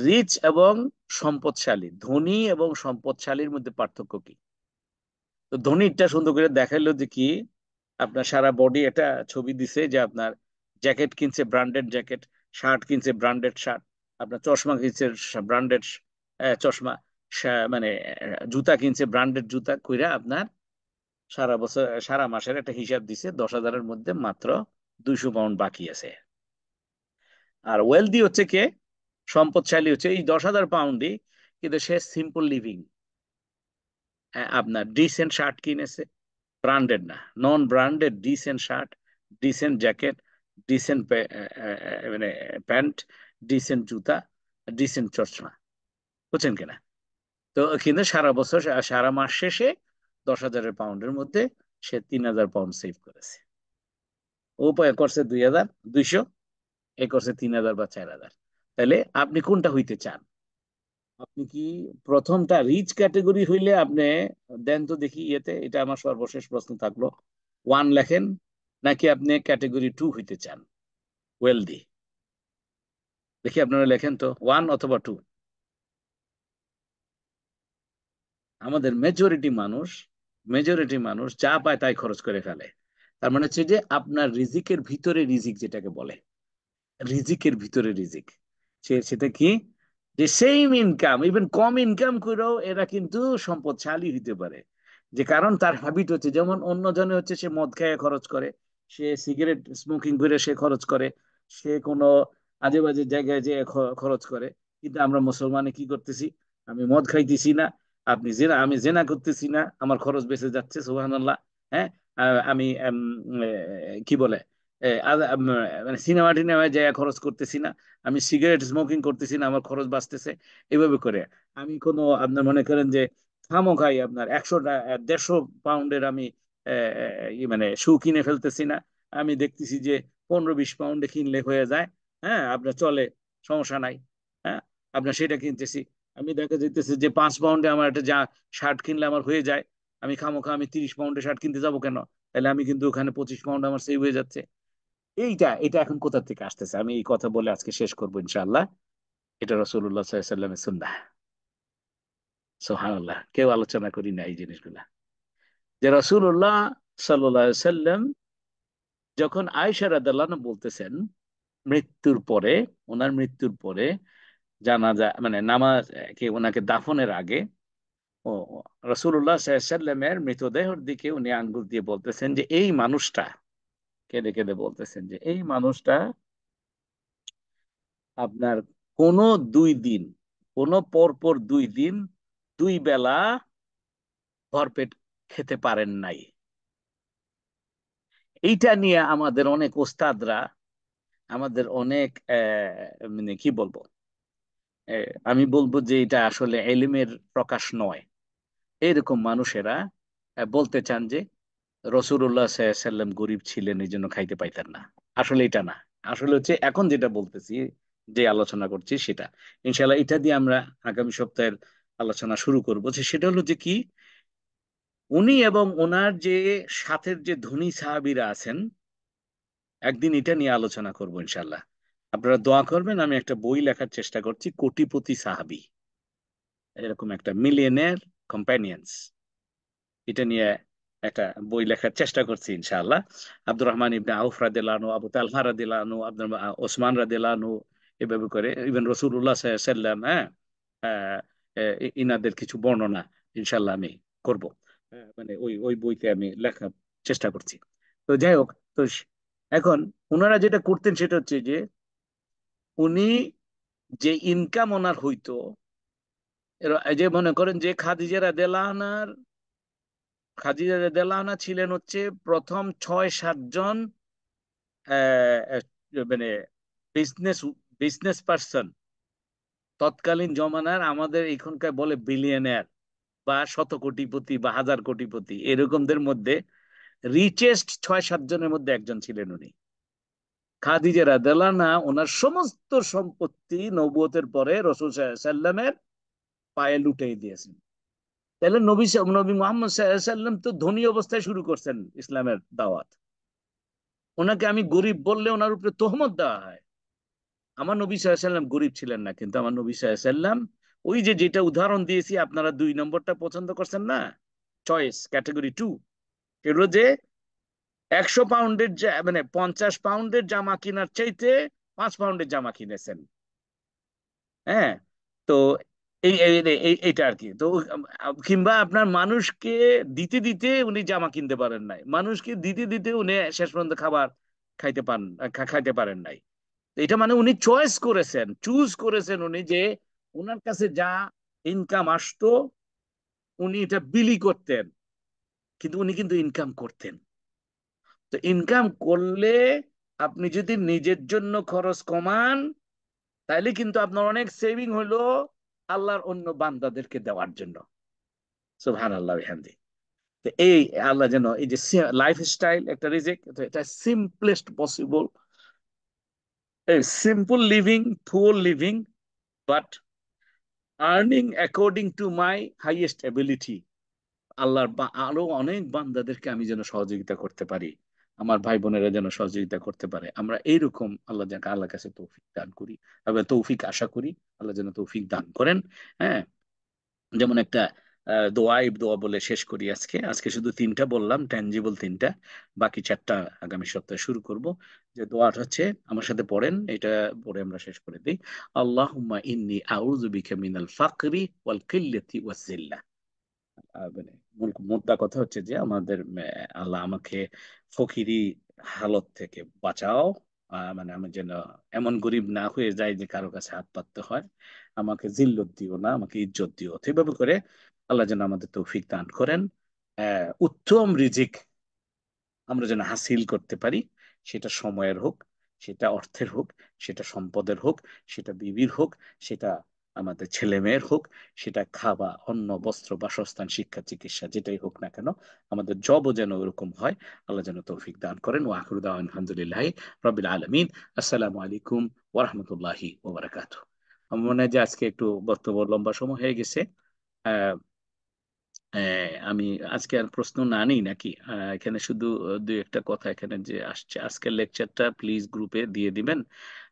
রিচ এবং সম্পদশালী ধনী এবং সম্পদশালীর মধ্যে পার্থক্য কি তো ধনীরটা সুন্দর করে দেখাইলো যে কি আপনার সারা বডি এটা ছবি দিছে যে আপনার জ্যাকেট কিনছে ব্র্যান্ডেড জ্যাকেট শার্ট কিনছে ব্র্যান্ডেড শার্ট আপনার চশমা কিনছে ব্র্যান্ডেড চশমা মানে জুতা কিনছে ব্র্যান্ডেড জুতা কইরা আপনার সারা বছর সারা মাসের একটা হিসাব দিছে দশ হাজারের মধ্যে মাত্র দুইশো পাউন্ড বাকি আছে আর ওয়েলদি হচ্ছে কে সম্পদশালী হচ্ছে এই দশ হাজার পাউন্ডই কিন্তু সে সিম্পল লিভিং আপনার ডিসেন্ট শার্ট কিনেছে ব্র্যান্ডেড না non branded decent shirt decent jacket decent মানে প্যান্ট ডিসেন্ট জুতা ডিসেন্ট চশমা বুঝছেন কিনা তো কিন্তু সারা বছর সারা মাস শেষে দশ হাজারের পাউন্ডের মধ্যে সে তিন হাজার পাউন্ড সেভ করেছে ও করছে দুই হাজার দুইশো এ করছে তিন হাজার বা চার হাজার তাহলে আপনি কোনটা হইতে চান আপনি কি প্রথমটা রিচ ক্যাটেগরি হইলে আপনি দেন তো দেখি ইয়েতে এটা আমার সর্বশেষ প্রশ্ন থাকলো ওয়ান লেখেন নাকি আপনি ক্যাটেগরি টু হইতে চান ওয়েলদি দেখি আপনারা লেখেন তো ওয়ান অথবা টু আমাদের মেজরিটি মানুষ মেজরিটি মানুষ যা পায় তাই খরচ করে ফেলে তার মানে হচ্ছে যে আপনার রিজিকের ভিতরে রিজিক যেটাকে বলে রিজিকের ভিতরে রিজিক সেটা কি যে সেম ইনকাম ইভেন কম ইনকাম করেও এরা কিন্তু সম্পদশালী হইতে পারে যে কারণ তার হ্যাবিট হচ্ছে যেমন অন্য জনে হচ্ছে সে মদ খেয়ে খরচ করে সে সিগারেট স্মোকিং করে সে খরচ করে সে কোনো আজে বাজে জায়গায় যে খরচ করে কিন্তু আমরা মুসলমানে কি করতেছি আমি মদ খাইতেছি না আপনি জেনা আমি জেনা করতেছি না আমার খরচ বেঁচে যাচ্ছে সুহান হ্যাঁ আমি কি বলে মানে সিনেমা টিনেমায় যায় খরচ করতেছি না আমি সিগারেট স্মোকিং করতেছি না আমার খরচ বাঁচতেছে এভাবে করে আমি কোনো আপনার মনে করেন যে থামো খাই আপনার একশো দেড়শো পাউন্ডের আমি মানে শু কিনে ফেলতেছি না আমি দেখতেছি যে পনেরো বিশ পাউন্ডে কিনলে হয়ে যায় হ্যাঁ আপনার চলে সমস্যা নাই হ্যাঁ আপনার সেটা কিনতেছি আমি দেখা যেতেছে যে পাঁচ পাউন্ডে আমার একটা যা শার্ট কিনলে আমার হয়ে যায় আমি খামোখা আমি তিরিশ পাউন্ডে শার্ট কিনতে যাবো কেন তাহলে আমি কিন্তু ওখানে পঁচিশ পাউন্ড আমার সেই হয়ে যাচ্ছে এইটা এটা এখন কোথার থেকে আসতেছে আমি এই কথা বলে আজকে শেষ করবো ইনশাল্লাহ এটা রসুল্লাহ সাল্লামের সুন্না সোহানুল্লাহ কেউ আলোচনা করি না এই জিনিসগুলা যে রসুল্লাহ সাল্লাম যখন আয়সার আদালানা বলতেছেন মৃত্যুর পরে ওনার মৃত্যুর পরে জানাজা মানে নামাজ কি ওনাকে দাফনের আগে ও রসুল্লাহ সাল্লামের মৃতদেহর দিকে উনি আঙ্গুল দিয়ে বলতেছেন যে এই মানুষটা কেঁদে কেঁদে বলতেছেন যে এই মানুষটা আপনার কোন দুই দিন কোন পরপর দুই দিন দুই বেলা ভরপেট খেতে পারেন নাই এইটা নিয়ে আমাদের অনেক ওস্তাদরা আমাদের অনেক মানে কি বলবো আমি বলবো যে এটা আসলে এলিমের প্রকাশ নয় এরকম মানুষেরা বলতে চান যে রসুল্লাহ সাল্লাম গরিব ছিলেন এই জন্য খাইতে পাইতেন না আসলে এটা না আসলে হচ্ছে এখন যেটা বলতেছি যে আলোচনা করছি সেটা ইনশাল্লাহ এটা দিয়ে আমরা আগামী সপ্তাহের আলোচনা শুরু করবো সেটা হলো যে কি উনি এবং ওনার যে সাথের যে ধনী সাহাবিরা আছেন একদিন এটা নিয়ে আলোচনা করবো ইনশাল্লাহ আপনারা দোয়া করবেন আমি একটা বই লেখার চেষ্টা করছি কোটিপতি সাহাবি এরকম একটা মিলিয়নের কম্পানিয়ানস এটা নিয়ে একটা বই লেখার চেষ্টা করছি ইনশাআল্লাহ আব্দুর রহমান ইবনে আউফ দিলানু আবু তালহা দিলানু আব্দুর ওসমান রা দিলানু এভাবে করে ইভেন রসুল্লাহ সাল্লাম হ্যাঁ ইনাদের কিছু বর্ণনা ইনশাল্লাহ আমি করব হ্যাঁ, মানে ওই ওই বইতে আমি লেখার চেষ্টা করছি তো যাই হোক তো এখন ওনারা যেটা করতেন সেটা হচ্ছে যে উনি যে ইনকাম ওনার হইতো যে মনে করেন যে খাদিজারা দেলাহানার খাদিজা দেলাহানা ছিলেন হচ্ছে প্রথম ছয় সাতজন মানে বিজনেস বিজনেস পার্সন তৎকালীন জমানার আমাদের এখনকার বলে বিলিয়নার বা শত কোটিপতি বা হাজার কোটিপতি এরকমদের মধ্যে রিচেস্ট ছয় সাতজনের মধ্যে একজন ছিলেন উনি খাদিজা রাদালানা ওনার সমস্ত সম্পত্তি নবুয়তের পরে রসুল সাল্লামের পায়ে লুটাই দিয়েছেন তাহলে নবী নবী মোহাম্মদ সাল্লাম তো ধনী অবস্থায় শুরু করছেন ইসলামের দাওয়াত ওনাকে আমি গরিব বললে ওনার উপরে তহমত দেওয়া হয় আমার নবী সাল্লাম গরিব ছিলেন না কিন্তু আমার নবী সাল্লাম ওই যে যেটা উদাহরণ দিয়েছি আপনারা দুই নম্বরটা পছন্দ করছেন না চয়েস ক্যাটাগরি টু এগুলো যে একশো পাউন্ডের মানে পঞ্চাশ পাউন্ডের জামা কিনার চাইতে পাঁচ পাউন্ডের জামা কিনেছেন হ্যাঁ তো এইটা আর কি তো কিংবা আপনার মানুষকে দিতে দিতে উনি জামা কিনতে পারেন নাই মানুষকে দিতে দিতে উনি শেষ পর্যন্ত খাবার খাইতে পান খাইতে পারেন নাই এটা মানে উনি চয়েস করেছেন চুজ করেছেন উনি যে ওনার কাছে যা ইনকাম আসতো উনি এটা বিলি করতেন কিন্তু উনি কিন্তু ইনকাম করতেন তো ইনকাম করলে আপনি যদি নিজের জন্য খরচ কমান তাইলে কিন্তু আপনার অনেক সেভিং হলো আল্লাহর অন্য বান্দাদেরকে দেওয়ার জন্য সুহান আল্লাহ হ্যান্দি তো এই আল্লাহ যেন এই যে লাইফ স্টাইল একটা রিজেক এটা সিম্পলেস্ট পসিবল এই simple living poor living but earning according to my highest ability আল্লাহর আরো অনেক বান্দাদেরকে আমি যেন সহযোগিতা করতে পারি আমার ভাই বোনেরা যেন সহযোগিতা করতে পারে আমরা এইরকম আল্লাহ যাকে আল্লাহ কাছে তৌফিক দান করি তৌফিক আশা করি আল্লাহ যেন তৌফিক দান করেন হ্যাঁ যেমন একটা দোয়া দোয়া বলে শেষ করি আজকে আজকে শুধু তিনটা বললাম ট্যাঞ্জিবল তিনটা বাকি চারটা আগামী সপ্তাহে শুরু করব যে দোয়াটা হচ্ছে আমার সাথে পড়েন এটা পড়ে আমরা শেষ করে দিই আল্লাহুম্মা ইন্নি আউযু মিনাল ফাকরি ওয়াল কিল্লাতি ওয়াজ মানে কথা হচ্ছে যে আমাদের আল্লাহ আমাকে ফকিরি হালত থেকে বাঁচাও মানে আমি যেন এমন গরিব না হয়ে যায় যে কারো কাছে হাত পাততে হয় আমাকে জিল্লত দিও না আমাকে ইজ্জত দিও এইভাবে করে আল্লাহ যেন আমাদের তৌফিক দান করেন উত্তম রিজিক আমরা যেন হাসিল করতে পারি সেটা সময়ের হোক সেটা অর্থের হোক সেটা সম্পদের হোক সেটা বিবির হোক সেটা আমাদের ছেলে মেয়ের হোক সেটা খাওয়া অন্ন বস্ত্র বাসস্থান শিক্ষা চিকিৎসা যেটাই হোক না কেন আমাদের জবও যেন ওরকম হয় আল্লাহ যেন তৌফিক দান করেন ও আখরুদা আলহামদুলিল্লাহ রবিল আলমিন আসসালামু আলাইকুম ওরহমতুল্লাহি ওবরাকাত আমার মনে হয় যে আজকে একটু বক্তব্য লম্বা সময় হয়ে গেছে আমি আজকে আর প্রশ্ন না নিই নাকি এখানে শুধু দুই একটা কথা এখানে যে আসছে আজকের লেকচারটা প্লিজ গ্রুপে দিয়ে দিবেন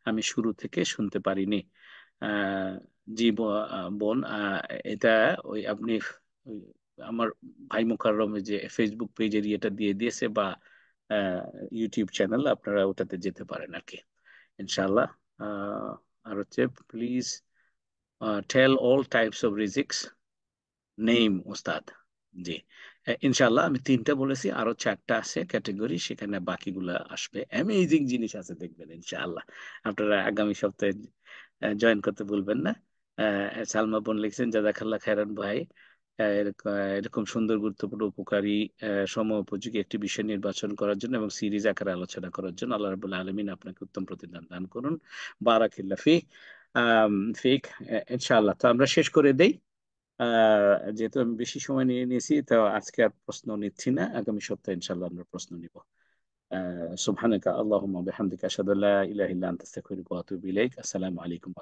আমি শুরু থেকে শুনতে পারিনি জি বোন এটা ওই আপনি আমার ভাই মোকাররম যে ফেসবুক পেজের ইয়েটা দিয়ে দিয়েছে বা ইউটিউব চ্যানেল আপনারা ওটাতে যেতে পারেন আর কি ইনশাল্লাহ আর হচ্ছে please tell all types of রিজিক্স নেম ওস্তাদ জি ইনশাল্লাহ আমি তিনটা বলেছি আরো চারটা আছে ক্যাটেগরি সেখানে বাকিগুলো আসবে অ্যামেজিং জিনিস আছে দেখবেন ইনশাআল্লাহ আপনারা আগামী সপ্তাহে জয়েন করতে ভুলবেন না সালমা বোন লিখছেন জাজাখাল্লা খায়রান ভাই এরকম সুন্দর গুরুত্বপূর্ণ উপকারী সম উপযোগী একটি বিষয় নির্বাচন করার জন্য এবং সিরিজ আকারে আলোচনা করার জন্য আল্লাহ রাবুল আলমিন আপনাকে উত্তম প্রতিদান দান করুন বারাকিল্লা ফি ফিক ইনশাআল্লাহ তো আমরা শেষ করে দেই যেহেতু আমি বেশি সময় নিয়ে নিয়েছি তো আজকে আর প্রশ্ন নিচ্ছি না আগামী সপ্তাহে ইনশাআল্লাহ আমরা প্রশ্ন নিব সুবহানাকা আল্লাহুম্মা বিহামদিকা আশহাদু আল্লা ইলাহা ইল্লা আনতা আস্তাগফিরুকা ওয়া আতুবু ইলাইক আসসালামু আলাইকুম